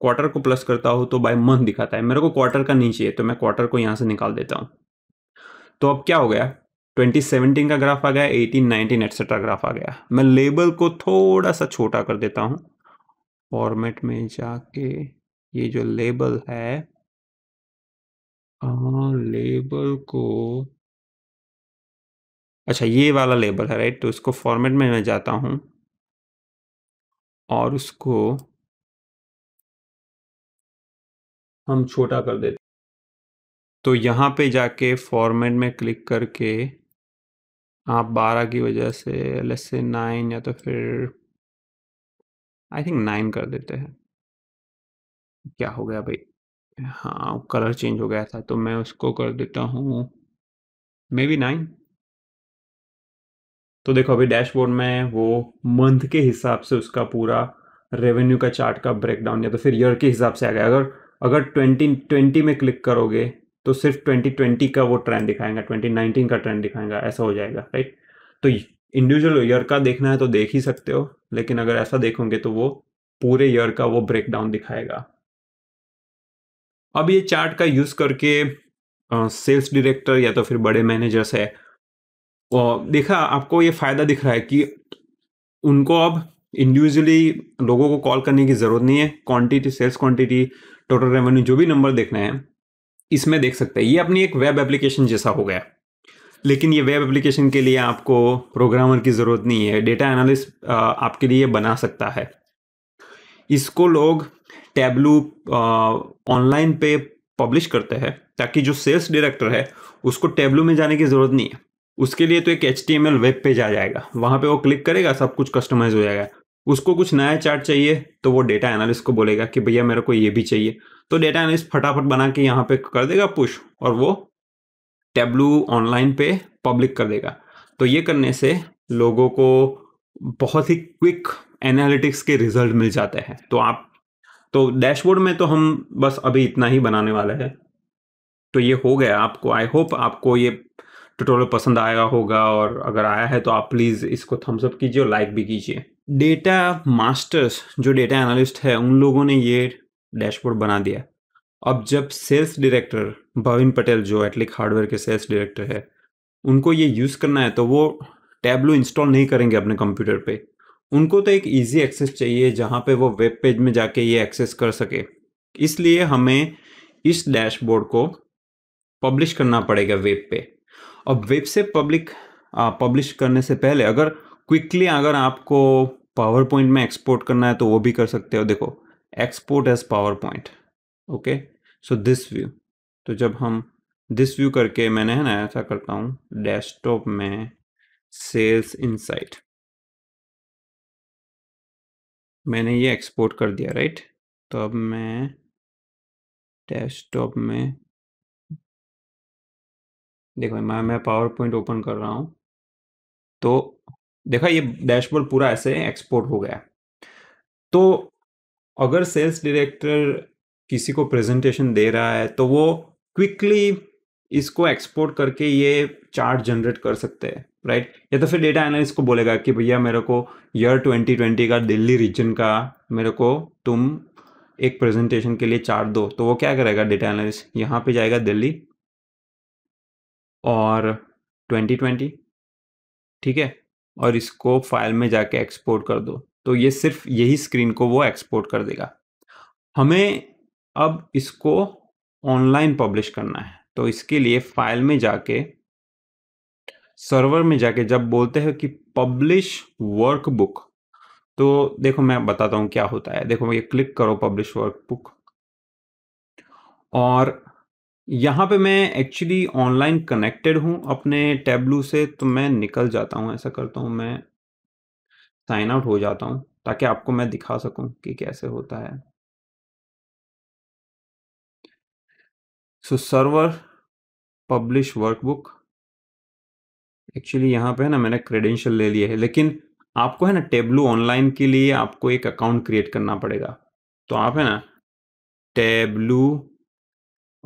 क्वार्टर को प्लस करता हूँ तो बाय मंथ दिखाता है मेरे को क्वार्टर का नहीं चाहिए तो मैं क्वार्टर को यहाँ से निकाल देता हूँ तो अब क्या हो गया 2017 का ग्राफ आ गया 18, 19 एटसेट्रा ग्राफ आ गया मैं लेबल को थोड़ा सा छोटा कर देता हूँ फॉर्मेट में जाके ये जो लेबल है आ, लेबल को अच्छा ये वाला लेबल है राइट तो इसको फॉर्मेट में मैं जाता हूँ और उसको हम छोटा कर देते तो यहाँ पे जाके फॉर्मेट में क्लिक करके आप बारह की वजह से लेस से नाइन या तो फिर आई थिंक नाइन कर देते हैं क्या हो गया भाई हाँ कलर चेंज हो गया था तो मैं उसको कर देता हूँ मे बी नाइन तो देखो अभी डैशबोर्ड में वो मंथ के हिसाब से उसका पूरा रेवेन्यू का चार्ट का ब्रेकडाउन या तो फिर ईयर के हिसाब से आ गया अगर अगर ट्वेंटी ट्वेंटी में क्लिक करोगे तो सिर्फ ट्वेंटी ट्वेंटी का वो ट्रेंड दिखाएंगा ट्वेंटी नाइनटीन का ट्रेंड दिखाएगा ऐसा हो जाएगा राइट तो इंडिविजुअल ईयर का देखना है तो देख ही सकते हो लेकिन अगर ऐसा देखोगे तो वो पूरे ईयर का वो ब्रेकडाउन दिखाएगा अब ये चार्ट का यूज़ करके सेल्स डायरेक्टर या तो फिर बड़े मैनेजर्स है देखा आपको ये फ़ायदा दिख रहा है कि उनको अब इंडिविजुअली लोगों को कॉल करने की ज़रूरत नहीं है quantity sales quantity total revenue जो भी नंबर देखना है इसमें देख सकते हैं ये अपनी एक वेब एप्लीकेशन जैसा हो गया लेकिन ये वेब एप्लीकेशन के लिए आपको प्रोग्रामर की ज़रूरत नहीं है डेटा एनालिस्ट आपके लिए बना सकता है इसको लोग टैबलू ऑनलाइन पे पब्लिश करते हैं ताकि जो सेल्स डायरेक्टर है उसको टैबलू में जाने की ज़रूरत नहीं है उसके लिए तो एक H T M L web page आ जाएगा वहाँ पे वो क्लिक करेगा सब कुछ कस्टमाइज हो जाएगा उसको कुछ नया चार्ट चाहिए तो वो डेटा एनालिस्ट को बोलेगा कि भैया मेरे को ये भी चाहिए तो डेटा एनालिस्ट फटाफट बना के यहाँ पे कर देगा पुश और वो टेब्लू ऑनलाइन पे पब्लिक कर देगा तो ये करने से लोगों को बहुत ही क्विक एनालिटिक्स के रिजल्ट मिल जाते हैं तो आप तो डैशबोर्ड में तो हम बस अभी इतना ही बनाने वाला है तो ये हो गया आपको आई होप आपको ये ट्यूटोरियल पसंद आया होगा और अगर आया है तो आप प्लीज़ इसको थम्सअप कीजिए और लाइक भी कीजिए डेटा मास्टर्स जो डेटा एनालिस्ट है उन लोगों ने ये डैशबोर्ड बना दिया अब जब सेल्स डायरेक्टर भविन पटेल जो एटलिक हार्डवेयर के सेल्स डायरेक्टर है उनको ये यूज़ करना है तो वो टैबलो इंस्टॉल नहीं करेंगे अपने कंप्यूटर पे उनको तो एक इजी एक्सेस चाहिए जहाँ पे वो वेब पेज में जाके ये एक्सेस कर सके इसलिए हमें इस डैशबोर्ड को पब्लिश करना पड़ेगा वेब पे अब वेब से पब्लिक पब्लिश करने से पहले अगर क्विकली अगर आपको पावर पॉइंट में एक्सपोर्ट करना है तो वो भी कर सकते हो देखो export as PowerPoint okay so this view तो जब हम दिस व्यू करके मैंने है ना ऐसा करता हूँ डेस्कटॉप में सेल्स इनसाइट मैंने ये एक्सपोर्ट कर दिया राइट तो अब मैं डेस्कटॉप में देखो मैं मैं पावर पॉइंट ओपन कर रहा हूँ तो देखा ये डैशबोर्ड पूरा ऐसे एक्सपोर्ट हो गया तो अगर सेल्स डायरेक्टर किसी को प्रेजेंटेशन दे रहा है तो वो क्विकली इसको एक्सपोर्ट करके ये चार्ट जनरेट कर सकते हैं राइट या तो फिर डेटा एनालिस्ट को बोलेगा कि भैया मेरे को ईयर 2020 का दिल्ली रीजन का मेरे को तुम एक प्रेजेंटेशन के लिए चार्ट दो तो वो क्या करेगा डेटा एनालिस्ट यहाँ पे जाएगा दिल्ली और 2020 ठीक है और इसको फाइल में जाके एक्सपोर्ट कर दो तो ये सिर्फ यही स्क्रीन को वो एक्सपोर्ट कर देगा हमें अब इसको ऑनलाइन पब्लिश करना है तो इसके लिए फाइल में जाके सर्वर में जाके जब बोलते हैं कि पब्लिश वर्कबुक तो देखो मैं बताता हूँ क्या होता है देखो ये क्लिक करो पब्लिश वर्कबुक और यहाँ पे मैं एक्चुअली ऑनलाइन कनेक्टेड हूँ अपने टेबलू से तो मैं निकल जाता हूँ ऐसा करता हूँ मैं साइन आउट हो जाता हूँ ताकि आपको मैं दिखा सकूँ कि कैसे होता है so server publish workbook actually यहाँ पे है ना मैंने क्रेडेंशियल ले लिए है लेकिन आपको है ना टेबलू ऑनलाइन के लिए आपको एक अकाउंट क्रिएट करना पड़ेगा तो आप है ना टेबलू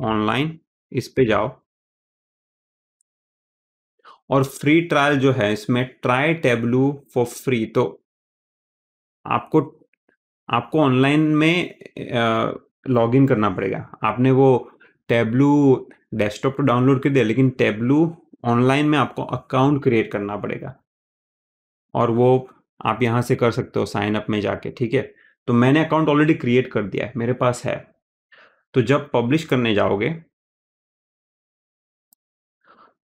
ऑनलाइन इस पे जाओ और फ्री ट्रायल जो है इसमें ट्राई टेबलू फॉर फ्री तो आपको आपको ऑनलाइन में लॉग इन करना पड़ेगा आपने वो टेबलू डेस्कटॉप पर डाउनलोड कर दिया लेकिन टेबलू ऑनलाइन में आपको अकाउंट क्रिएट करना पड़ेगा और वो आप यहां से कर सकते हो साइन अप में जाके ठीक है तो मैंने अकाउंट ऑलरेडी क्रिएट कर दिया है मेरे पास है तो जब पब्लिश करने जाओगे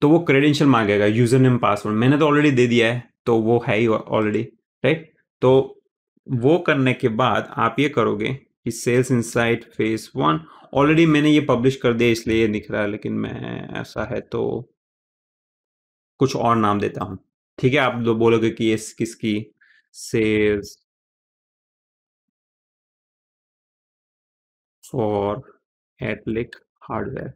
तो वो क्रेडेंशियल मांगेगा यूजर नेम पासवर्ड मैंने तो ऑलरेडी दे दिया है तो वो है ही ऑलरेडी राइट तो वो करने के बाद आप ये करोगे कि sales insight phase one already मैंने ये पब्लिश कर दिया इसलिए ये दिख रहा है लेकिन मैं ऐसा है तो कुछ और नाम देता हूं ठीक है आप जो बोलोगे कि ये किसकी sales for AtliQ hardware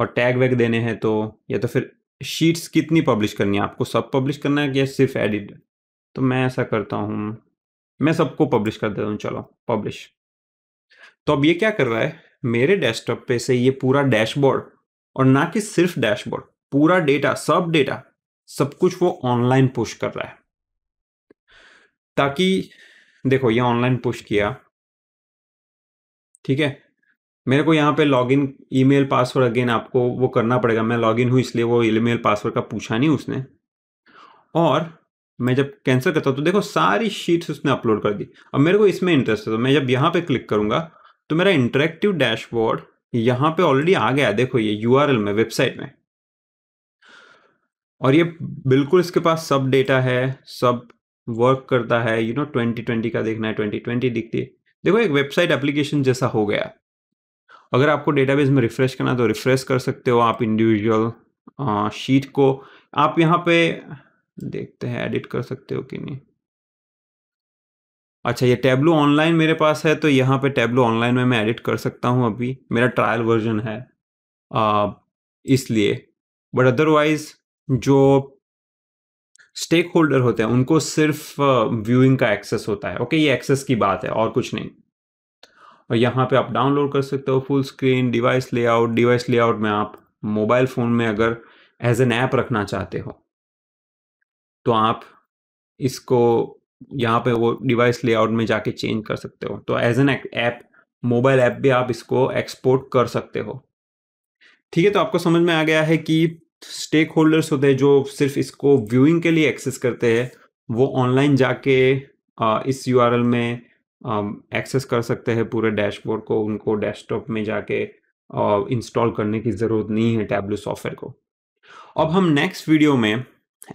और टैग वैग देने हैं तो या तो फिर शीट्स कितनी पब्लिश करनी है आपको सब पब्लिश करना है या सिर्फ एडिट तो मैं ऐसा करता हूँ मैं सबको पब्लिश कर देता हूँ चलो पब्लिश तो अब ये क्या कर रहा है मेरे डेस्कटॉप पे से ये पूरा डैशबोर्ड और ना कि सिर्फ डैशबोर्ड पूरा डेटा सब डेटा सब कुछ वो ऑनलाइन पुश कर रहा है ताकि देखो ये ऑनलाइन पुश किया ठीक है मेरे को यहाँ पे लॉगिन ईमेल पासवर्ड अगेन आपको वो करना पड़ेगा मैं लॉगिन हूँ इसलिए वो ईमेल पासवर्ड का पूछा नहीं उसने और मैं जब कैंसिल करता हूँ तो देखो सारी शीट्स उसने अपलोड कर दी अब मेरे को इसमें इंटरेस्ट है तो मैं जब यहाँ पे क्लिक करूँगा तो मेरा इंटरेक्टिव डैशबोर्ड यहाँ पे ऑलरेडी आ गया देखो ये यू में वेबसाइट में और ये बिल्कुल इसके पास सब डेटा है सब वर्क करता है यू नो ट्वेंटी ट्वेंटी का देखना है ट्वेंटी ट्वेंटी दिखती है देखो एक वेबसाइट एप्लीकेशन जैसा हो गया अगर आपको डेटाबेस में रिफ्रेश करना तो रिफ्रेश कर सकते हो आप इंडिविजुअल शीट को आप यहाँ पे देखते हैं एडिट कर सकते हो कि नहीं अच्छा ये टैबलो ऑनलाइन मेरे पास है तो यहाँ पे टैबलू ऑनलाइन में मैं एडिट कर सकता हूँ अभी मेरा ट्रायल वर्जन है इसलिए बट अदरवाइज जो स्टेक होल्डर होते हैं उनको सिर्फ व्यूइंग का एक्सेस होता है ओके ये एक्सेस की बात है और कुछ नहीं और यहाँ पे आप डाउनलोड कर सकते हो full screen device layout device layout में आप मोबाइल फ़ोन में अगर एज एन ऐप रखना चाहते हो तो आप इसको यहाँ पे वो डिवाइस लेआउट में जाके चेंज कर सकते हो तो as an app mobile app भी आप इसको एक्सपोर्ट कर सकते हो ठीक है तो आपको समझ में आ गया है कि स्टेक होल्डर्स होते हैं जो सिर्फ इसको व्यूइंग के लिए एक्सेस करते हैं वो ऑनलाइन जाके इस यू में एक्सेस कर सकते हैं पूरे डैशबोर्ड को उनको डेस्कटॉप में जाके इंस्टॉल करने की ज़रूरत नहीं है टैब्लू सॉफ्टवेयर को अब हम नेक्स्ट वीडियो में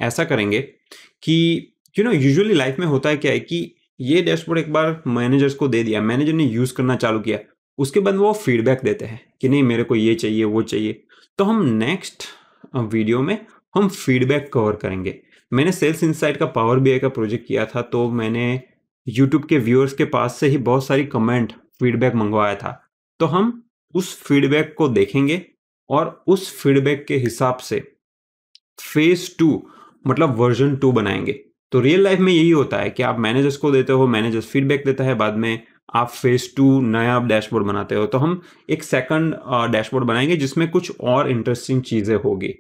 ऐसा करेंगे कि यू नो यूजुअली लाइफ में होता है क्या है कि ये डैशबोर्ड एक बार मैनेजर्स को दे दिया मैनेजर ने यूज़ करना चालू किया उसके बाद वो फीडबैक देते हैं कि नहीं मेरे को ये चाहिए वो चाहिए तो हम नेक्स्ट वीडियो में हम फीडबैक कवर करेंगे मैंने सेल्स इनसाइट का पावर बी का प्रोजेक्ट किया था तो मैंने यूट्यूब के व्यूअर्स के पास से ही बहुत सारी कमेंट फीडबैक मंगवाया था तो हम उस फीडबैक को देखेंगे और उस फीडबैक के हिसाब से फेज टू मतलब वर्जन टू बनाएंगे तो रियल लाइफ में यही होता है कि आप मैनेजर्स को देते हो मैनेजर्स फीडबैक देता है बाद में आप फेज टू नया डैशबोर्ड बनाते हो तो हम एक सेकंड डैशबोर्ड बनाएंगे जिसमें कुछ और इंटरेस्टिंग चीज़ें होगी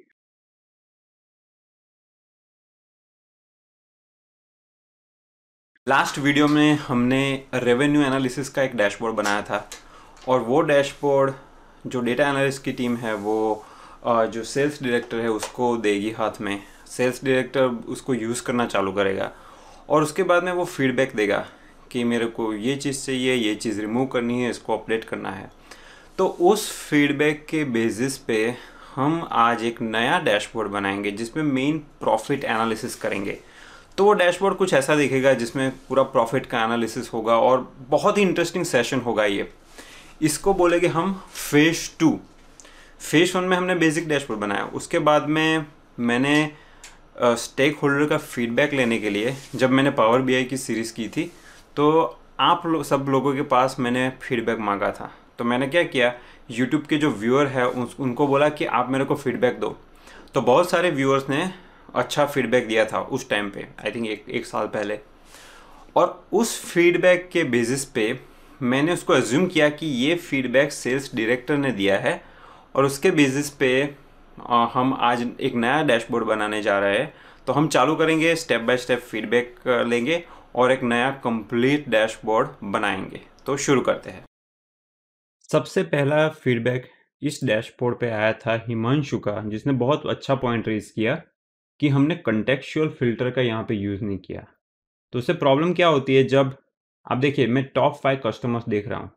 लास्ट वीडियो में हमने रेवेन्यू एनालिसिस का एक डैशबोर्ड बनाया था और वो डैशबोर्ड जो डेटा एनालिस्ट की टीम है वो जो सेल्स डायरेक्टर है उसको देगी हाथ में सेल्स डायरेक्टर उसको यूज़ करना चालू करेगा और उसके बाद में वो फीडबैक देगा कि मेरे को ये चीज़ चाहिए ये चीज़ रिमूव करनी है इसको अपडेट करना है तो उस फीडबैक के बेसिस पे हम आज एक नया डैशबोर्ड बनाएंगे जिसमें मेन प्रॉफिट एनालिसिस करेंगे तो वो डैशबोर्ड कुछ ऐसा दिखेगा जिसमें पूरा प्रॉफिट का एनालिसिस होगा और बहुत ही इंटरेस्टिंग सेशन होगा ये इसको बोलेंगे हम फेज टू फेज वन में हमने बेसिक डैशबोर्ड बनाया उसके बाद में मैंने स्टेक होल्डर का फीडबैक लेने के लिए जब मैंने पावर बी की सीरीज़ की थी तो आप लो, सब लोगों के पास मैंने फीडबैक मांगा था तो मैंने क्या किया यूट्यूब के जो व्यूअर है उन, उनको बोला कि आप मेरे को फीडबैक दो तो बहुत सारे व्यूअर्स ने अच्छा फीडबैक दिया था उस टाइम पे आई थिंक एक एक साल पहले और उस फीडबैक के बेसिस पे मैंने उसको एज्यूम किया कि ये फीडबैक सेल्स डायरेक्टर ने दिया है और उसके बेसिस पे हम आज एक नया डैशबोर्ड बनाने जा रहे हैं तो हम चालू करेंगे स्टेप बाय स्टेप फीडबैक लेंगे और एक नया कंप्लीट डैशबोर्ड बनाएंगे तो शुरू करते हैं सबसे पहला फीडबैक इस डैशबोर्ड पे आया था हिमांशु का जिसने बहुत अच्छा पॉइंट रेज किया कि हमने कंटेक्चुअल फिल्टर का यहाँ पे यूज़ नहीं किया तो उससे प्रॉब्लम क्या होती है जब आप देखिए मैं टॉप फाइव कस्टमर्स देख रहा हूँ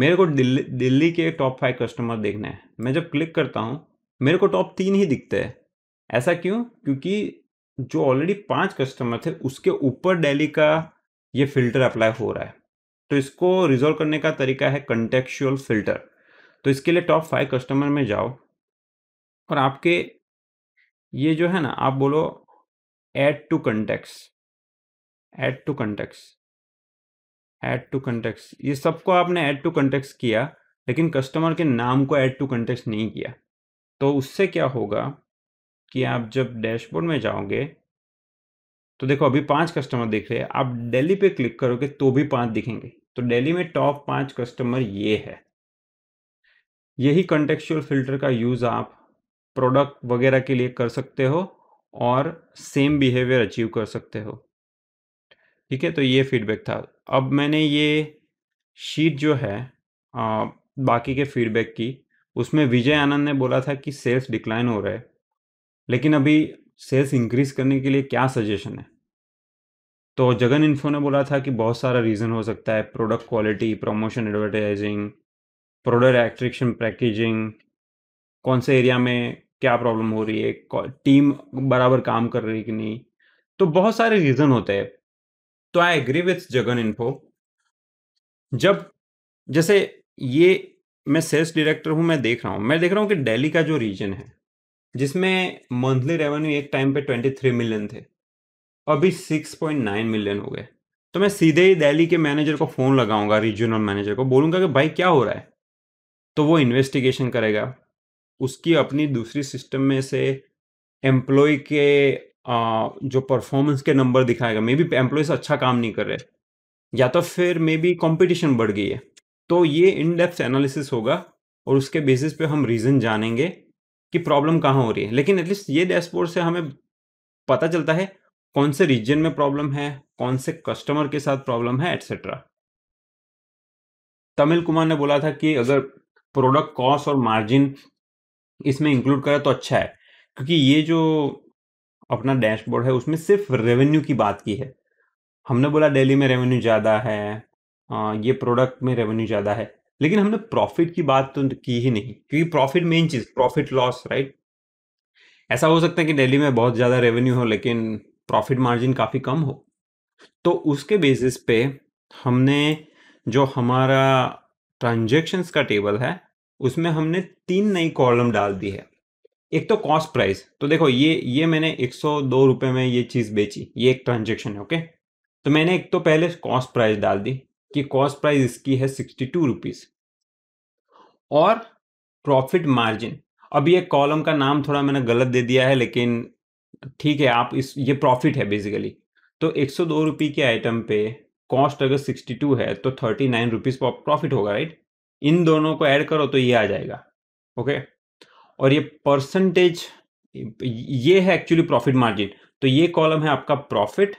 मेरे को दिल्ली दिल्ली के टॉप फाइव कस्टमर देखने हैं मैं जब क्लिक करता हूँ मेरे को टॉप तीन ही दिखते हैं ऐसा क्यों क्योंकि जो ऑलरेडी पाँच कस्टमर थे उसके ऊपर डेली का ये फिल्टर अप्लाई हो रहा है तो इसको रिजोल्व करने का तरीका है कंटेक्चुअल फिल्टर तो इसके लिए टॉप फाइव कस्टमर में जाओ और आपके ये जो है ना आप बोलो add to context add to context add to context ये सबको आपने एड टू कंटेक्स किया लेकिन कस्टमर के नाम को एड टू कंटेक्स नहीं किया तो उससे क्या होगा कि आप जब डैशबोर्ड में जाओगे तो देखो अभी पांच कस्टमर दिख रहे हैं आप डेली पे क्लिक करोगे तो भी पांच दिखेंगे तो डेली में टॉप पांच कस्टमर ये है यही कंटेक्चुअल फिल्टर का यूज़ आप प्रोडक्ट वगैरह के लिए कर सकते हो और सेम बिहेवियर अचीव कर सकते हो ठीक है तो ये फीडबैक था अब मैंने ये शीट जो है आ, बाकी के फीडबैक की उसमें विजय आनंद ने बोला था कि सेल्स डिक्लाइन हो रहे लेकिन अभी सेल्स इंक्रीज करने के लिए क्या सजेशन है तो जगन इन्फो ने बोला था कि बहुत सारा रीज़न हो सकता है product quality promotion advertising product एक्ट्रिक्शन पैकेजिंग कौन से एरिया में क्या प्रॉब्लम हो रही है टीम बराबर काम कर रही है कि नहीं तो बहुत सारे रीजन होते हैं तो I agree with Jagan info जब जैसे ये मैं सेल्स डायरेक्टर हूँ मैं देख रहा हूँ मैं देख रहा हूँ कि दिल्ली का जो रीजन है जिसमें मंथली रेवेन्यू एक टाइम पे ट्वेंटी थ्री मिलियन थे अभी सिक्स पॉइंट नाइन मिलियन हो गए तो मैं सीधे ही दिल्ली के मैनेजर को फ़ोन लगाऊंगा रीजनल मैनेजर को बोलूंगा कि भाई क्या हो रहा है तो वो इन्वेस्टिगेशन करेगा उसकी अपनी दूसरी सिस्टम में से एम्प्लॉय के आ, जो परफॉर्मेंस के नंबर दिखाएगा मे बी एम्प्लॉयज अच्छा काम नहीं कर रहे या तो फिर मे बी कॉम्पिटिशन बढ़ गई है तो ये इन डेप्थ एनालिसिस होगा और उसके बेसिस पे हम रीज़न जानेंगे कि प्रॉब्लम कहाँ हो रही है लेकिन एटलीस्ट ये डैशबोर्ड से हमें पता चलता है कौन से रीजन में प्रॉब्लम है कौन से कस्टमर के साथ प्रॉब्लम है एट्सेट्रा तमिल कुमार ने बोला था कि अगर प्रोडक्ट कॉस्ट और मार्जिन इसमें इंक्लूड करा तो अच्छा है क्योंकि ये जो अपना डैशबोर्ड है उसमें सिर्फ रेवेन्यू की बात की है हमने बोला डेली में रेवेन्यू ज़्यादा है ये प्रोडक्ट में रेवेन्यू ज़्यादा है लेकिन हमने प्रॉफिट की बात तो की ही नहीं क्योंकि प्रॉफिट मेन चीज़ प्रॉफिट लॉस राइट ऐसा हो सकता है कि डेली में बहुत ज़्यादा रेवेन्यू हो लेकिन प्रॉफिट मार्जिन काफ़ी कम हो तो उसके बेसिस पे हमने जो हमारा ट्रांजेक्शन्स का टेबल है उसमें हमने तीन नई कॉलम डाल दी है एक तो कॉस्ट प्राइस तो देखो ये ये मैंने एक सौ दो में ये चीज़ बेची ये एक ट्रांजेक्शन है ओके तो मैंने एक तो पहले कॉस्ट प्राइस डाल दी कि कॉस्ट प्राइस इसकी है सिक्सटी टू रुपीज़ और प्रॉफिट मार्जिन अब ये कॉलम का नाम थोड़ा मैंने गलत दे दिया है लेकिन ठीक है आप इस ये प्रॉफिट है बेसिकली तो एक सौ दो रुपये के आइटम पे कॉस्ट अगर सिक्सटी टू है तो थर्टी नाइन रुपीज़ प्रॉफिट होगा राइट इन दोनों को ऐड करो तो ये आ जाएगा ओके और ये परसेंटेज ये है एक्चुअली प्रॉफिट मार्जिन तो ये कॉलम है आपका प्रॉफिट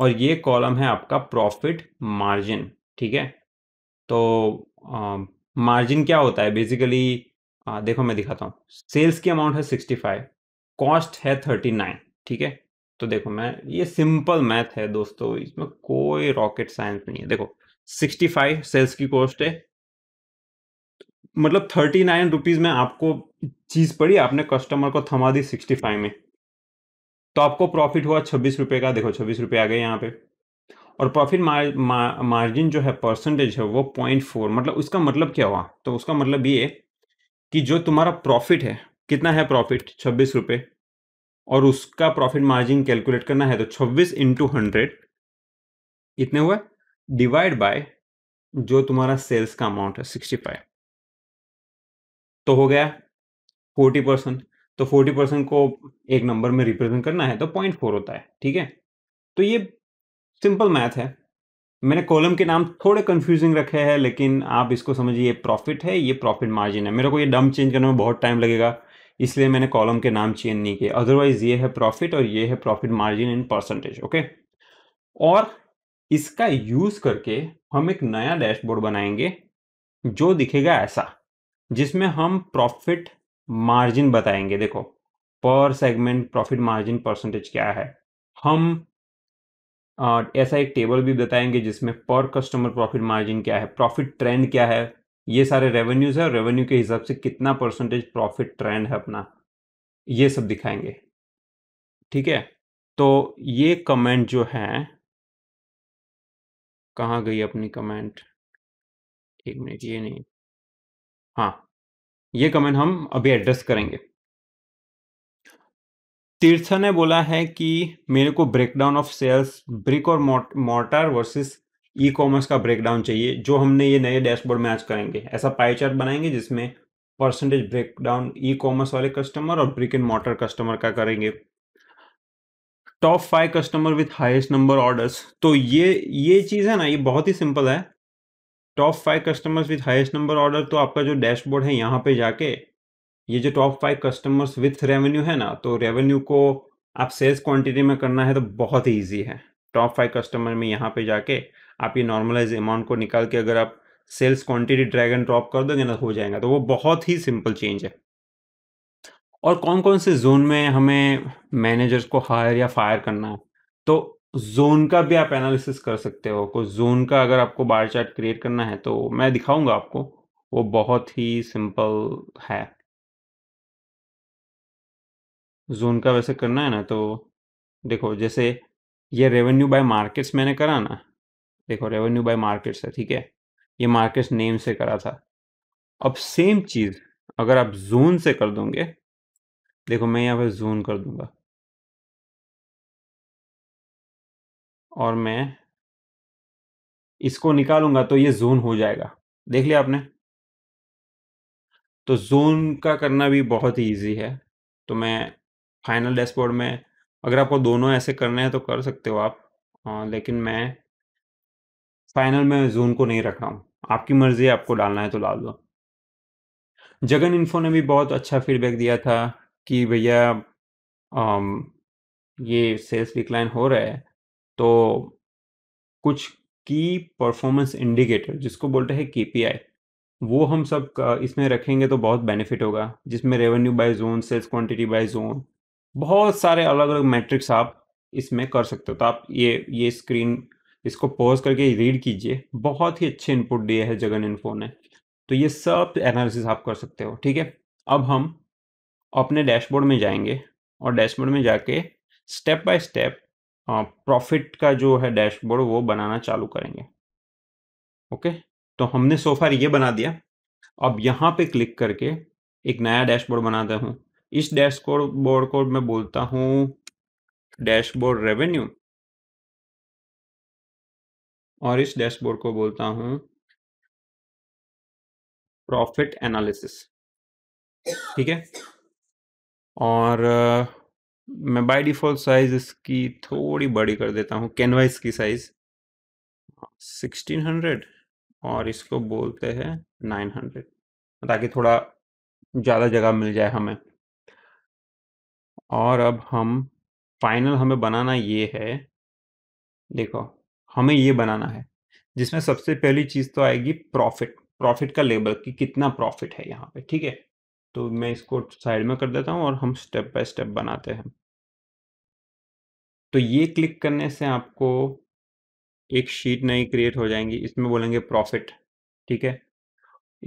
और ये कॉलम है आपका प्रॉफिट मार्जिन ठीक है तो मार्जिन क्या होता है बेसिकली देखो मैं दिखाता हूँ सेल्स की अमाउंट है सिक्सटी फाइव कॉस्ट है थर्टी नाइन ठीक है तो देखो मैं ये सिंपल मैथ है दोस्तों इसमें कोई रॉकेट साइंस नहीं है देखो सिक्सटी फाइव सेल्स की कॉस्ट है मतलब थर्टी नाइन रुपीज में आपको चीज पड़ी आपने कस्टमर को थमा दी सिक्सटी फाइव में तो आपको प्रॉफिट हुआ छब्बीस रुपये का देखो छब्बीस रुपये आ गए यहाँ पे और प्रॉफिट मार, मार, मार्जिन जो है परसेंटेज है वो पॉइंट फोर मतलब उसका मतलब क्या हुआ तो उसका मतलब ये कि जो तुम्हारा प्रॉफिट है कितना है प्रॉफिट छब्बीस रुपये और उसका प्रॉफिट मार्जिन कैलकुलेट करना है तो छब्बीस इंटू हंड्रेड इतने हुए डिवाइड बाय जो तुम्हारा सेल्स का अमाउंट है सिक्सटी फाइव तो हो गया फोर्टी परसेंट तो फोर्टी परसेंट को एक नंबर में रिप्रेजेंट करना है तो पॉइंट फोर होता है ठीक है तो ये सिंपल मैथ है मैंने कॉलम के नाम थोड़े कंफ्यूजिंग रखे हैं लेकिन आप इसको समझिए ये प्रॉफिट है ये प्रॉफिट मार्जिन है मेरे को ये डम चेंज करने में बहुत टाइम लगेगा इसलिए मैंने कॉलम के नाम चेंज नहीं किए अदरवाइज ये है प्रॉफिट और ये है profit margin in percentage okay और इसका यूज करके हम एक नया डैशबोर्ड बनाएंगे जो दिखेगा ऐसा जिसमें हम प्रॉफिट मार्जिन बताएंगे देखो पर सेगमेंट प्रॉफिट मार्जिन परसेंटेज क्या है हम ऐसा एक टेबल भी बताएंगे जिसमें पर कस्टमर प्रॉफिट मार्जिन क्या है प्रॉफिट ट्रेंड क्या है ये सारे रेवेन्यूज है रेवेन्यू के हिसाब से कितना परसेंटेज प्रॉफिट ट्रेंड है अपना ये सब दिखाएंगे ठीक है तो ये कमेंट जो है कहाँ गई अपनी कमेंट एक मिनट ये नहीं हाँ ये कमेंट हम अभी एड्रेस करेंगे तीर्था ने बोला है कि मेरे को ब्रेकडाउन ऑफ सेल्स ब्रिक और मोर्टार वर्सेस ई कॉमर्स का ब्रेकडाउन चाहिए जो हमने ये नए डैशबोर्ड में आज करेंगे ऐसा पाई चार्ट बनाएंगे जिसमें परसेंटेज ब्रेकडाउन ई कॉमर्स वाले कस्टमर और ब्रिक एंड मोटर कस्टमर का करेंगे top five customer with highest number orders तो ये ये चीज़ है ना ये बहुत ही सिंपल है top five customers with highest number order तो आपका जो डैशबोर्ड है यहाँ पे जाके ये जो top five customers with revenue है ना तो रेवेन्यू को आप सेल्स क्वांटिटी में करना है तो बहुत ही ईजी है टॉप फाइव कस्टमर में यहाँ पे जाके आप ये नॉर्मलाइज अमाउंट को निकाल के अगर आप sales quantity drag and drop कर दोगे ना हो जाएगा तो वो बहुत ही सिंपल चेंज है और कौन कौन से जोन में हमें मैनेजर्स को हायर या फायर करना है तो जोन का भी आप एनालिसिस कर सकते हो को जोन का अगर आपको बार चार्ट क्रिएट करना है तो मैं दिखाऊंगा आपको वो बहुत ही सिंपल है जोन का वैसे करना है ना तो देखो जैसे ये रेवेन्यू बाय मार्केट्स मैंने करा ना देखो रेवेन्यू बाय मार्केट्स है ठीक है ये मार्केट्स नेम से करा था अब सेम चीज़ अगर आप जोन से कर दोगे देखो मैं यहाँ पे जोन कर दूंगा और मैं इसको निकालूंगा तो ये जोन हो जाएगा देख लिया आपने तो जोन का करना भी बहुत इजी ईजी है तो मैं फाइनल डैशबोर्ड में अगर आपको दोनों ऐसे करने हैं तो कर सकते हो आप आ, लेकिन मैं फाइनल में जोन को नहीं रख रहा हूँ आपकी मर्जी है आपको डालना है तो डाल दो जगन इन्फो ने भी बहुत अच्छा फीडबैक दिया था कि भैया ये सेल्स डिक्लाइन हो रहा है तो कुछ की परफॉर्मेंस इंडिकेटर जिसको बोलते हैं के वो हम सब इसमें रखेंगे तो बहुत बेनिफिट होगा जिसमें revenue by zone sales quantity by zone बहुत सारे अलग अलग मैट्रिक्स आप इसमें कर सकते हो तो आप ये ये स्क्रीन इसको पॉज करके रीड कीजिए बहुत ही अच्छे इनपुट दिए हैं जगन इन्फो ने तो ये सब एनालिसिस आप कर सकते हो ठीक है अब हम अपने डैशबोर्ड में जाएंगे और डैशबोर्ड में जाके स्टेप बाय स्टेप प्रॉफिट का जो है डैशबोर्ड वो बनाना चालू करेंगे ओके तो हमने सोफार ये बना दिया अब यहाँ पे क्लिक करके एक नया डैशबोर्ड बनाता हूँ इस डैशबोर्ड बोर्ड को मैं बोलता हूँ डैशबोर्ड रेवेन्यू और इस डैशबोर्ड को बोलता हूँ प्रॉफिट एनालिसिस ठीक है और मैं बाय डिफ़ॉल्ट साइज़ इसकी थोड़ी बड़ी कर देता हूँ कैनवाइस की साइज़ 1600 और इसको बोलते हैं 900 ताकि थोड़ा ज़्यादा जगह मिल जाए हमें और अब हम फाइनल हमें बनाना ये है देखो हमें ये बनाना है जिसमें सबसे पहली चीज़ तो आएगी प्रॉफिट प्रॉफिट का लेबल कि कितना प्रॉफिट है यहाँ पे ठीक है तो मैं इसको साइड में कर देता हूँ और हम स्टेप बाय स्टेप बनाते हैं तो ये क्लिक करने से आपको एक शीट नई क्रिएट हो जाएंगी इसमें बोलेंगे प्रॉफिट ठीक है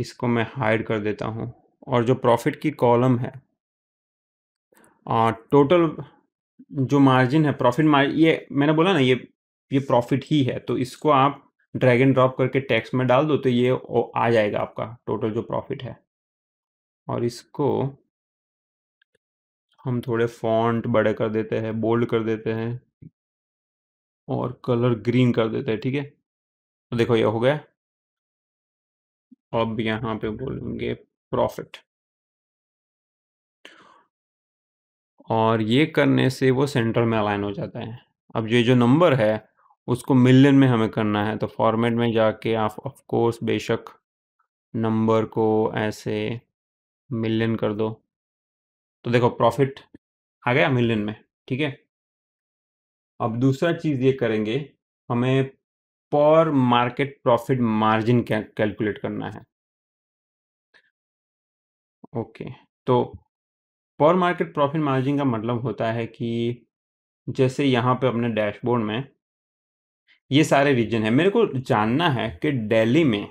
इसको मैं हाइड कर देता हूँ और जो प्रॉफिट की कॉलम है आ, टोटल जो मार्जिन है प्रॉफिट मार्जिन ये मैंने बोला ना ये ये प्रॉफिट ही है तो इसको आप ड्रैग एंड ड्रॉप करके टैक्स में डाल दो तो ये आ जाएगा आपका टोटल जो प्रॉफिट है और इसको हम थोड़े फॉन्ट बड़े कर देते हैं बोल्ड कर देते हैं और कलर ग्रीन कर देते हैं ठीक है तो देखो ये हो गया अब यहाँ पे बोलेंगे प्रॉफिट और ये करने से वो सेंटर में अलाइन हो जाता है अब ये जो नंबर है उसको मिलियन में हमें करना है तो फॉर्मेट में जाके आप ऑफ कोर्स बेशक नंबर को ऐसे मिलियन कर दो तो देखो प्रॉफिट आ गया मिलियन में ठीक है अब दूसरा चीज़ ये करेंगे हमें पर मार्केट प्रॉफिट मार्जिन क्या कैलकुलेट करना है ओके तो पर मार्केट प्रॉफिट मार्जिन का मतलब होता है कि जैसे यहाँ पे अपने डैशबोर्ड में ये सारे रीजन है मेरे को जानना है कि दिल्ली में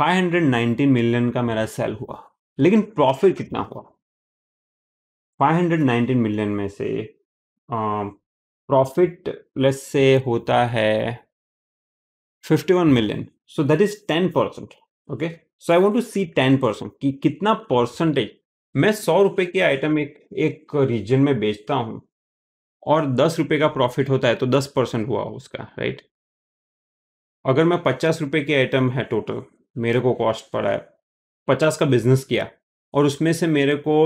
519 मिलियन का मेरा सेल हुआ लेकिन प्रॉफिट कितना हुआ 519 मिलियन में से प्रॉफिट लेस से होता है 51 million so that is 10 percent okay so I want to see 10 percent कि कितना परसेंटेज मैं सौ रुपए के आइटम एक एक रीजन में बेचता हूँ और दस रुपए का प्रॉफिट होता है तो दस परसेंट हुआ उसका राइट अगर मैं पचास रुपए के आइटम है टोटल मेरे को कॉस्ट पड़ा है पचास का बिजनेस किया और उसमें से मेरे को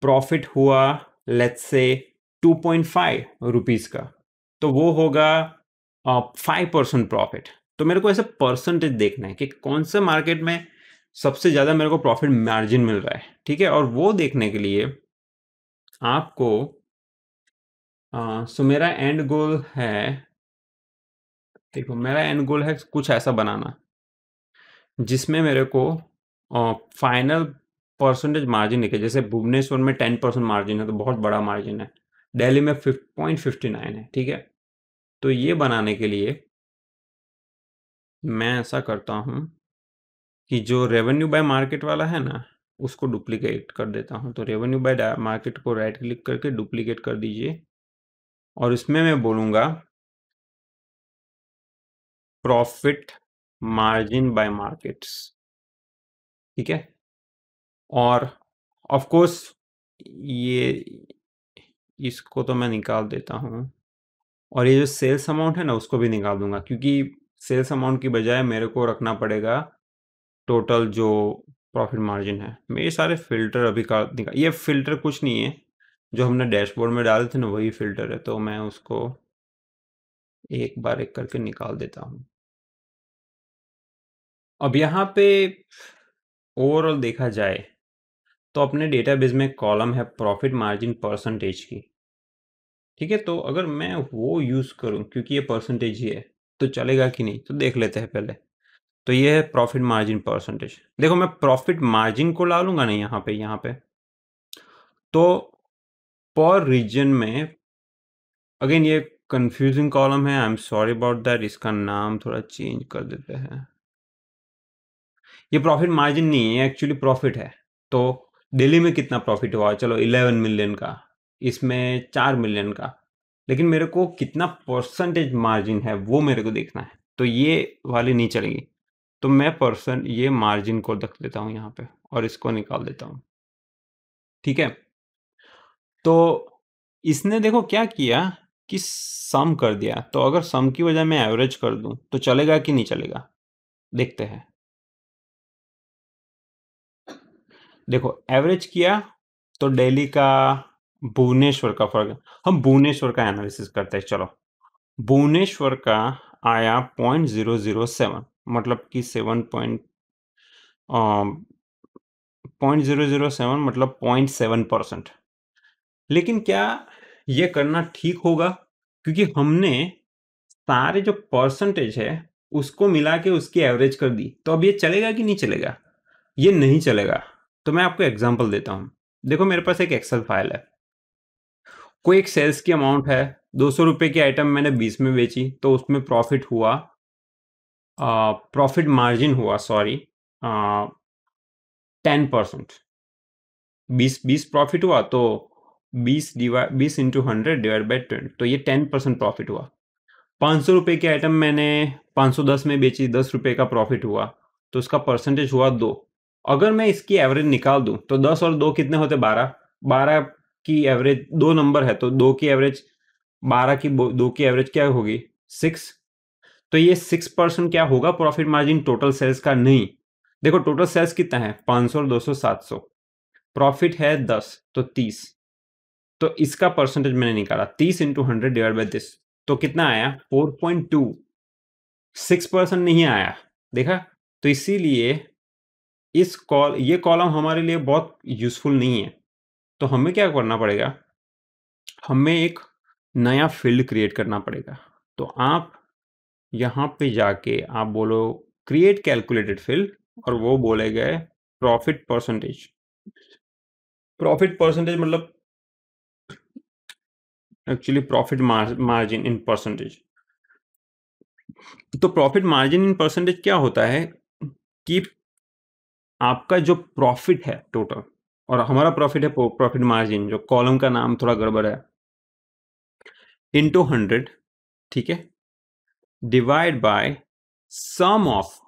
प्रॉफिट हुआ लेट्स से 2.5 रुपीज का तो वो होगा फाइव परसेंट प्रॉफिट तो मेरे को ऐसा परसेंटेज देखना है कि कौन से मार्केट में सबसे ज़्यादा मेरे को प्रॉफिट मार्जिन मिल रहा है ठीक है और वो देखने के लिए आपको आ, सो मेरा एंड गोल है देखो मेरा एंड गोल है कुछ ऐसा बनाना जिसमें मेरे को फाइनल परसेंटेज मार्जिन देखे जैसे भुवनेश्वर में टेन परसेंट मार्जिन है तो बहुत बड़ा मार्जिन है दिल्ली में पॉइंट फिफ्टी नाइन है ठीक है तो ये बनाने के लिए मैं ऐसा करता हूँ कि जो रेवेन्यू बाय मार्केट वाला है ना उसको डुप्लीकेट कर देता हूँ तो रेवेन्यू बाय मार्केट को राइट क्लिक करके डुप्लीकेट कर दीजिए और इसमें मैं बोलूँगा प्रॉफिट मार्जिन बाय मार्केट्स ठीक है और ऑफ कोर्स ये इसको तो मैं निकाल देता हूँ और ये जो सेल्स अमाउंट है ना उसको भी निकाल दूंगा क्योंकि सेल्स अमाउंट की बजाय मेरे को रखना पड़ेगा टोटल जो प्रॉफिट मार्जिन है मेरे सारे फिल्टर अभी का निकाल ये फिल्टर कुछ नहीं है जो हमने डैशबोर्ड में डाले थे ना वही फिल्टर है तो मैं उसको एक बार एक करके निकाल देता हूँ अब यहाँ पे ओवरऑल देखा जाए तो अपने डेटाबेस में कॉलम है प्रॉफिट मार्जिन परसेंटेज की ठीक है तो अगर मैं वो यूज़ करूँ क्योंकि ये परसेंटेज ही है तो चलेगा कि नहीं तो देख लेते हैं पहले तो ये है प्रॉफिट मार्जिन परसेंटेज देखो मैं प्रॉफिट मार्जिन को ला लूँगा ना यहाँ पे यहाँ पे तो पर रीजन में अगेन ये कंफ्यूजिंग कॉलम है I am sorry about that इसका नाम थोड़ा चेंज कर देते हैं ये प्रॉफिट मार्जिन नहीं है एक्चुअली प्रॉफिट है तो दिल्ली में कितना प्रॉफिट हुआ चलो इलेवन मिलियन का इसमें चार मिलियन का लेकिन मेरे को कितना परसेंटेज मार्जिन है वो मेरे को देखना है तो ये वाली नहीं चलेगी तो मैं पर्सन ये मार्जिन को रख देता हूँ यहाँ पे और इसको निकाल देता हूँ ठीक है तो इसने देखो क्या किया कि सम कर दिया तो अगर सम की वजह मैं एवरेज कर दूँ तो चलेगा कि नहीं चलेगा देखते हैं देखो एवरेज किया तो डेली का भुवनेश्वर का फर्क हम भुवनेश्वर का एनालिसिस करते हैं चलो भुवनेश्वर का आया पॉइंट जीरो जीरो सेवन मतलब कि seven point point zero zero seven मतलब पॉइंट सेवन परसेंट लेकिन क्या ये करना ठीक होगा क्योंकि हमने सारे जो परसेंटेज है उसको मिला के उसकी एवरेज कर दी तो अब ये चलेगा कि नहीं चलेगा ये नहीं चलेगा तो मैं आपको एग्जाम्पल देता हूँ देखो मेरे पास एक एक्सेल फाइल है कोई एक सेल्स की अमाउंट है दो सौ रुपये की आइटम मैंने बीस में बेची तो उसमें प्रॉफिट हुआ प्रॉफिट मार्जिन हुआ सॉरी टेन परसेंट बीस बीस प्रॉफिट हुआ तो बीस डिवाइड बीस into hundred divide by twenty तो ये टेन परसेंट प्रॉफिट हुआ पाँच सौ रुपये की आइटम मैंने पाँच सौ दस में बेची दस रुपये का प्रॉफिट हुआ तो उसका परसेंटेज हुआ दो अगर मैं इसकी एवरेज निकाल दूं तो दस और दो कितने होते बारह बारह की एवरेज दो नंबर है तो दो की एवरेज बारह की दो की एवरेज क्या होगी सिक्स तो ये सिक्स परसेंट क्या होगा प्रॉफिट मार्जिन टोटल सेल्स का नहीं देखो टोटल सेल्स कितना है पाँच सौ दो सौ सात सौ प्रॉफिट है दस तो तीस तो इसका परसेंटेज मैंने निकाला तीस into hundred divide by this तो कितना आया four point two six percent नहीं आया देखा तो इसीलिए इस कॉल ये कॉलम हमारे लिए बहुत यूज़फुल नहीं है तो हमें क्या करना पड़ेगा हमें एक नया फील्ड क्रिएट करना पड़ेगा तो आप यहाँ पे जाके आप बोलो क्रिएट कैलकुलेटेड फील्ड और वो बोले गए प्रॉफिट परसेंटेज प्रॉफिट परसेंटेज मतलब actually profit margin in percentage तो प्रॉफिट मार्जिन इन परसेंटेज क्या होता है कि आपका जो प्रॉफिट है टोटल और हमारा प्रॉफिट है प्रॉफिट मार्जिन जो कॉलम का नाम थोड़ा गड़बड़ है इंटू हंड्रेड ठीक है divide by sum of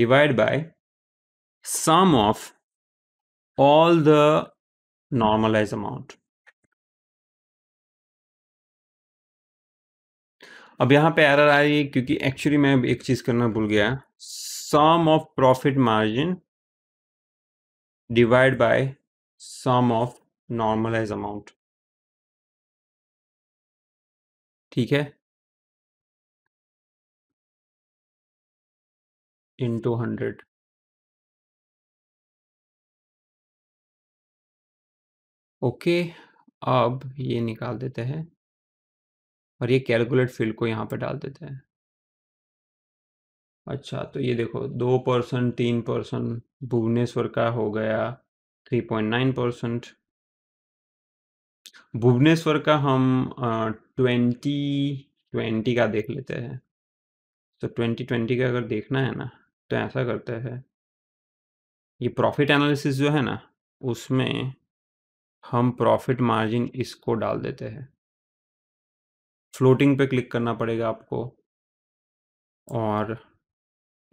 divide by sum of all the normalize amount अब यहां पे एरर आ रही है क्योंकि एक्चुअली मैं एक चीज़ करना भूल गया sum of profit margin divided by sum of normalized amount ठीक है इंटू हंड्रेड ओके अब ये निकाल देते हैं और ये कैलकुलेट फील्ड को यहाँ पे डाल देते हैं अच्छा तो ये देखो दो परसेंट तीन परसेंट भुवनेश्वर का हो गया three point nine percent Bhubaneswar का हम ट्वेंटी ट्वेंटी का देख लेते हैं तो ट्वेंटी ट्वेंटी का अगर देखना है ना तो ऐसा करते हैं ये प्रॉफिट एनालिसिस जो है ना उसमें हम प्रॉफिट मार्जिन इसको डाल देते हैं फ्लोटिंग पे क्लिक करना पड़ेगा आपको और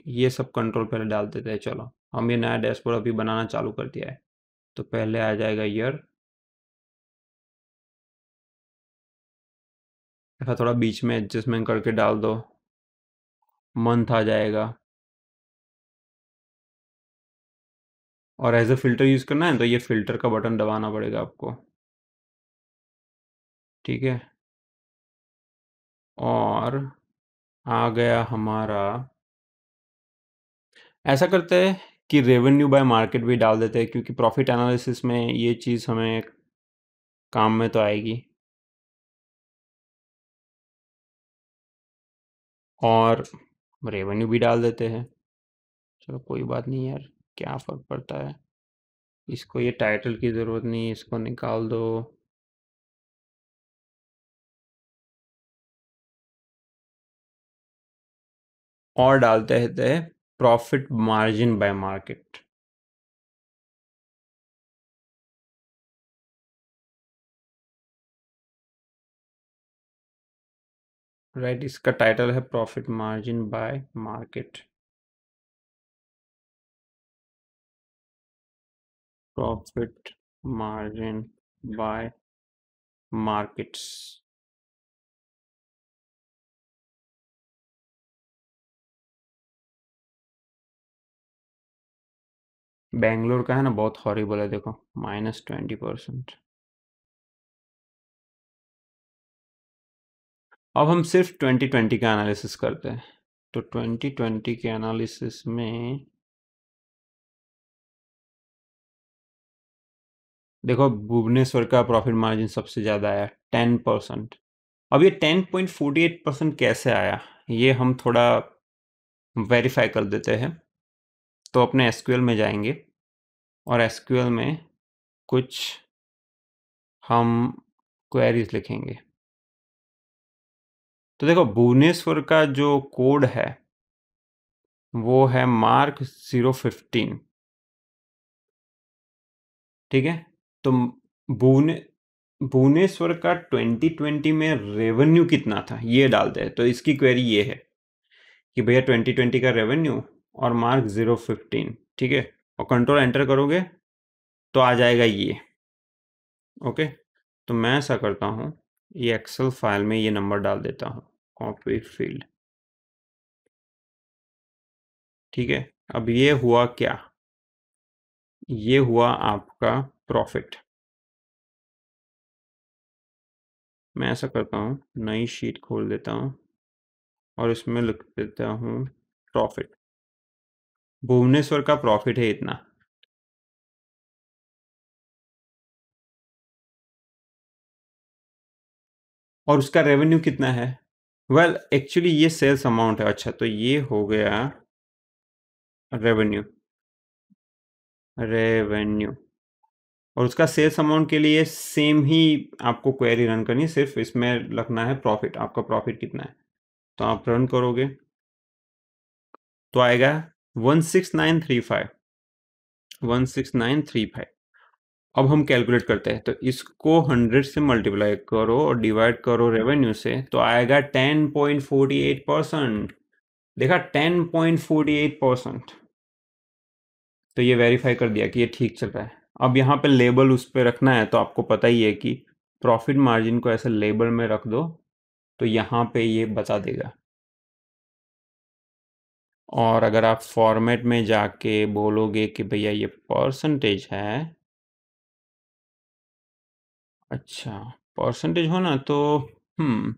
ये सब कंट्रोल पहले डाल देते हैं चलो हम ये नया डैशबोर्ड अभी बनाना चालू कर दिया है तो पहले आ जाएगा ईयर ऐसा थोड़ा बीच में एडजस्टमेंट करके डाल दो मंथ आ जाएगा और एज ए फिल्टर यूज़ करना है तो ये फिल्टर का बटन दबाना पड़ेगा आपको ठीक है और आ गया हमारा ऐसा करते हैं कि रेवेन्यू बाय मार्केट भी डाल देते हैं क्योंकि प्रॉफिट एनालिसिस में ये चीज़ हमें काम में तो आएगी और रेवेन्यू भी डाल देते हैं चलो कोई बात नहीं यार क्या फ़र्क पड़ता है इसको ये टाइटल की ज़रूरत नहीं इसको निकाल दो और डालते रहते हैं profit margin by market. Right right, इसका टाइटल है profit margin by market profit margin by markets Bangalore का है ना बहुत हॉरिबल है देखो माइनस ट्वेंटी परसेंट अब हम सिर्फ ट्वेंटी ट्वेंटी का एनालिसिस करते हैं तो ट्वेंटी ट्वेंटी के एनालिसिस में देखो भुवनेश्वर का प्रॉफिट मार्जिन सबसे ज़्यादा आया टेन परसेंट अब ये ten point forty eight percent कैसे आया ये हम थोड़ा वेरीफाई कर देते हैं तो अपने एस में जाएंगे और एस में कुछ हम क्वेरीज लिखेंगे तो देखो भुवनेश्वर का जो कोड है वो है मार्क ज़ीरो फिफ्टीन ठीक है तो भुवने भुवनेश्वर का 2020 में रेवेन्यू कितना था ये डालते हैं तो इसकी क्वेरी ये है कि भैया 2020 का रेवेन्यू और मार्क ज़ीरो फिफ्टीन ठीक है और कंट्रोल एंटर करोगे तो आ जाएगा ये ओके तो मैं ऐसा करता हूँ ये एक्सेल फाइल में ये नंबर डाल देता हूँ कॉपी फील्ड ठीक है अब ये हुआ क्या ये हुआ आपका प्रॉफिट मैं ऐसा करता हूँ नई शीट खोल देता हूँ और इसमें लिख देता हूँ प्रॉफिट भुवनेश्वर का प्रॉफिट है इतना और उसका रेवेन्यू कितना है वेल एक्चुअली ये सेल्स अमाउंट है अच्छा तो ये हो गया रेवेन्यू रेवेन्यू और उसका सेल्स अमाउंट के लिए सेम ही आपको क्वेरी रन करनी है सिर्फ इसमें लगना है प्रॉफिट आपका प्रॉफिट कितना है तो आप रन करोगे तो आएगा 16935 फाइव अब हम कैलकुलेट करते हैं तो इसको 100 से मल्टीप्लाई करो और डिवाइड करो रेवेन्यू से तो आएगा 10.48 परसेंट देखा 10.48 परसेंट तो ये वेरीफाई कर दिया कि ये ठीक चल रहा है अब यहाँ पे लेबल उस पर रखना है तो आपको पता ही है कि प्रॉफिट मार्जिन को ऐसे लेबल में रख दो तो यहाँ पे ये बता देगा और अगर आप फॉर्मेट में जाके बोलोगे कि भैया ये परसेंटेज है अच्छा परसेंटेज हो ना तो hmm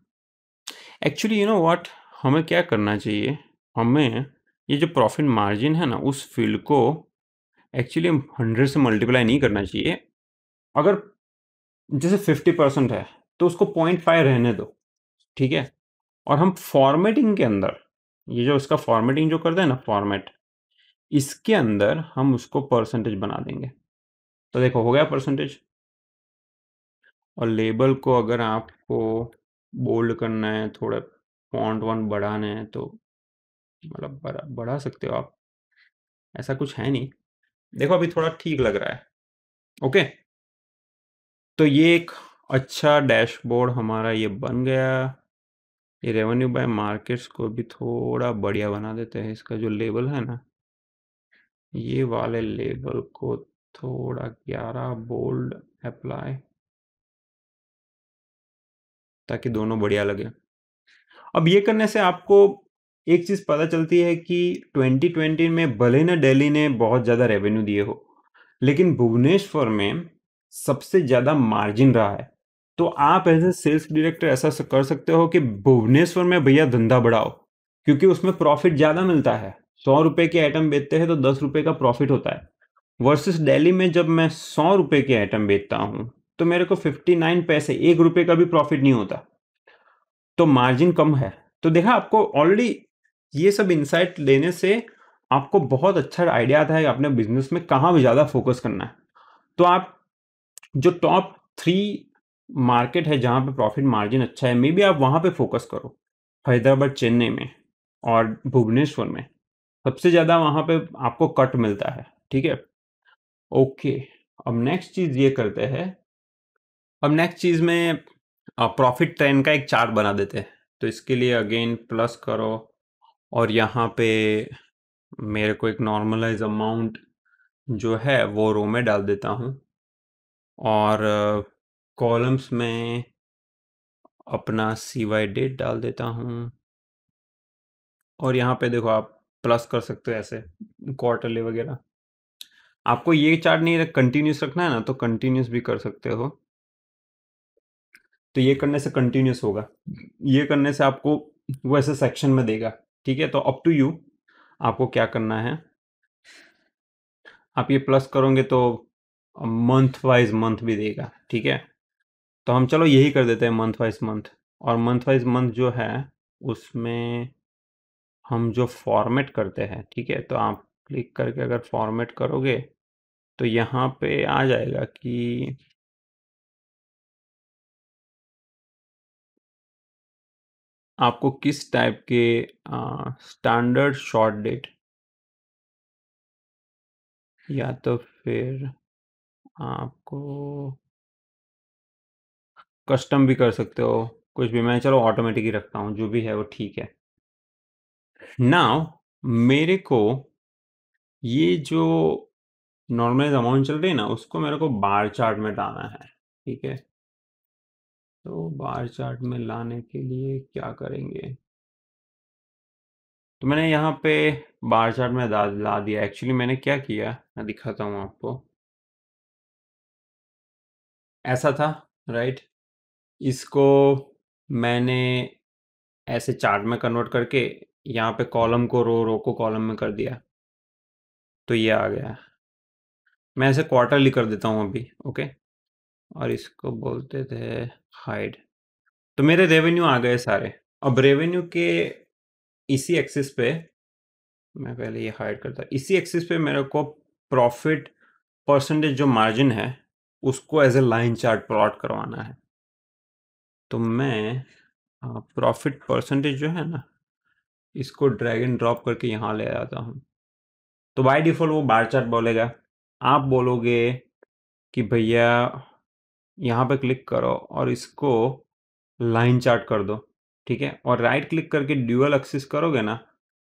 actually you know what हमें क्या करना चाहिए हमें ये जो प्रॉफिट मार्जिन है ना उस फील्ड को एक्चुअली हम हंड्रेड से मल्टीप्लाई नहीं करना चाहिए अगर जैसे फिफ्टी परसेंट है तो उसको पॉइंट फाइव रहने दो ठीक है और हम फॉर्मेटिंग के अंदर ये जो इसका फॉर्मेटिंग जो कर दे ना फॉर्मेट इसके अंदर हम उसको परसेंटेज बना देंगे तो देखो हो गया परसेंटेज और लेबल को अगर आपको बोल्ड करना है थोड़ा पॉइंट वन बढ़ाना है तो मतलब बढ़ा बढ़ा सकते हो आप ऐसा कुछ है नहीं देखो अभी थोड़ा ठीक लग रहा है ओके तो ये एक अच्छा डैशबोर्ड हमारा ये बन गया ये रेवेन्यू बाय मार्केट्स को भी थोड़ा बढ़िया बना देते हैं इसका जो लेवल है ना ये वाले लेबल को थोड़ा ग्यारह बोल्ड अप्लाई ताकि दोनों बढ़िया लगे अब ये करने से आपको एक चीज़ पता चलती है कि 2020 में भले ना दिल्ली ने बहुत ज़्यादा रेवेन्यू दिए हो लेकिन भुवनेश्वर में सबसे ज़्यादा मार्जिन रहा है तो आप एज ए सेल्स डायरेक्टर ऐसा कर सकते हो कि भुवनेश्वर में भैया धंधा बढ़ाओ क्योंकि उसमें प्रॉफिट ज़्यादा मिलता है सौ रुपये के आइटम बेचते हैं तो दस रुपये का प्रॉफिट होता है वर्सेस दिल्ली में जब मैं सौ रुपये के आइटम बेचता हूँ तो मेरे को फिफ्टी नाइन पैसे एक रुपये का भी प्रॉफिट नहीं होता तो मार्जिन कम है तो देखा आपको ऑलरेडी ये सब इंसाइट लेने से आपको बहुत अच्छा आइडिया था है अपने बिजनेस में कहाँ भी ज़्यादा फोकस करना है तो आप जो टॉप थ्री मार्केट है जहाँ पे प्रॉफिट मार्जिन अच्छा है मे बी आप वहाँ पे फोकस करो हैदराबाद चेन्नई में और भुवनेश्वर में सबसे ज़्यादा वहाँ पे आपको कट मिलता है ठीक है ओके अब नेक्स्ट चीज़ ये करते हैं अब नेक्स्ट चीज़ में प्रॉफिट ट्रेंड का एक चार्ट बना देते हैं तो इसके लिए अगेन प्लस करो और यहाँ पे मेरे को एक नॉर्मलाइज अमाउंट जो है वो रो में डाल देता हूँ और कॉलम्स में अपना डेट डाल देता हूँ। और यहाँ पे देखो आप प्लस कर सकते हो ऐसे क्वार्टरली वगैरह। आपको ये चार्ट नहीं कंटिन्यूस रखना है ना तो कंटिन्यूस भी कर सकते हो। तो ये करने से कंटिन्यूस होगा। ये करने से आपको वो ऐसे सेक्शन में देगा। ठीक है तो अप टू यू आपको क्या करना है। आप ये प्लस करोगे तो मंथ वाइज मंथ भी देगा। ठीक है? तो हम चलो यही कर देते हैं मंथ वाइज मंथ और मंथ वाइज मंथ जो है उसमें हम जो फॉर्मेट करते हैं ठीक है तो आप क्लिक करके अगर फॉर्मेट करोगे तो यहाँ पे आ जाएगा कि आपको किस टाइप के स्टैंडर्ड शॉर्ट डेट या तो फिर आपको कस्टम भी कर सकते हो कुछ भी मैं चलो ऑटोमेटिक ही रखता हूँ जो भी है वो ठीक है नाउ मेरे को ये जो नॉर्मलाइज अमाउंट चल रही है ना उसको मेरे को बार चार्ट में डालना है ठीक है तो बार चार्ट में लाने के लिए क्या करेंगे तो मैंने यहाँ पे बार चार्ट में ला दिया एक्चुअली मैंने क्या किया मैं दिखाता हूँ आपको ऐसा था राइट इसको मैंने ऐसे चार्ट में कन्वर्ट करके यहाँ पे कॉलम को रो रो को कॉलम में कर दिया तो ये आ गया मैं ऐसे क्वार्टरली कर देता हूँ अभी ओके और इसको बोलते थे हाइड तो मेरे रेवेन्यू आ गए सारे अब रेवेन्यू के इसी एक्सिस पे मैं पहले ये हाइड करता इसी एक्सिस पे मेरे को प्रॉफिट परसेंटेज जो मार्जिन है उसको as a line chart plot करवाना है तो मैं प्रॉफिट परसेंटेज जो है ना इसको ड्रैग एंड ड्रॉप करके यहाँ ले आता हूँ तो बाय डिफ़ॉल्ट वो बार चार्ट बोलेगा आप बोलोगे कि भैया यहाँ पे क्लिक करो और इसको लाइन चार्ट कर दो ठीक है और राइट क्लिक करके ड्यूअल एक्सिस करोगे ना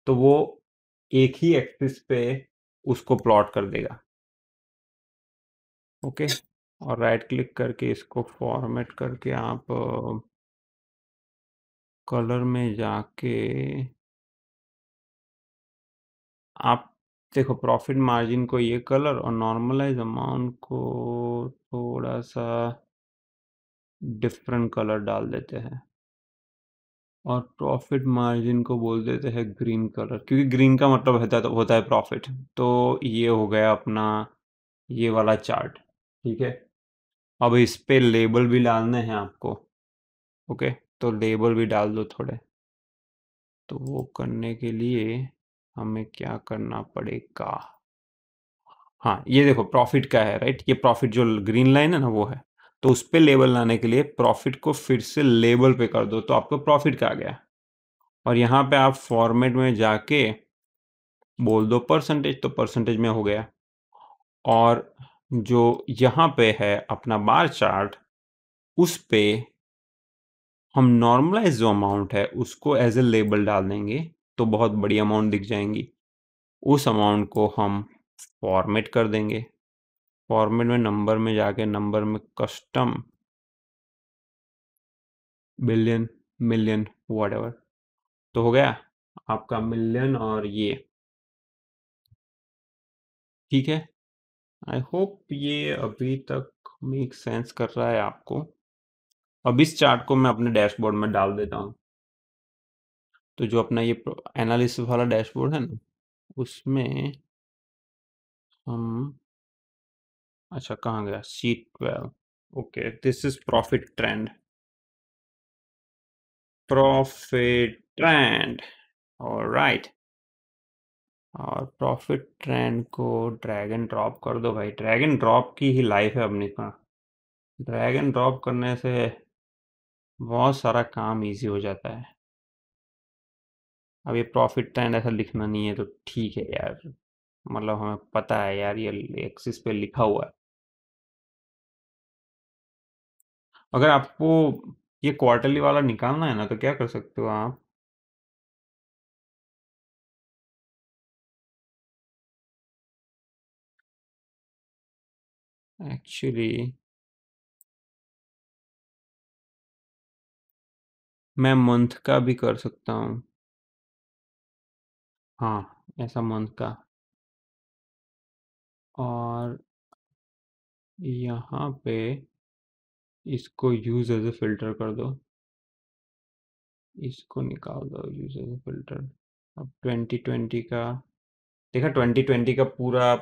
तो वो एक ही एक्सिस पे उसको प्लॉट कर देगा ओके okay. और राइट क्लिक करके इसको फॉर्मेट करके आप कलर में जाके आप देखो प्रॉफिट मार्जिन को ये कलर और नॉर्मलाइज अमाउंट को थोड़ा सा डिफरेंट कलर डाल देते हैं और प्रॉफिट मार्जिन को बोल देते हैं ग्रीन कलर क्योंकि ग्रीन का मतलब होता है होता है प्रॉफिट तो ये हो गया अपना ये वाला चार्ट ठीक है अब इस पे लेबल भी डालने हैं आपको ओके तो लेबल भी डाल दो थोड़े तो वो करने के लिए हमें क्या करना पड़ेगा हाँ ये देखो प्रॉफिट का है राइट ये प्रॉफिट जो ग्रीन लाइन है ना वो है तो उस पर लेबल लाने के लिए प्रॉफिट को फिर से लेबल पे कर दो तो आपको प्रॉफिट का आ गया और यहाँ पे आप फॉर्मेट में जाके बोल दो परसेंटेज तो परसेंटेज में हो गया और जो यहाँ पे है अपना बार चार्ट उस पे हम नॉर्मलाइज जो अमाउंट है उसको एज ए लेबल डाल देंगे तो बहुत बड़ी अमाउंट दिख जाएंगी उस अमाउंट को हम फॉर्मेट कर देंगे फॉर्मेट में नंबर में जाके नंबर में कस्टम बिलियन मिलियन वट तो हो गया आपका मिलियन और ये ठीक है आई होप ये अभी तक मेक सेंस कर रहा है आपको अब इस चार्ट को मैं अपने डैशबोर्ड में डाल देता हूँ तो जो अपना ये एनालिसिस वाला डैशबोर्ड है ना उसमें हम अच्छा कहाँ गया C twelve okay this is profit trend profit trend और राइट और प्रॉफिट ट्रेंड को ड्रैग एंड ड्रॉप कर दो भाई ड्रैग एंड ड्रॉप की ही लाइफ है अपनी का ड्रैग एंड ड्रॉप करने से बहुत सारा काम इजी हो जाता है अब ये प्रॉफिट ट्रेंड ऐसा लिखना नहीं है तो ठीक है यार मतलब हमें पता है यार ये एक्सिस पे लिखा हुआ है अगर आपको ये क्वार्टरली वाला निकालना है ना तो क्या कर सकते हो आप एक्चुअली मैं मंथ का भी कर सकता हूँ। हाँ, ऐसा मंथ का। और यहाँ पे इसको यूज़ एज़ ए फ़िल्टर कर दो। इसको निकाल दो यूज़ एज़ ए फ़िल्टर। अब ट्वेंटी ट्वेंटी का देखा ट्वेंटी ट्वेंटी का पूरा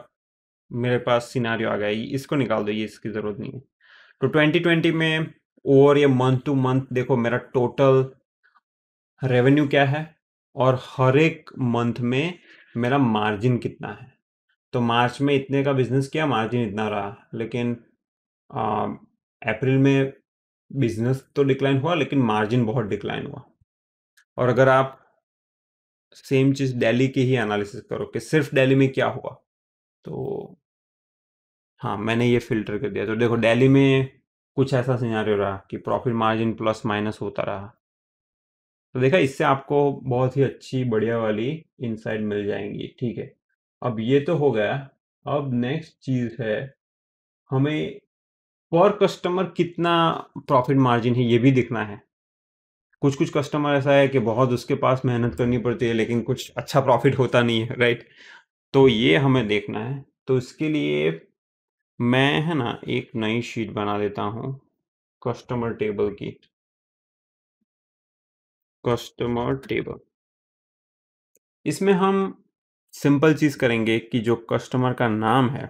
मेरे पास सिनारियो आ गया इसको निकाल दो ये इसकी ज़रूरत नहीं है तो 2020 में ओवर ये मंथ टू मंथ देखो मेरा टोटल रेवेन्यू क्या है और हर एक मंथ में मेरा मार्जिन कितना है तो मार्च में इतने का बिजनेस किया मार्जिन इतना रहा लेकिन अप्रैल में बिजनेस तो डिक्लाइन हुआ लेकिन मार्जिन बहुत डिक्लाइन हुआ और अगर आप सेम चीज़ दिल्ली की ही एनालिसिस करो कि सिर्फ दिल्ली में क्या हुआ तो हाँ मैंने ये फिल्टर कर दिया तो देखो डेली में कुछ ऐसा सिनारियो रहा कि प्रॉफिट मार्जिन प्लस माइनस होता रहा तो देखा इससे आपको बहुत ही अच्छी बढ़िया वाली इनसाइड मिल जाएंगी ठीक है अब ये तो हो गया अब नेक्स्ट चीज़ है हमें पर कस्टमर कितना प्रॉफिट मार्जिन है ये भी देखना है कुछ कुछ कस्टमर ऐसा है कि बहुत उसके पास मेहनत करनी पड़ती है लेकिन कुछ अच्छा प्रॉफिट होता नहीं है राइट तो ये हमें देखना है तो इसके लिए मैं है ना एक नई शीट बना देता हूँ कस्टमर टेबल की कस्टमर टेबल इसमें हम सिंपल चीज करेंगे कि जो कस्टमर का नाम है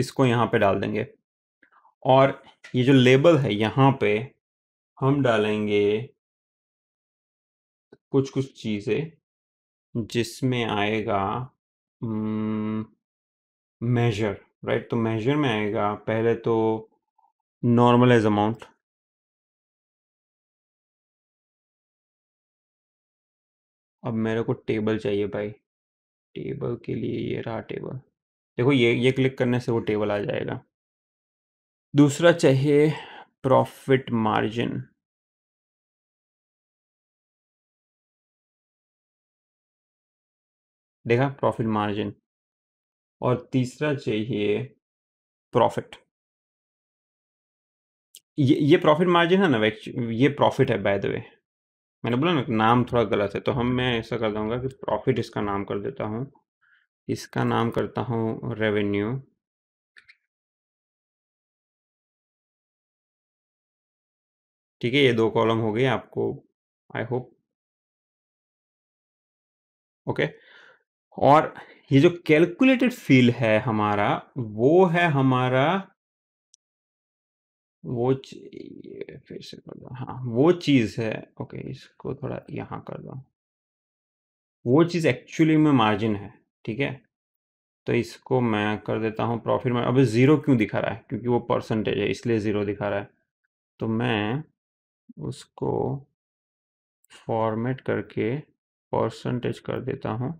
इसको यहाँ पे डाल देंगे और ये जो लेबल है यहाँ पे हम डालेंगे कुछ कुछ चीज़ें जिसमें आएगा मेजर राइट तो मेजर में आएगा पहले तो नॉर्मल एज अमाउंट अब मेरे को टेबल चाहिए भाई टेबल के लिए ये रहा टेबल देखो ये ये क्लिक करने से वो टेबल आ जाएगा दूसरा चाहिए प्रॉफिट मार्जिन देखा प्रॉफिट मार्जिन और तीसरा चाहिए प्रॉफिट ये ये प्रॉफिट मार्जिन है ना ये प्रॉफिट है बाय द वे मैंने बोला ना नाम थोड़ा गलत है तो हम मैं ऐसा कर दूंगा कि प्रॉफिट इसका नाम कर देता हूँ इसका नाम करता हूँ रेवेन्यू ठीक है ये दो कॉलम हो गए आपको आई होप ओके okay. और ये जो कैलकुलेटेड फील है हमारा वो है हमारा वो फिर से कर दो हाँ वो चीज़ है ओके इसको थोड़ा यहाँ कर दो वो चीज़ एक्चुअली में मार्जिन है ठीक है तो इसको मैं कर देता हूँ प्रॉफिट में अब ज़ीरो क्यों दिखा रहा है क्योंकि वो परसेंटेज है इसलिए ज़ीरो दिखा रहा है तो मैं उसको फॉर्मेट करके परसेंटेज कर देता हूँ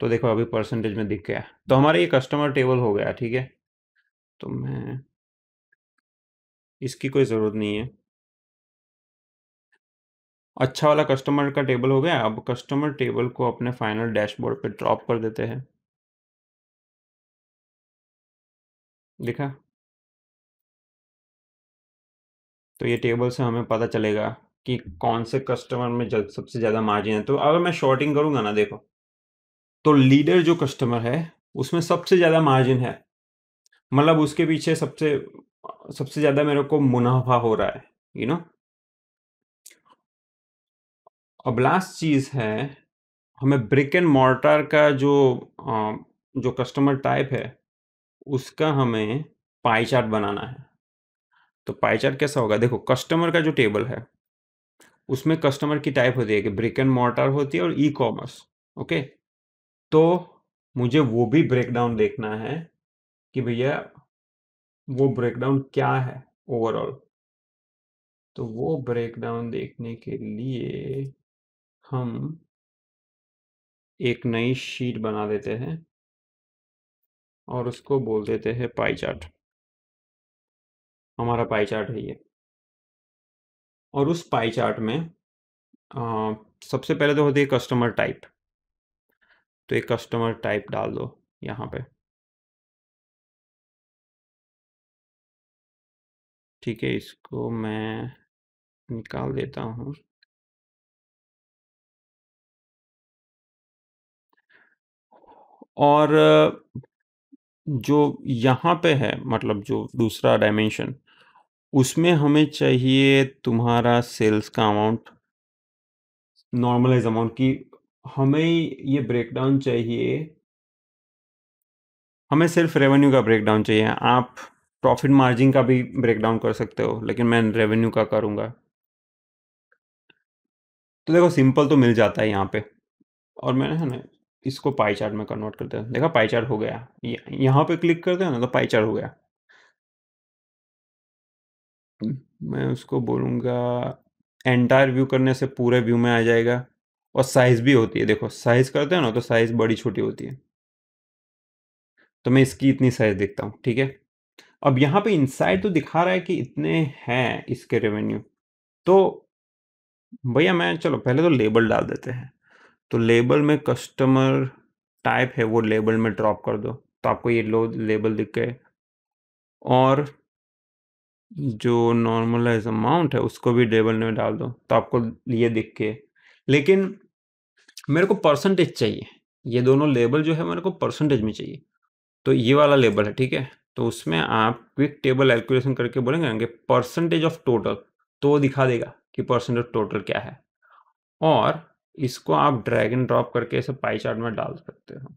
तो देखो अभी परसेंटेज में दिख गया तो हमारा ये कस्टमर टेबल हो गया ठीक है तो मैं इसकी कोई ज़रूरत नहीं है अच्छा वाला कस्टमर का टेबल हो गया अब कस्टमर टेबल को अपने फाइनल डैशबोर्ड पे ड्रॉप कर देते हैं देखा तो ये टेबल से हमें पता चलेगा कि कौन से कस्टमर में सबसे ज़्यादा मार्जिन है तो अगर मैं शॉर्टिंग करूँगा ना देखो तो लीडर जो कस्टमर है उसमें सबसे ज़्यादा मार्जिन है मतलब उसके पीछे सबसे सबसे ज़्यादा मेरे को मुनाफा हो रहा है यू नो अब लास्ट चीज़ है हमें ब्रिक एंड मॉर्टर का जो जो कस्टमर टाइप है उसका हमें पाई चार्ट बनाना है तो पाई चार्ट कैसा होगा देखो कस्टमर का जो टेबल है उसमें कस्टमर की टाइप होती है कि ब्रिक एंड मॉर्टर होती है और ई कॉमर्स ओके तो मुझे वो भी ब्रेकडाउन देखना है कि भैया वो ब्रेकडाउन क्या है ओवरऑल तो वो ब्रेकडाउन देखने के लिए हम एक नई शीट बना देते हैं और उसको बोल देते हैं पाई चार्ट हमारा पाई चार्ट है ये और उस पाई चार्ट में आ, सबसे पहले तो होती है कस्टमर टाइप तो एक कस्टमर टाइप डाल दो यहाँ पे ठीक है इसको मैं निकाल देता हूँ और जो यहाँ पे है मतलब जो दूसरा डायमेंशन उसमें हमें चाहिए तुम्हारा सेल्स का अमाउंट नॉर्मलाइज अमाउंट की हमें ये ब्रेकडाउन चाहिए हमें सिर्फ रेवेन्यू का ब्रेकडाउन चाहिए आप प्रॉफिट मार्जिन का भी ब्रेकडाउन कर सकते हो लेकिन मैं रेवेन्यू का करूँगा तो देखो सिंपल तो मिल जाता है यहाँ पे और मैंने है ना इसको पाई चार्ट में कन्वर्ट करते हैं देखा पाई चार्ट हो गया यहाँ पे क्लिक करते हैं ना तो पाई चार्ट हो गया मैं उसको बोलूँगा एंटायर व्यू करने से पूरे व्यू में आ जाएगा और साइज़ भी होती है देखो साइज़ करते हो ना तो साइज़ बड़ी छोटी होती है तो मैं इसकी इतनी साइज़ देखता हूँ ठीक है अब यहाँ पे इनसाइड तो दिखा रहा है कि इतने हैं इसके रेवेन्यू तो भैया मैं चलो पहले तो लेबल डाल देते हैं तो लेबल में कस्टमर टाइप है वो लेबल में ड्रॉप कर दो तो आपको ये लो लेबल दिख गए और जो नॉर्मलाइज अमाउंट है उसको भी लेबल में डाल दो तो आपको ये दिख के लेकिन मेरे को परसेंटेज चाहिए ये दोनों लेबल जो है मेरे को परसेंटेज में चाहिए तो ये वाला लेबल है ठीक है तो उसमें आप क्विक टेबल कैलकुलेशन करके बोलेंगे परसेंटेज ऑफ टोटल तो वो दिखा देगा कि परसेंटेज टोटल क्या है और इसको आप ड्रैग एंड ड्रॉप करके ऐसे पाई चार्ट में डाल सकते हो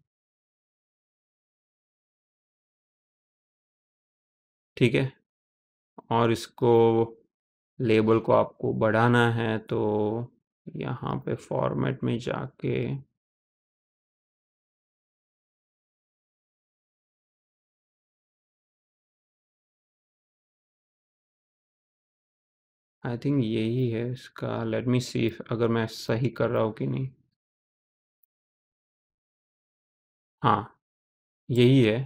ठीक है और इसको लेबल को आपको बढ़ाना है तो यहाँ पे फॉर्मेट में जाके आई थिंक यही है इसका लेट मी सी अगर मैं सही कर रहा हूँ कि नहीं हाँ यही है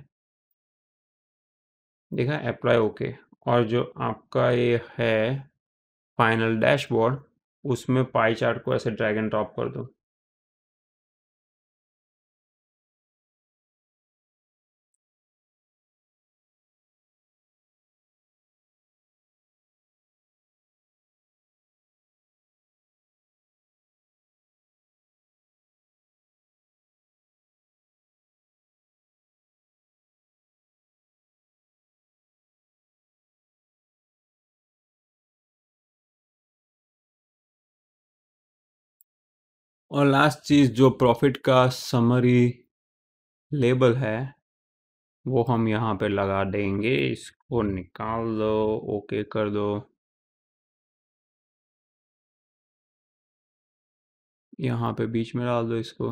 देखा अप्लाई ओके और जो आपका ये है फाइनल डैशबोर्ड उसमें पाई चार्ट को ऐसे ड्रैग एंड ड्रॉप कर दो और लास्ट चीज़ जो प्रॉफिट का समरी लेबल है वो हम यहाँ पे लगा देंगे इसको निकाल दो ओके कर दो यहाँ पे बीच में डाल दो इसको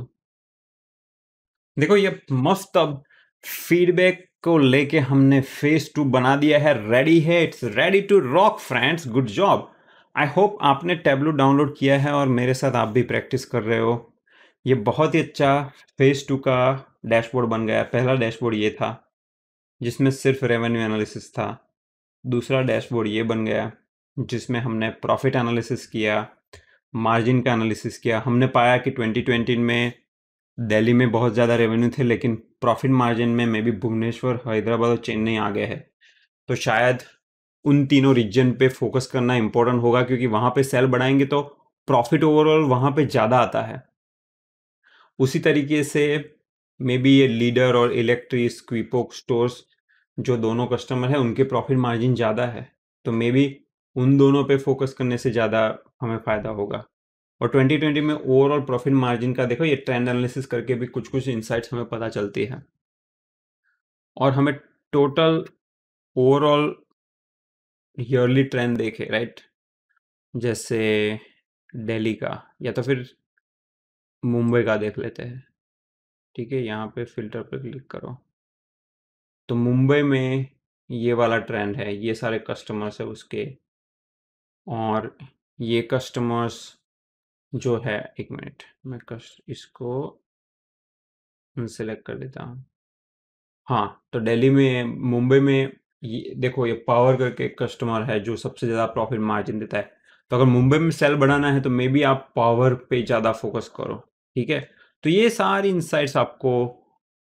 देखो ये मस्त अब फीडबैक को लेके हमने फेस टू बना दिया है रेडी है it's ready to rock friends good job I hope आपने टैबलू डाउनलोड किया है और मेरे साथ आप भी प्रैक्टिस कर रहे हो ये बहुत ही अच्छा फेज़ टू का डैशबोर्ड बन गया पहला डैशबोर्ड ये था जिसमें सिर्फ रेवेन्यू एनालिसिस था दूसरा डैशबोर्ड ये बन गया जिसमें हमने प्रॉफिट एनालिसिस किया मार्जिन का एनालिसिस किया हमने पाया कि 2020 में दिल्ली में बहुत ज़्यादा रेवेन्यू थे लेकिन प्रॉफिट मार्जिन में मे बी भुवनेश्वर हैदराबाद और चेन्नई आ गए हैं तो शायद उन तीनों रीजन पे फोकस करना इंपॉर्टेंट होगा क्योंकि वहां पे सेल बढ़ाएंगे तो प्रॉफिट ओवरऑल वहां पे ज़्यादा आता है उसी तरीके से मे बी ये लीडर और इलेक्ट्रिस क्विपोक स्टोर्स जो दोनों कस्टमर हैं उनके प्रॉफिट मार्जिन ज़्यादा है तो मे बी उन दोनों पे फोकस करने से ज़्यादा हमें फ़ायदा होगा और 2020 में ओवरऑल प्रॉफिट मार्जिन का देखो ये ट्रेंड एनालिसिस करके भी कुछ कुछ इंसाइट्स हमें पता चलती है और हमें टोटल ओवरऑल ईयरली ट्रेंड देखे राइट जैसे दिल्ली का या तो फिर मुंबई का देख लेते हैं ठीक है यहाँ पे फिल्टर पर क्लिक करो तो मुंबई में ये वाला ट्रेंड है ये सारे कस्टमर्स है उसके और ये कस्टमर्स जो है एक मिनट मैं कस्ट इसको सेलेक्ट कर देता हूँ हाँ तो दिल्ली में मुंबई में ये देखो ये पावर करके कस्टमर है जो सबसे ज़्यादा प्रॉफिट मार्जिन देता है तो अगर मुंबई में सेल बढ़ाना है तो मे बी आप पावर पे ज़्यादा फोकस करो ठीक है तो ये सारी इंसाइट्स आपको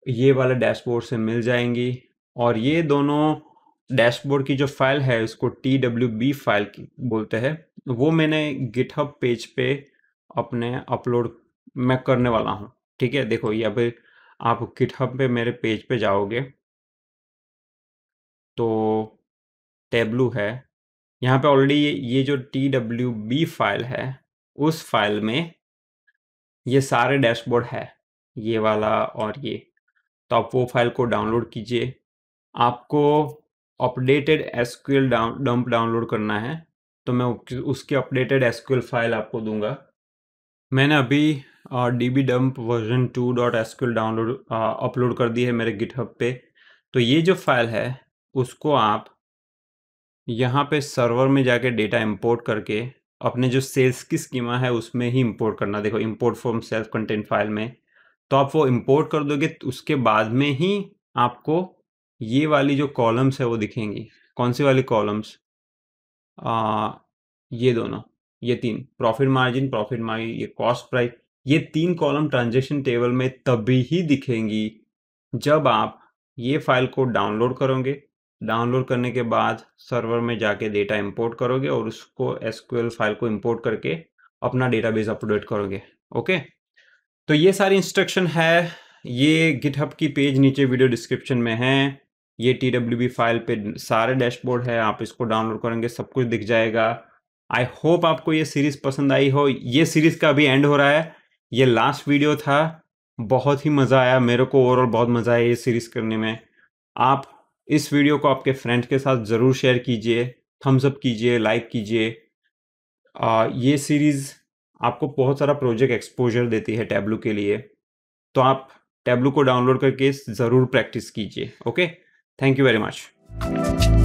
ये वाला डैशबोर्ड से मिल जाएंगी और ये दोनों डैशबोर्ड की जो फाइल है उसको टी डब्ल्यू बी फाइल की बोलते हैं वो मैंने गिटहब पेज पे अपने अपलोड मैं करने वाला हूँ ठीक है देखो ये अभी आप गिटहब पे मेरे पेज पे जाओगे तो टेब्लू है यहाँ पे ऑलरेडी ये, ये जो टी डब्ल्यू बी फाइल है उस फाइल में ये सारे डैशबोर्ड है ये वाला और ये तो आप वो फाइल को डाउनलोड कीजिए आपको अपडेटेड एसक्यूएल डंप डाउनलोड करना है तो मैं उसकी अपडेटेड एसक्यूएल फाइल आपको दूंगा मैंने अभी D B dump version two dot SQL download upload कर दी है मेरे गिटहब पे तो ये जो फाइल है उसको आप यहाँ पे सर्वर में जाके डेटा इंपोर्ट करके अपने जो सेल्स की स्कीमा है उसमें ही इंपोर्ट करना देखो import from self content file में तो आप वो इंपोर्ट कर दोगे तो उसके बाद में ही आपको ये वाली जो कॉलम्स है वो दिखेंगी कौन सी वाली कॉलम्स ये दोनों ये तीन प्रॉफिट मार्जिन प्रॉफिट मार्जिन ये कॉस्ट प्राइस ये तीन कॉलम ट्रांजेक्शन टेबल में तभी ही दिखेंगी जब आप ये फाइल को डाउनलोड करोगे डाउनलोड करने के बाद सर्वर में जाके डेटा इंपोर्ट करोगे और उसको एसक्यूएल फाइल को इंपोर्ट करके अपना डेटाबेस अपडेट करोगे ओके तो ये सारी इंस्ट्रक्शन है ये गिटहब की पेज नीचे वीडियो डिस्क्रिप्शन में है ये टी फाइल पे सारे डैशबोर्ड है आप इसको डाउनलोड करेंगे सब कुछ दिख जाएगा आई होप आपको ये सीरीज़ पसंद आई हो ये सीरीज़ का अभी एंड हो रहा है ये लास्ट वीडियो था बहुत ही मज़ा आया मेरे को ओवरऑल बहुत मज़ा आया ये सीरीज़ करने में आप इस वीडियो को आपके फ्रेंड के साथ ज़रूर शेयर कीजिए थम्स अप कीजिए लाइक कीजिए ये सीरीज़ आपको बहुत सारा प्रोजेक्ट एक्सपोजर देती है टैबलू के लिए तो आप टैबलू को डाउनलोड करके ज़रूर प्रैक्टिस कीजिए okay thank you very much